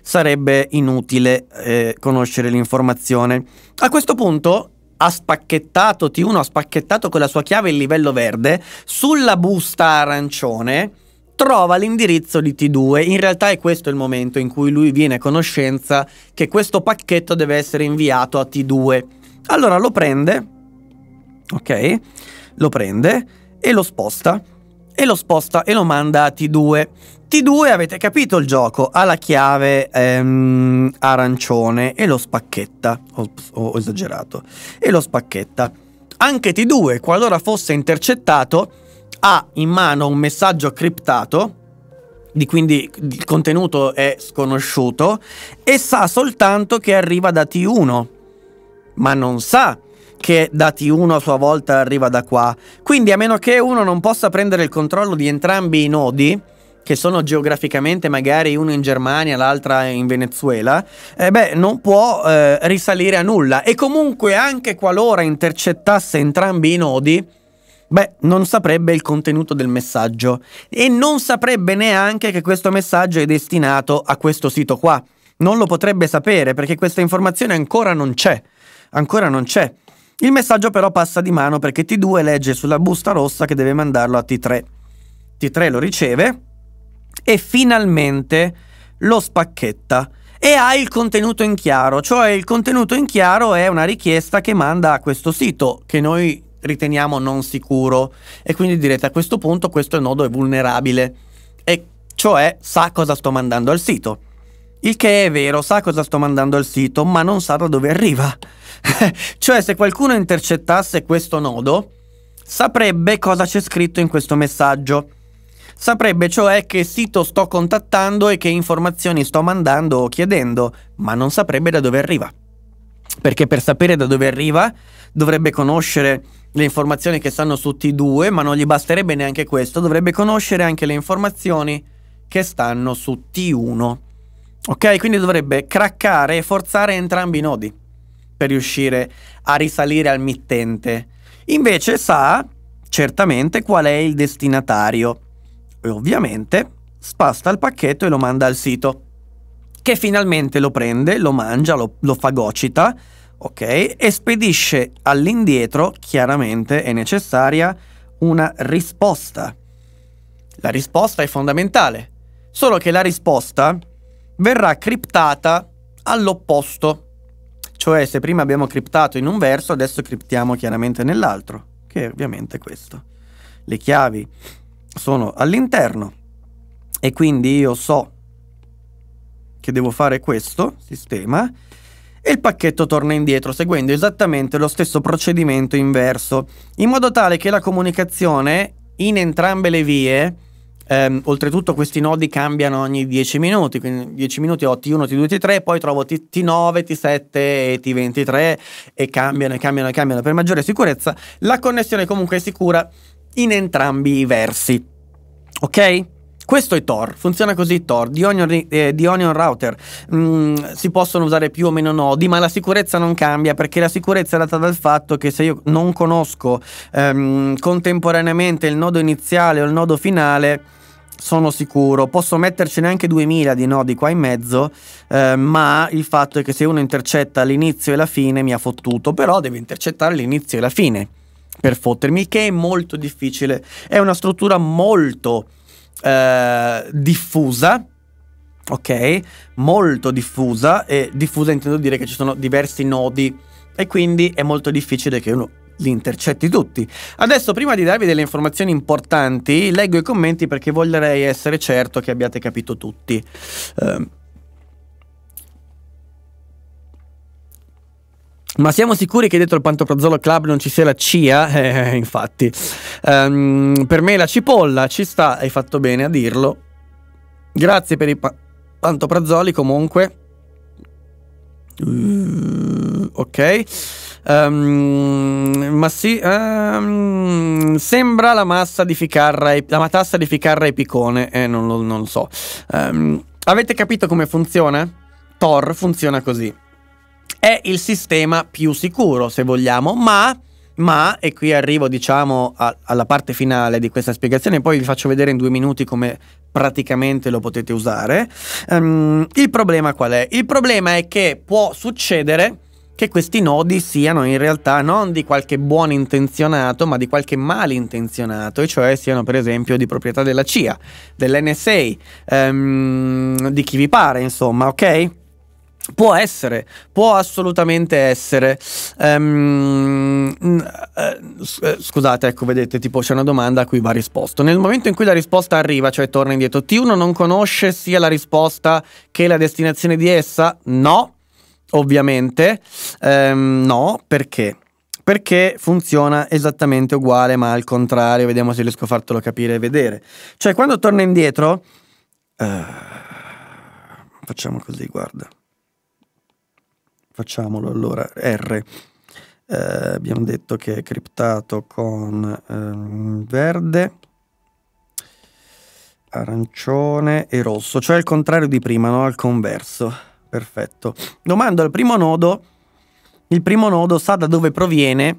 sarebbe inutile eh, conoscere l'informazione. A questo punto ha spacchettato T1 ha spacchettato con la sua chiave il livello verde sulla busta arancione trova l'indirizzo di T2. In realtà è questo il momento in cui lui viene a conoscenza che questo pacchetto deve essere inviato a T2. Allora lo prende ok? Lo prende e lo sposta e lo sposta e lo manda a T2. T2 avete capito il gioco, ha la chiave ehm, arancione e lo spacchetta, ho, ho esagerato, e lo spacchetta. Anche T2, qualora fosse intercettato, ha in mano un messaggio criptato di quindi il contenuto è sconosciuto e sa soltanto che arriva da T1, ma non sa che dati uno a sua volta arriva da qua. Quindi a meno che uno non possa prendere il controllo di entrambi i nodi, che sono geograficamente magari uno in Germania, l'altra in Venezuela, eh beh, non può eh, risalire a nulla. E comunque anche qualora intercettasse entrambi i nodi, beh, non saprebbe il contenuto del messaggio e non saprebbe neanche che questo messaggio è destinato a questo sito qua. Non lo potrebbe sapere perché questa informazione ancora non c'è. Ancora non c'è. Il messaggio però passa di mano perché T2 legge sulla busta rossa che deve mandarlo a T3. T3 lo riceve e finalmente lo spacchetta e ha il contenuto in chiaro, cioè il contenuto in chiaro è una richiesta che manda a questo sito che noi riteniamo non sicuro e quindi direte a questo punto questo nodo è vulnerabile e cioè sa cosa sto mandando al sito. Il che è vero, sa cosa sto mandando al sito, ma non sa da dove arriva. cioè, se qualcuno intercettasse questo nodo, saprebbe cosa c'è scritto in questo messaggio. Saprebbe cioè che sito sto contattando e che informazioni sto mandando o chiedendo, ma non saprebbe da dove arriva. Perché per sapere da dove arriva dovrebbe conoscere le informazioni che stanno su T2, ma non gli basterebbe neanche questo, dovrebbe conoscere anche le informazioni che stanno su T1. Ok, quindi dovrebbe craccare e forzare entrambi i nodi per riuscire a risalire al mittente. Invece sa certamente qual è il destinatario e ovviamente spasta il pacchetto e lo manda al sito, che finalmente lo prende, lo mangia, lo, lo fagocita, ok? E spedisce all'indietro, chiaramente è necessaria, una risposta. La risposta è fondamentale, solo che la risposta verrà criptata all'opposto. Cioè, se prima abbiamo criptato in un verso, adesso criptiamo chiaramente nell'altro, che è ovviamente questo. Le chiavi sono all'interno e quindi io so che devo fare questo sistema e il pacchetto torna indietro seguendo esattamente lo stesso procedimento inverso, in modo tale che la comunicazione in entrambe le vie Ehm, oltretutto questi nodi cambiano ogni 10 minuti, quindi 10 minuti ho T1, T2, T3, poi trovo T, 9 T7 e T23 e cambiano e cambiano e cambiano per maggiore sicurezza. La connessione comunque è sicura in entrambi i versi. Ok? Questo è Tor, funziona così Tor, di Onion, eh, di Onion Router, mm, si possono usare più o meno nodi, ma la sicurezza non cambia perché la sicurezza è data dal fatto che se io non conosco ehm, contemporaneamente il nodo iniziale o il nodo finale, sono sicuro, posso mettercene anche 2000 di nodi qua in mezzo, eh, ma il fatto è che se uno intercetta l'inizio e la fine mi ha fottuto, però deve intercettare l'inizio e la fine per fottermi, che è molto difficile, è una struttura molto eh, diffusa, ok? Molto diffusa e diffusa intendo dire che ci sono diversi nodi e quindi è molto difficile che uno li intercetti tutti. Adesso prima di darvi delle informazioni importanti leggo i commenti perché vorrei essere certo che abbiate capito tutti. Eh, Ma siamo sicuri che dietro il Pantoprazzolo Club non ci sia la CIA? Eh, infatti. Um, per me la cipolla ci sta, hai fatto bene a dirlo. Grazie per i pa- Pantoprazzoli comunque. Uh, ok. Um, ma sì, um, sembra la massa di Ficarra e, la matassa di Ficarra e Picone, eh, non lo, non lo so. Um, avete capito come funziona? Tor funziona così è il sistema più sicuro, se vogliamo, ma, ma e qui arrivo diciamo a, alla parte finale di questa spiegazione, poi vi faccio vedere in due minuti come praticamente lo potete usare. Um, il problema qual è? Il problema è che può succedere che questi nodi siano in realtà non di qualche buon intenzionato, ma di qualche malintenzionato, e cioè siano per esempio di proprietà della CIA, dell'NSA, um, ehm, di chi vi pare, insomma, ok? Può essere, può assolutamente essere. Um, scusate, ecco, vedete, tipo c'è una domanda a cui va risposto. Nel momento in cui la risposta arriva, cioè torna indietro, T1 non conosce sia la risposta che la destinazione di essa? No, ovviamente. Um, no, perché? perché funziona esattamente uguale ma al contrario, vediamo se riesco a fartelo capire e vedere. Cioè quando torna indietro, uh, facciamo così, guarda facciamolo allora, R. Eh, abbiamo detto che è criptato con ehm, verde, arancione e rosso, cioè il contrario di prima, no? al converso. Perfetto. Domando al primo nodo, il primo nodo sa da dove proviene,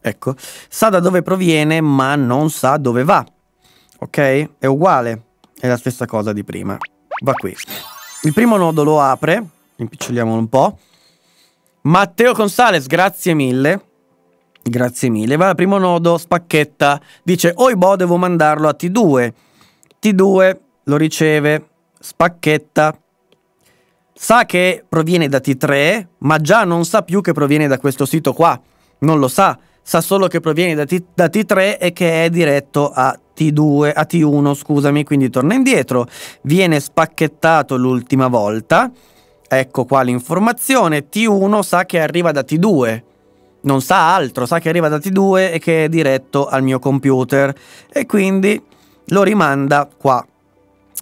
ecco, sa da dove proviene ma non sa dove va. Ok? È uguale, è la stessa cosa di prima. Va qui. Il primo nodo lo apre, impiccioliamolo un po'. Matteo Gonzalez, grazie mille. Grazie mille. Va al primo nodo, spacchetta. Dice, oi boh, devo mandarlo a T2. T2 lo riceve, spacchetta. Sa che proviene da T3, ma già non sa più che proviene da questo sito qua. Non lo sa. Sa solo che proviene da, T- da T3 e che è diretto a T2, a T1, scusami. Quindi torna indietro. Viene spacchettato l'ultima volta Ecco qua l'informazione, T1 sa che arriva da T2, non sa altro, sa che arriva da T2 e che è diretto al mio computer e quindi lo rimanda qua.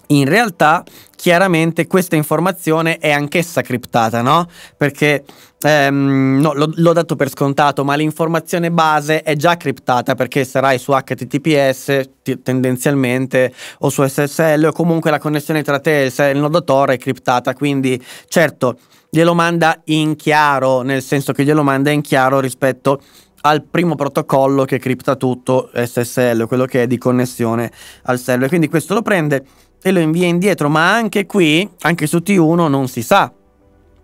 In realtà, chiaramente questa informazione è anch'essa criptata, no? Perché Ehm, no, l'ho, l'ho dato per scontato, ma l'informazione base è già criptata perché sarai su HTTPS t- tendenzialmente o su SSL o comunque la connessione tra te e il nodo Tor è criptata, quindi certo glielo manda in chiaro, nel senso che glielo manda in chiaro rispetto al primo protocollo che cripta tutto SSL, quello che è di connessione al server. Quindi questo lo prende e lo invia indietro, ma anche qui, anche su T1 non si sa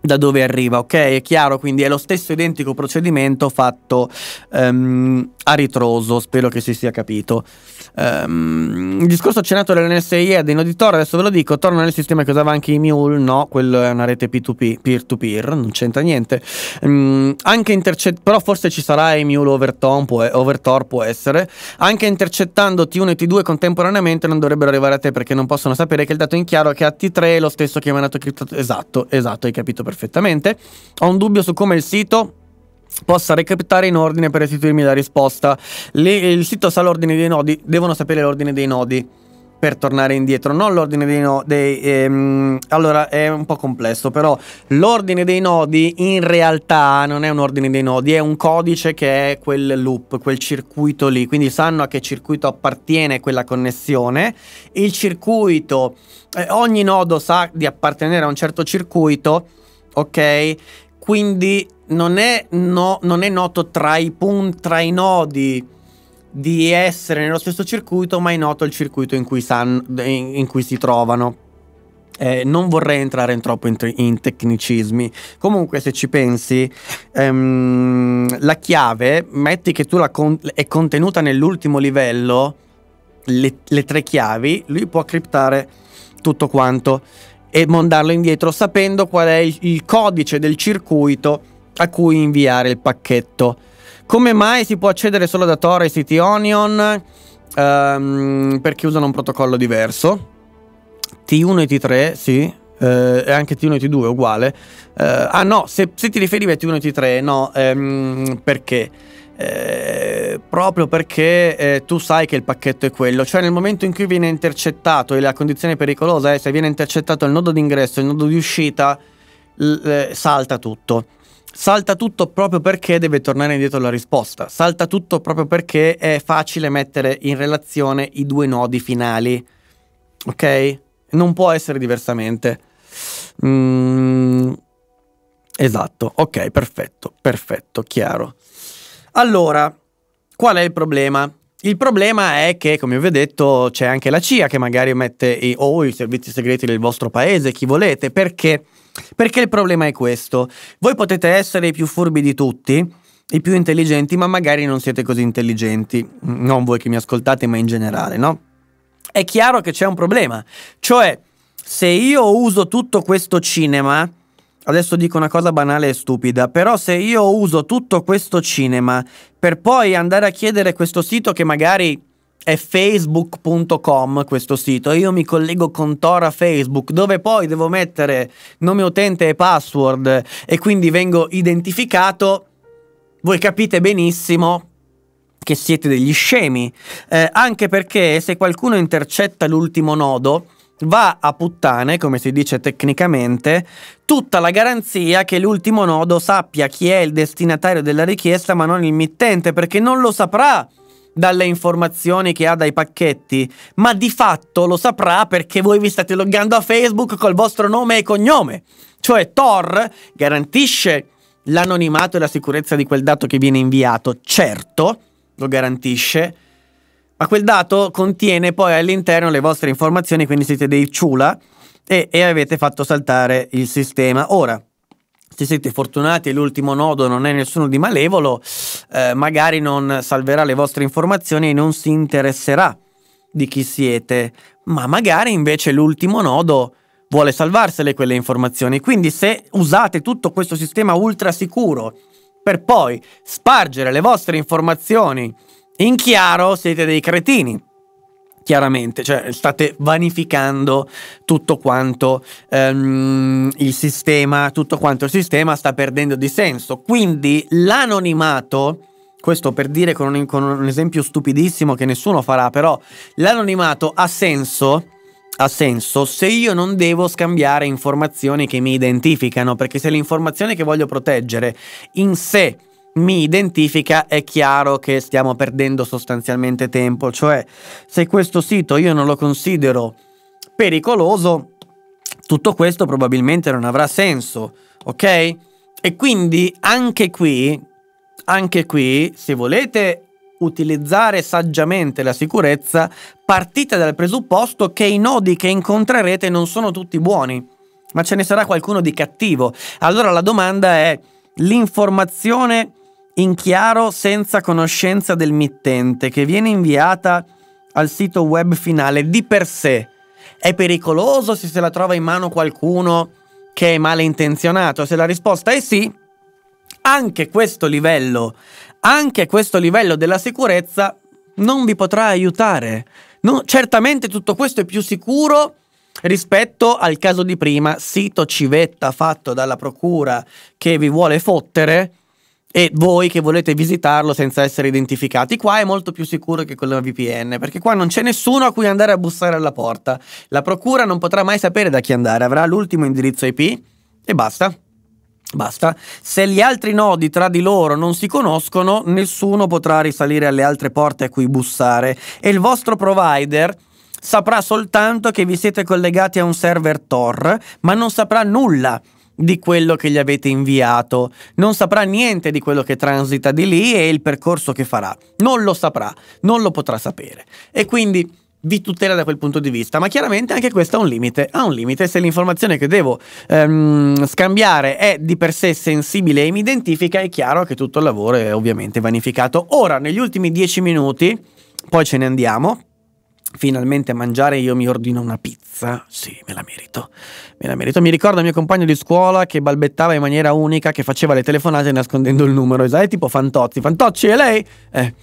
da dove arriva, ok? È chiaro, quindi è lo stesso identico procedimento fatto um, a ritroso, spero che si sia capito. Um, il discorso accennato dell'NSI è in auditore, adesso ve lo dico, torna nel sistema che usava anche i Mule, no, quello è una rete P2P, peer-to-peer, non c'entra niente. Um, anche intercett- però forse ci sarà i Mule Overton, può, Overtor può essere. Anche intercettando T1 e T2 contemporaneamente non dovrebbero arrivare a te perché non possono sapere che il dato in chiaro è che a T3 è lo stesso che è emanato criptato. Esatto, esatto, hai capito perfettamente perfettamente. Ho un dubbio su come il sito possa recapitare in ordine per restituirmi la risposta. Le, il sito sa l'ordine dei nodi, devono sapere l'ordine dei nodi per tornare indietro, non l'ordine dei nodi. Ehm, allora è un po' complesso, però l'ordine dei nodi in realtà non è un ordine dei nodi, è un codice che è quel loop, quel circuito lì, quindi sanno a che circuito appartiene quella connessione. Il circuito, eh, ogni nodo sa di appartenere a un certo circuito ok? Quindi non è, no, non è noto tra i, punti, tra i nodi di essere nello stesso circuito, ma è noto il circuito in cui, san, in, in cui si trovano. Eh, non vorrei entrare in troppo in, in, tecnicismi. Comunque, se ci pensi, ehm, la chiave, metti che tu la con è contenuta nell'ultimo livello, le, le tre chiavi, lui può criptare tutto quanto e mandarlo indietro sapendo qual è il, codice del circuito a cui inviare il pacchetto. Come mai si può accedere solo da Tor e City Onion? Um, perché usano un protocollo diverso. T1 e T3, sì. Eh, e anche T1 e T2 uguale. Uh, ah no, se, se, ti riferivi a T1 e T3, no, um, perché? Eh, proprio perché eh, tu sai che il pacchetto è quello, cioè nel momento in cui viene intercettato e la condizione pericolosa è eh, se viene intercettato il nodo d'ingresso, il nodo di uscita, eh, salta tutto. Salta tutto proprio perché deve tornare indietro la risposta, salta tutto proprio perché è facile mettere in relazione i due nodi finali, ok? Non può essere diversamente. Mm, esatto, ok, perfetto, perfetto, chiaro. Allora, qual è il problema? Il problema è che, come vi ho detto, c'è anche la CIA che magari mette i, o i servizi segreti del vostro paese, chi volete, perché? Perché il problema è questo. Voi potete essere i più furbi di tutti, i più intelligenti, ma magari non siete così intelligenti, non voi che mi ascoltate, ma in generale, no? È chiaro che c'è un problema, cioè se io uso tutto questo cinema Adesso dico una cosa banale e stupida, però se io uso tutto questo cinema per poi andare a chiedere questo sito che magari è facebook.com questo sito io mi collego con Tora Facebook dove poi devo mettere nome utente e password e quindi vengo identificato voi capite benissimo che siete degli scemi eh, anche perché se qualcuno intercetta l'ultimo nodo va a puttane, come si dice tecnicamente, tutta la garanzia che l'ultimo nodo sappia chi è il destinatario della richiesta ma non il mittente, perché non lo saprà dalle informazioni che ha dai pacchetti, ma di fatto lo saprà perché voi vi state loggando a Facebook col vostro nome e cognome. Cioè Tor garantisce l'anonimato e la sicurezza di quel dato che viene inviato, certo, lo garantisce, ma quel dato contiene poi all'interno le vostre informazioni, quindi siete dei ciula e, e avete fatto saltare il sistema. Ora, se siete fortunati e l'ultimo nodo non è nessuno di malevolo, eh, magari non salverà le vostre informazioni e non si interesserà di chi siete, ma magari invece l'ultimo nodo vuole salvarsele quelle informazioni. Quindi se usate tutto questo sistema ultra sicuro per poi spargere le vostre informazioni in chiaro siete dei cretini, chiaramente, cioè state vanificando tutto quanto ehm, il sistema, tutto quanto il sistema sta perdendo di senso. Quindi l'anonimato, questo per dire con un, con un, esempio stupidissimo che nessuno farà, però l'anonimato ha senso, ha senso se io non devo scambiare informazioni che mi identificano, perché se l'informazione che voglio proteggere in sé mi identifica è chiaro che stiamo perdendo sostanzialmente tempo, cioè se questo sito io non lo considero pericoloso, tutto questo probabilmente non avrà senso, ok? E quindi anche qui, anche qui, se volete utilizzare saggiamente la sicurezza, partite dal presupposto che i nodi che incontrerete non sono tutti buoni, ma ce ne sarà qualcuno di cattivo. Allora la domanda è l'informazione in chiaro senza conoscenza del mittente che viene inviata al sito web finale di per sé. È pericoloso se se la trova in mano qualcuno che è malintenzionato? Se la risposta è sì, anche questo livello, anche questo livello della sicurezza non vi potrà aiutare. No, certamente tutto questo è più sicuro rispetto al caso di prima, sito civetta fatto dalla procura che vi vuole fottere, e voi che volete visitarlo senza essere identificati. Qua è molto più sicuro che con la VPN, perché qua non c'è nessuno a cui andare a bussare alla porta. La procura non potrà mai sapere da chi andare, avrà l'ultimo indirizzo IP e basta. Basta. Se gli altri nodi tra di loro non si conoscono, nessuno potrà risalire alle altre porte a cui bussare e il vostro provider saprà soltanto che vi siete collegati a un server Tor, ma non saprà nulla di quello che gli avete inviato, non saprà niente di quello che transita di lì e il percorso che farà, non lo saprà, non lo potrà sapere. E quindi vi tutela da quel punto di vista, ma chiaramente anche questo ha un limite, ha un limite se l'informazione che devo ehm, scambiare è di per sé sensibile e mi identifica, è chiaro che tutto il lavoro è ovviamente vanificato. Ora, negli ultimi dieci minuti, poi ce ne andiamo, finalmente a mangiare io mi ordino una pizza. Sì, me la merito. Me la merito. Mi ricordo il mio compagno di scuola che balbettava in maniera unica, che faceva le telefonate nascondendo il numero. Esatto, è tipo Fantozzi. Fantozzi è lei? Eh.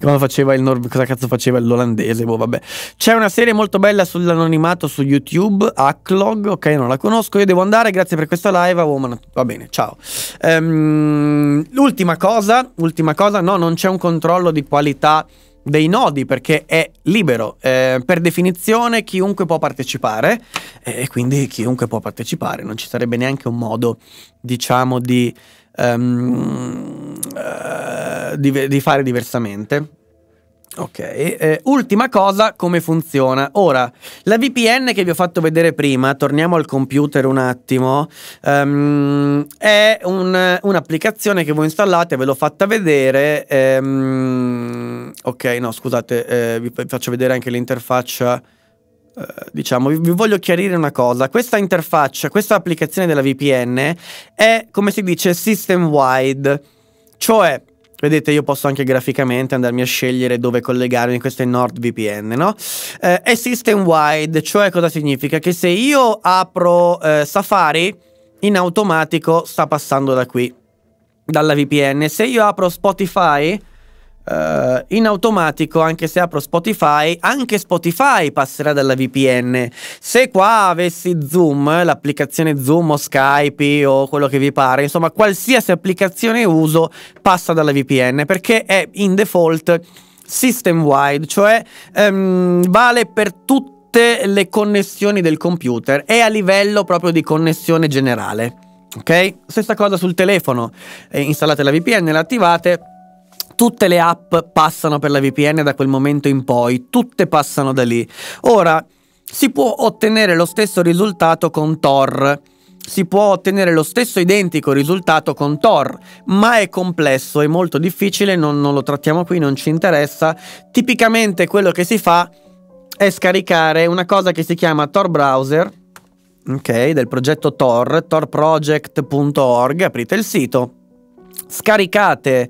Come faceva il nord... cosa cazzo faceva l'olandese? Boh, vabbè. C'è una serie molto bella sull'anonimato su YouTube, Hacklog, ok, non la conosco, io devo andare, grazie per questa live, woman. Va bene, ciao. Um, l'ultima cosa, ultima cosa, no, non c'è un controllo di qualità dei nodi perché è libero. Eh, per definizione chiunque può partecipare e quindi chiunque può partecipare, non ci sarebbe neanche un modo, diciamo, di, um, uh, di, di fare diversamente. Ok, eh, ultima cosa, come funziona? Ora, la VPN che vi ho fatto vedere prima, torniamo al computer un attimo, um, è un, un'applicazione che voi installate, ve l'ho fatta vedere, um, ok, no scusate, eh, vi faccio vedere anche l'interfaccia eh, diciamo, vi, voglio chiarire una cosa. Questa interfaccia, questa applicazione della VPN è, come si dice, system wide. Cioè, Vedete, io posso anche graficamente andarmi a scegliere dove collegarmi, questo è NordVPN, no? Eh, è system wide, cioè cosa significa? Che se io apro eh, Safari, in automatico sta passando da qui, dalla VPN. Se io apro Spotify, Uh, in automatico, anche se apro Spotify, anche Spotify passerà dalla VPN. Se qua avessi Zoom, l'applicazione Zoom o Skype o quello che vi pare, insomma, qualsiasi applicazione uso passa dalla VPN perché è in default system wide, cioè um, vale per tutte le connessioni del computer e a livello proprio di connessione generale. Ok? Stessa cosa sul telefono. Eh, installate la VPN, la attivate tutte le app passano per la VPN da quel momento in poi, tutte passano da lì. Ora, si può ottenere lo stesso risultato con Tor. Si può ottenere lo stesso identico risultato con Tor, ma è complesso, è molto difficile, non, non lo trattiamo qui, non ci interessa. Tipicamente quello che si fa è scaricare una cosa che si chiama Tor Browser, ok, del progetto Tor, torproject.org, aprite il sito, scaricate.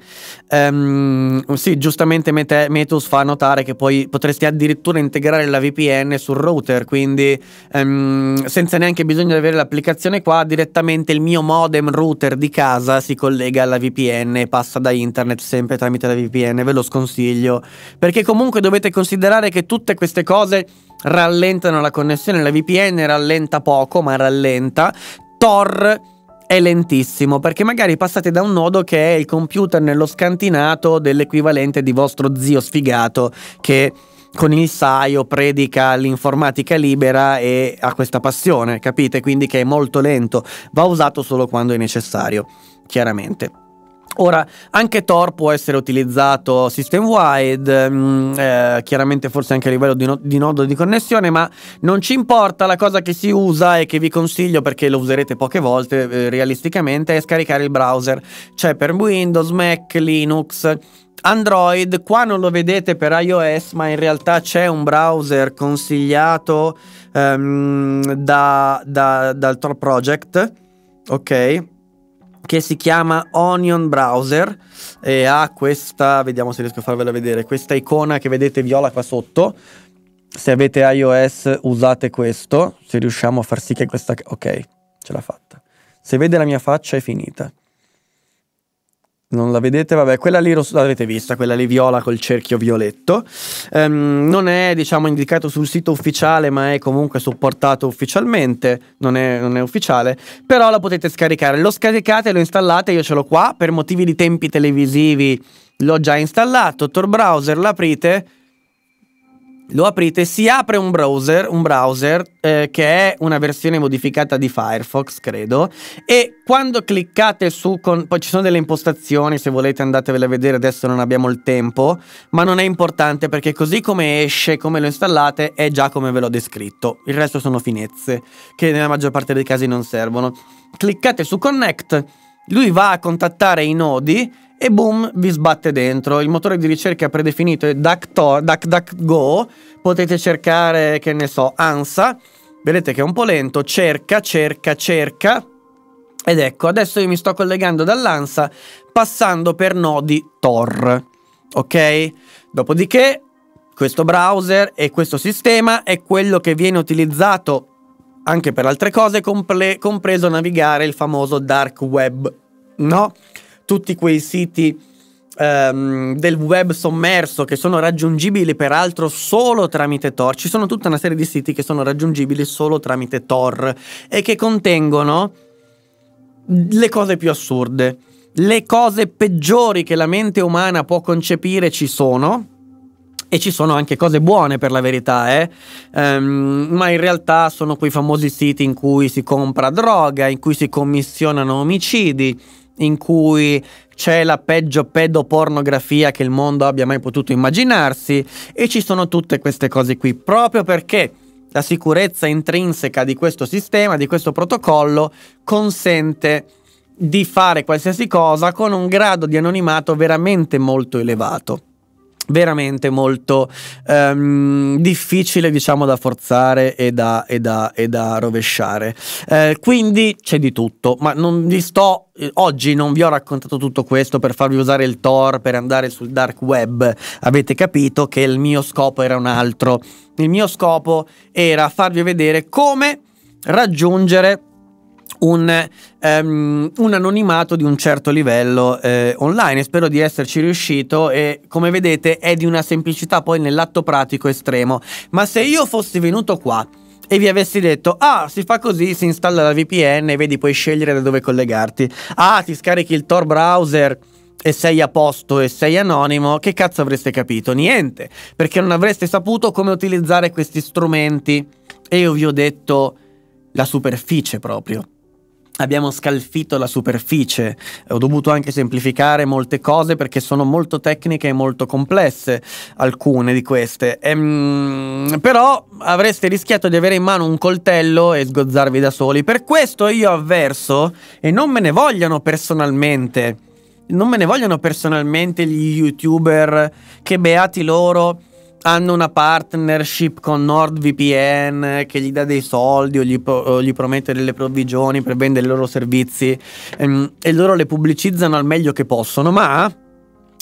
Um, sì, giustamente Met- Metus fa notare che poi potresti addirittura integrare la VPN sul router, quindi um, senza neanche bisogno di avere l'applicazione qua, direttamente il mio modem router di casa si collega alla VPN e passa da internet sempre tramite la VPN, ve lo sconsiglio, perché comunque dovete considerare che tutte queste cose rallentano la connessione, la VPN rallenta poco, ma rallenta. Tor è lentissimo perché magari passate da un nodo che è il computer nello scantinato dell'equivalente di vostro zio sfigato che con il saio predica l'informatica libera e ha questa passione, capite? Quindi che è molto lento, va usato solo quando è necessario, chiaramente. Ora, anche Tor può essere utilizzato system wide, mh, mm, eh, chiaramente forse anche a livello di, no di, nodo di connessione, ma non ci importa, la cosa che si usa e che vi consiglio perché lo userete poche volte eh, realisticamente è scaricare il browser. C'è per Windows, Mac, Linux, Android, qua non lo vedete per iOS, ma in realtà c'è un browser consigliato um, da, da, dal Tor Project, ok? che si chiama Onion Browser e ha questa, vediamo se riesco a farvela vedere, questa icona che vedete viola qua sotto. Se avete iOS usate questo, se riusciamo a far sì che questa... Ok, ce l'ha fatta. Se vede la mia faccia è finita non la vedete, vabbè, quella lì l'avete vista, quella lì viola col cerchio violetto. Um, non è, diciamo, indicato sul sito ufficiale, ma è comunque supportato ufficialmente, non è, non è, ufficiale, però la potete scaricare. Lo scaricate, lo installate, io ce l'ho qua, per motivi di tempi televisivi l'ho già installato, Tor Browser, l'aprite lo aprite, si apre un browser, un browser eh, che è una versione modificata di Firefox, credo, e quando cliccate su, con, poi ci sono delle impostazioni, se volete andatevele a vedere, adesso non abbiamo il tempo, ma non è importante perché così come esce, come lo installate, è già come ve l'ho descritto, il resto sono finezze che nella maggior parte dei casi non servono. Cliccate su Connect, lui va a contattare i nodi e boom, vi sbatte dentro. Il motore di ricerca predefinito è DuckDuckGo, potete cercare, che ne so, ANSA, vedete che è un po' lento, cerca, cerca, cerca, ed ecco, adesso io mi sto collegando dall'ANSA passando per nodi Tor, ok? Dopodiché questo browser e questo sistema è quello che viene utilizzato anche per altre cose, compreso navigare il famoso dark web, no? tutti quei siti um, del web sommerso che sono raggiungibili peraltro solo tramite Tor. Ci sono tutta una serie di siti che sono raggiungibili solo tramite Tor e che contengono le cose più assurde. Le cose peggiori che la mente umana può concepire ci sono, e ci sono anche cose buone per la verità, eh? um, ma in realtà sono quei famosi siti in cui si compra droga, in cui si commissionano omicidi, in cui c'è la peggio pedopornografia che il mondo abbia mai potuto immaginarsi e ci sono tutte queste cose qui, proprio perché la sicurezza intrinseca di questo sistema, di questo protocollo, consente di fare qualsiasi cosa con un grado di anonimato veramente molto elevato veramente molto um, difficile diciamo da forzare e da, e da, e da rovesciare eh, quindi c'è di tutto ma non vi sto eh, oggi non vi ho raccontato tutto questo per farvi usare il Tor per andare sul dark web avete capito che il mio scopo era un altro il mio scopo era farvi vedere come raggiungere un, um, un, anonimato di un certo livello eh, online. Spero di esserci riuscito e come vedete è di una semplicità poi nell'atto pratico estremo. Ma se io fossi venuto qua e vi avessi detto ah si fa così si installa la VPN e vedi puoi scegliere da dove collegarti ah ti scarichi il Tor browser e sei a posto e sei anonimo, che cazzo avreste capito? Niente, perché non avreste saputo come utilizzare questi strumenti. E io vi ho detto la superficie proprio abbiamo scalfito la superficie. Ho dovuto anche semplificare molte cose perché sono molto tecniche e molto complesse alcune di queste. Ehm, però avreste rischiato di avere in mano un coltello e sgozzarvi da soli. Per questo io avverso e non me ne vogliono personalmente. Non me ne vogliono personalmente gli youtuber che beati loro hanno una partnership con NordVPN che gli dà dei soldi o gli, o gli promette delle provvigioni per vendere i loro servizi ehm, e loro le pubblicizzano al meglio che possono, ma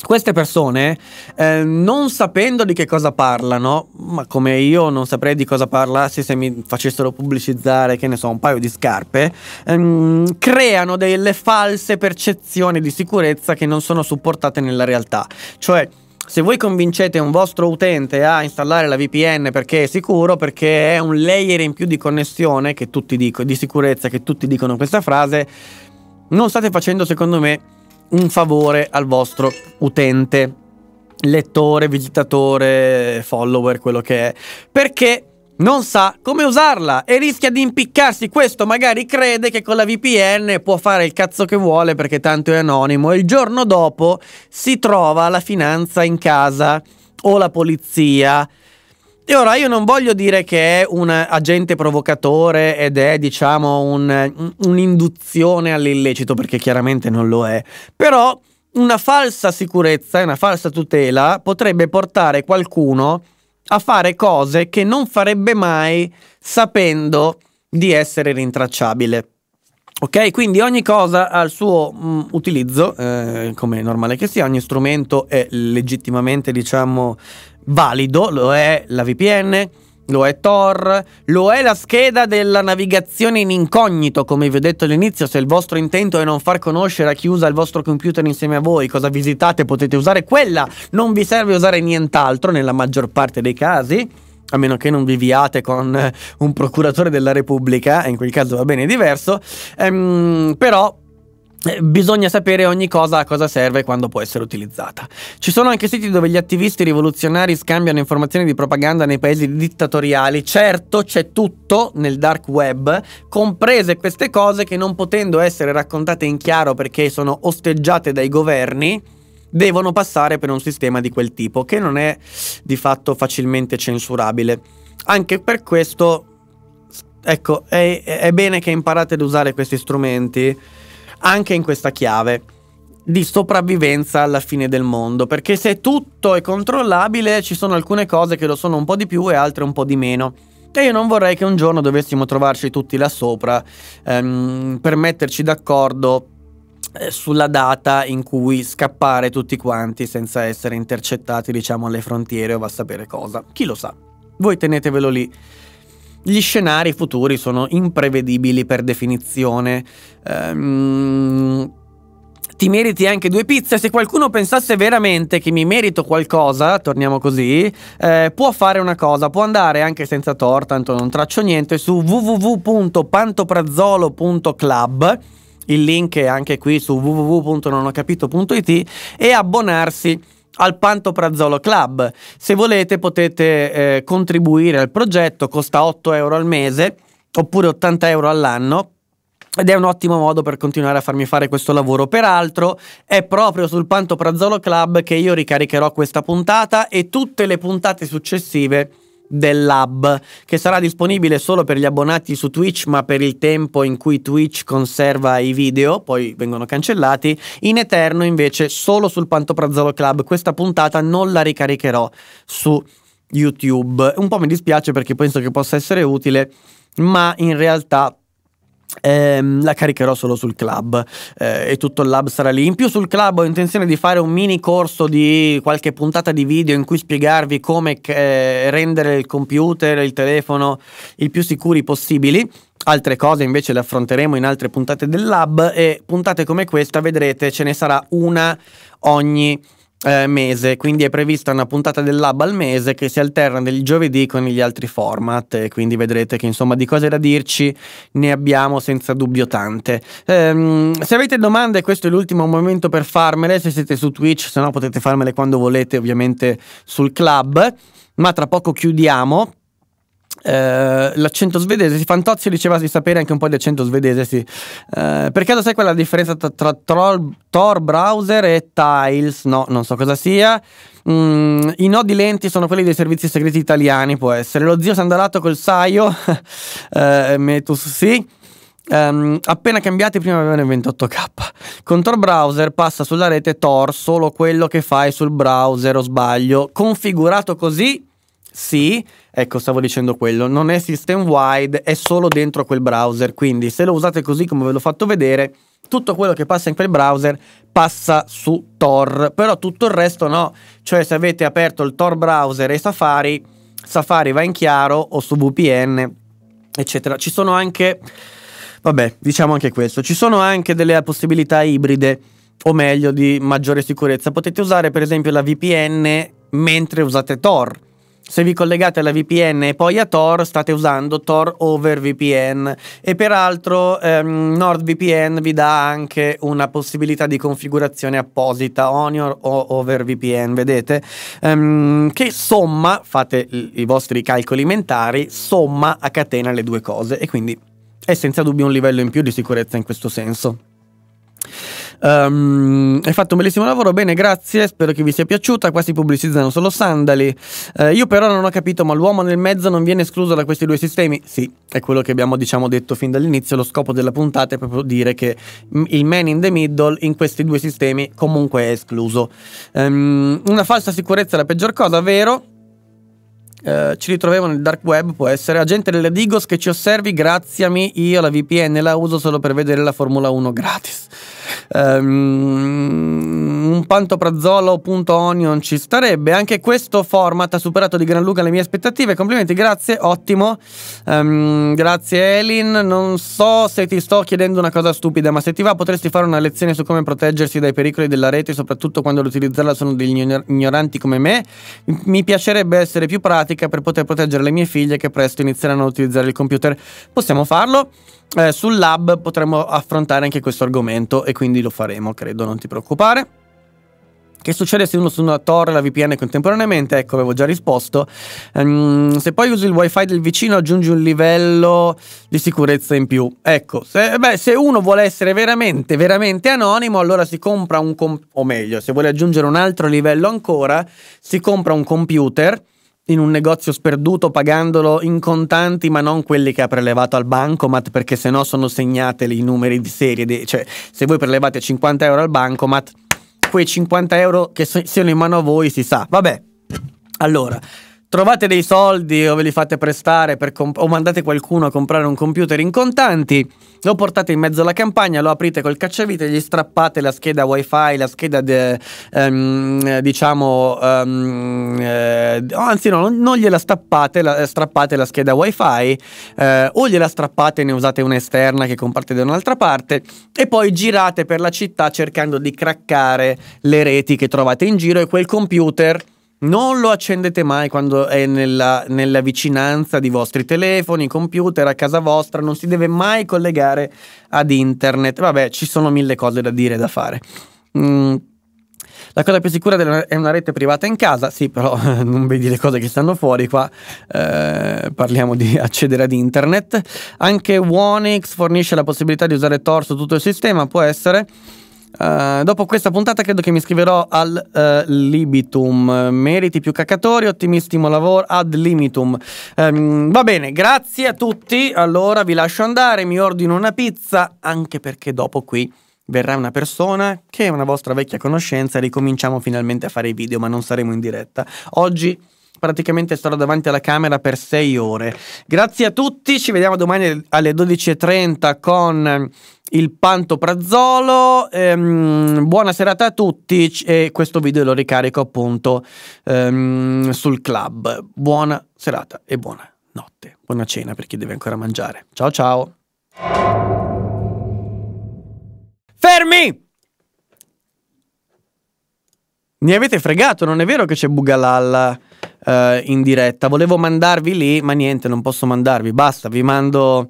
queste persone, eh, non sapendo di che cosa parlano, ma come io non saprei di cosa parlassi se mi facessero pubblicizzare, che ne so, un paio di scarpe, ehm, creano delle false percezioni di sicurezza che non sono supportate nella realtà. Cioè, se voi convincete un vostro utente a installare la VPN perché è sicuro, perché è un layer in più di connessione che tutti dico, di sicurezza che tutti dicono questa frase, non state facendo secondo me un favore al vostro utente, lettore, visitatore, follower, quello che è. Perché non sa come usarla e rischia di impiccarsi. Questo magari crede che con la VPN può fare il cazzo che vuole perché tanto è anonimo e il giorno dopo si trova la finanza in casa o la polizia. E ora io non voglio dire che è un agente provocatore ed è diciamo un, un'induzione all'illecito perché chiaramente non lo è, però una falsa sicurezza e una falsa tutela potrebbe portare qualcuno a a fare cose che non farebbe mai sapendo di essere rintracciabile. Ok, quindi ogni cosa ha il suo mh, mm, utilizzo, eh, come è normale che sia, ogni strumento è legittimamente, diciamo, valido, lo è la VPN, lo è Tor, lo è la scheda della navigazione in incognito, come vi ho detto all'inizio, se il vostro intento è non far conoscere a chi usa il vostro computer insieme a voi cosa visitate, potete usare quella, non vi serve usare nient'altro nella maggior parte dei casi. A meno che non vi viate con eh, un procuratore della Repubblica, in quel caso va bene è diverso. Ehm, però eh, bisogna sapere ogni cosa a cosa serve e quando può essere utilizzata. Ci sono anche siti dove gli attivisti rivoluzionari scambiano informazioni di propaganda nei paesi dittatoriali. Certo, c'è tutto nel dark web, comprese queste cose che non potendo essere raccontate in chiaro perché sono osteggiate dai governi, devono passare per un sistema di quel tipo, che non è di fatto facilmente censurabile. Anche per questo, ecco, è, è bene che imparate ad usare questi strumenti anche in questa chiave di sopravvivenza alla fine del mondo, perché se tutto è controllabile ci sono alcune cose che lo sono un po' di più e altre un po' di meno. E io non vorrei che un giorno dovessimo trovarci tutti là sopra ehm, per metterci d'accordo eh, sulla data in cui scappare tutti quanti senza essere intercettati, diciamo, alle frontiere o va a sapere cosa. Chi lo sa. Voi tenetevelo lì gli scenari futuri sono imprevedibili per definizione. Ehm, ti meriti anche due pizze. Se qualcuno pensasse veramente che mi merito qualcosa, torniamo così, eh, può fare una cosa, può andare anche senza torta, tanto non traccio niente, su www.pantoprazzolo.club il link è anche qui su www.nonocapito.it e abbonarsi al Pantoprazzolo Club. Se volete potete eh, contribuire al progetto, costa 8 euro al mese oppure 80 euro all'anno ed è un ottimo modo per continuare a farmi fare questo lavoro. Peraltro è proprio sul Pantoprazzolo Club che io ricaricherò questa puntata e tutte le puntate successive del Lab, che sarà disponibile solo per gli abbonati su Twitch, ma per il tempo in cui Twitch conserva i video, poi vengono cancellati, in eterno invece solo sul Pantoprazzolo Club. Questa puntata non la ricaricherò su YouTube. Un po' mi dispiace perché penso che possa essere utile, ma in realtà Ehm, la caricherò solo sul club eh, e tutto il lab sarà lì. In più sul club ho intenzione di fare un mini corso di qualche puntata di video in cui spiegarvi come eh, rendere il computer e il telefono il più sicuri possibili. Altre cose invece le affronteremo in altre puntate del lab e puntate come questa vedrete ce ne sarà una ogni eh, mese, quindi è prevista una puntata del Lab al mese che si alterna del giovedì con gli altri format, quindi vedrete che insomma di cose da dirci ne abbiamo senza dubbio tante. Ehm, se avete domande questo è l'ultimo momento per farmele, se siete su Twitch, se no potete farmele quando volete ovviamente sul club, ma tra poco chiudiamo eh, l'accento svedese, si Fantozzi diceva di sapere anche un po' di accento svedese, sì. Eh, per caso sai quella differenza tra, tra, tra Tor Browser e Tiles? No, non so cosa sia. Mm, I nodi lenti sono quelli dei servizi segreti italiani, può essere. Lo zio sandalato col saio, eh, Metus sì. Um, appena cambiati prima avevano il 28k. Con Tor Browser passa sulla rete Tor solo quello che fai sul browser o sbaglio. Configurato così sì, ecco, stavo dicendo quello. Non è system wide, è solo dentro quel browser. Quindi, se lo usate così come ve l'ho fatto vedere, tutto quello che passa in quel browser passa su Tor, però tutto il resto no. Cioè, se avete aperto il Tor browser e Safari, Safari va in chiaro o su VPN, eccetera. Ci sono anche. Vabbè, diciamo anche questo. Ci sono anche delle possibilità ibride, o meglio, di maggiore sicurezza. Potete usare, per esempio, la VPN mentre usate Tor se vi collegate alla VPN e poi a Tor, state usando Tor over VPN e peraltro ehm, NordVPN vi dà anche una possibilità di configurazione apposita, Onion o over VPN, vedete? Ehm, che somma, fate i vostri calcoli mentali, somma a catena le due cose e quindi è senza dubbio un livello in più di sicurezza in questo senso. Um, hai fatto un bellissimo lavoro, bene, grazie, spero che vi sia piaciuta. Qua si pubblicizzano solo sandali. Uh, io però non ho capito, ma l'uomo nel mezzo non viene escluso da questi due sistemi? Sì, è quello che abbiamo diciamo detto fin dall'inizio. Lo scopo della puntata è proprio dire che il man in the middle in questi due sistemi comunque è escluso. Um, una falsa sicurezza è la peggior cosa, vero? Uh, ci ritroviamo nel dark web, può essere. Agente della Digos che ci osservi, graziami, io la VPN la uso solo per vedere la Formula 1 gratis. Um, un pantoprazzolo.onion ci starebbe. Anche questo format ha superato di gran lunga le mie aspettative. Complimenti, grazie, ottimo. Um, grazie Elin. Non so se ti sto chiedendo una cosa stupida, ma se ti va potresti fare una lezione su come proteggersi dai pericoli della rete, soprattutto quando ad utilizzarla sono degli ignoranti come me. Mi piacerebbe essere più pratica per poter proteggere le mie figlie che presto inizieranno a utilizzare il computer. Possiamo farlo? eh, sul lab potremmo affrontare anche questo argomento e quindi lo faremo, credo, non ti preoccupare. Che succede se uno su una torre la VPN contemporaneamente? Ecco, avevo già risposto. Um, se poi usi il wifi del vicino aggiungi un livello di sicurezza in più. Ecco, se, eh, beh, se uno vuole essere veramente, veramente anonimo, allora si compra un... Com- o meglio, se vuole aggiungere un altro livello ancora, si compra un computer in un negozio sperduto pagandolo in contanti, ma non quelli che ha prelevato al bancomat, perché sennò sono segnate i numeri di serie. De- cioè, se voi prelevate 50 euro al bancomat, quei 50 euro che so- siano in mano a voi si sa. Vabbè, allora trovate dei soldi o ve li fate prestare comp- o mandate qualcuno a comprare un computer in contanti, lo portate in mezzo alla campagna, lo aprite col cacciavite, gli strappate la scheda wifi, la scheda de, um, diciamo, um, eh, anzi no, non gliela stappate, la, strappate la scheda wifi eh, o gliela strappate e ne usate una esterna che comparte da un'altra parte e poi girate per la città cercando di craccare le reti che trovate in giro e quel computer non lo accendete mai quando è nella, nella, vicinanza di vostri telefoni, computer, a casa vostra, non si deve mai collegare ad internet. Vabbè, ci sono mille cose da dire e da fare. Mm. La cosa più sicura è una rete privata in casa, sì, però non vedi le cose che stanno fuori qua, eh, parliamo di accedere ad internet. Anche Onyx fornisce la possibilità di usare Tor su tutto il sistema, può essere Uh, dopo questa puntata credo che mi iscriverò al uh, Libitum. Meriti più cacatori, ottimissimo lavoro ad limitum. Um, va bene, grazie a tutti. Allora vi lascio andare, mi ordino una pizza, anche perché dopo qui verrà una persona che è una vostra vecchia conoscenza e ricominciamo finalmente a fare i video, ma non saremo in diretta. Oggi praticamente starò davanti alla camera per sei ore. Grazie a tutti, ci vediamo domani alle 12.30 con il pantoprazzolo. Ehm, buona serata a tutti e questo video lo ricarico appunto ehm, sul club. Buona serata e buona notte. Buona cena per chi deve ancora mangiare. Ciao ciao. Fermi! Mi avete fregato, non è vero che c'è Bugalal eh, in diretta. Volevo mandarvi lì, ma niente, non posso mandarvi. Basta, vi mando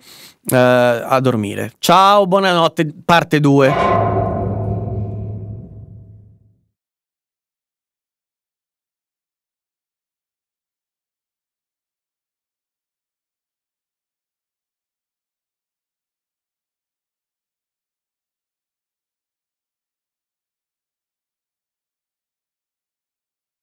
eh, a dormire. Ciao, buonanotte, parte 2.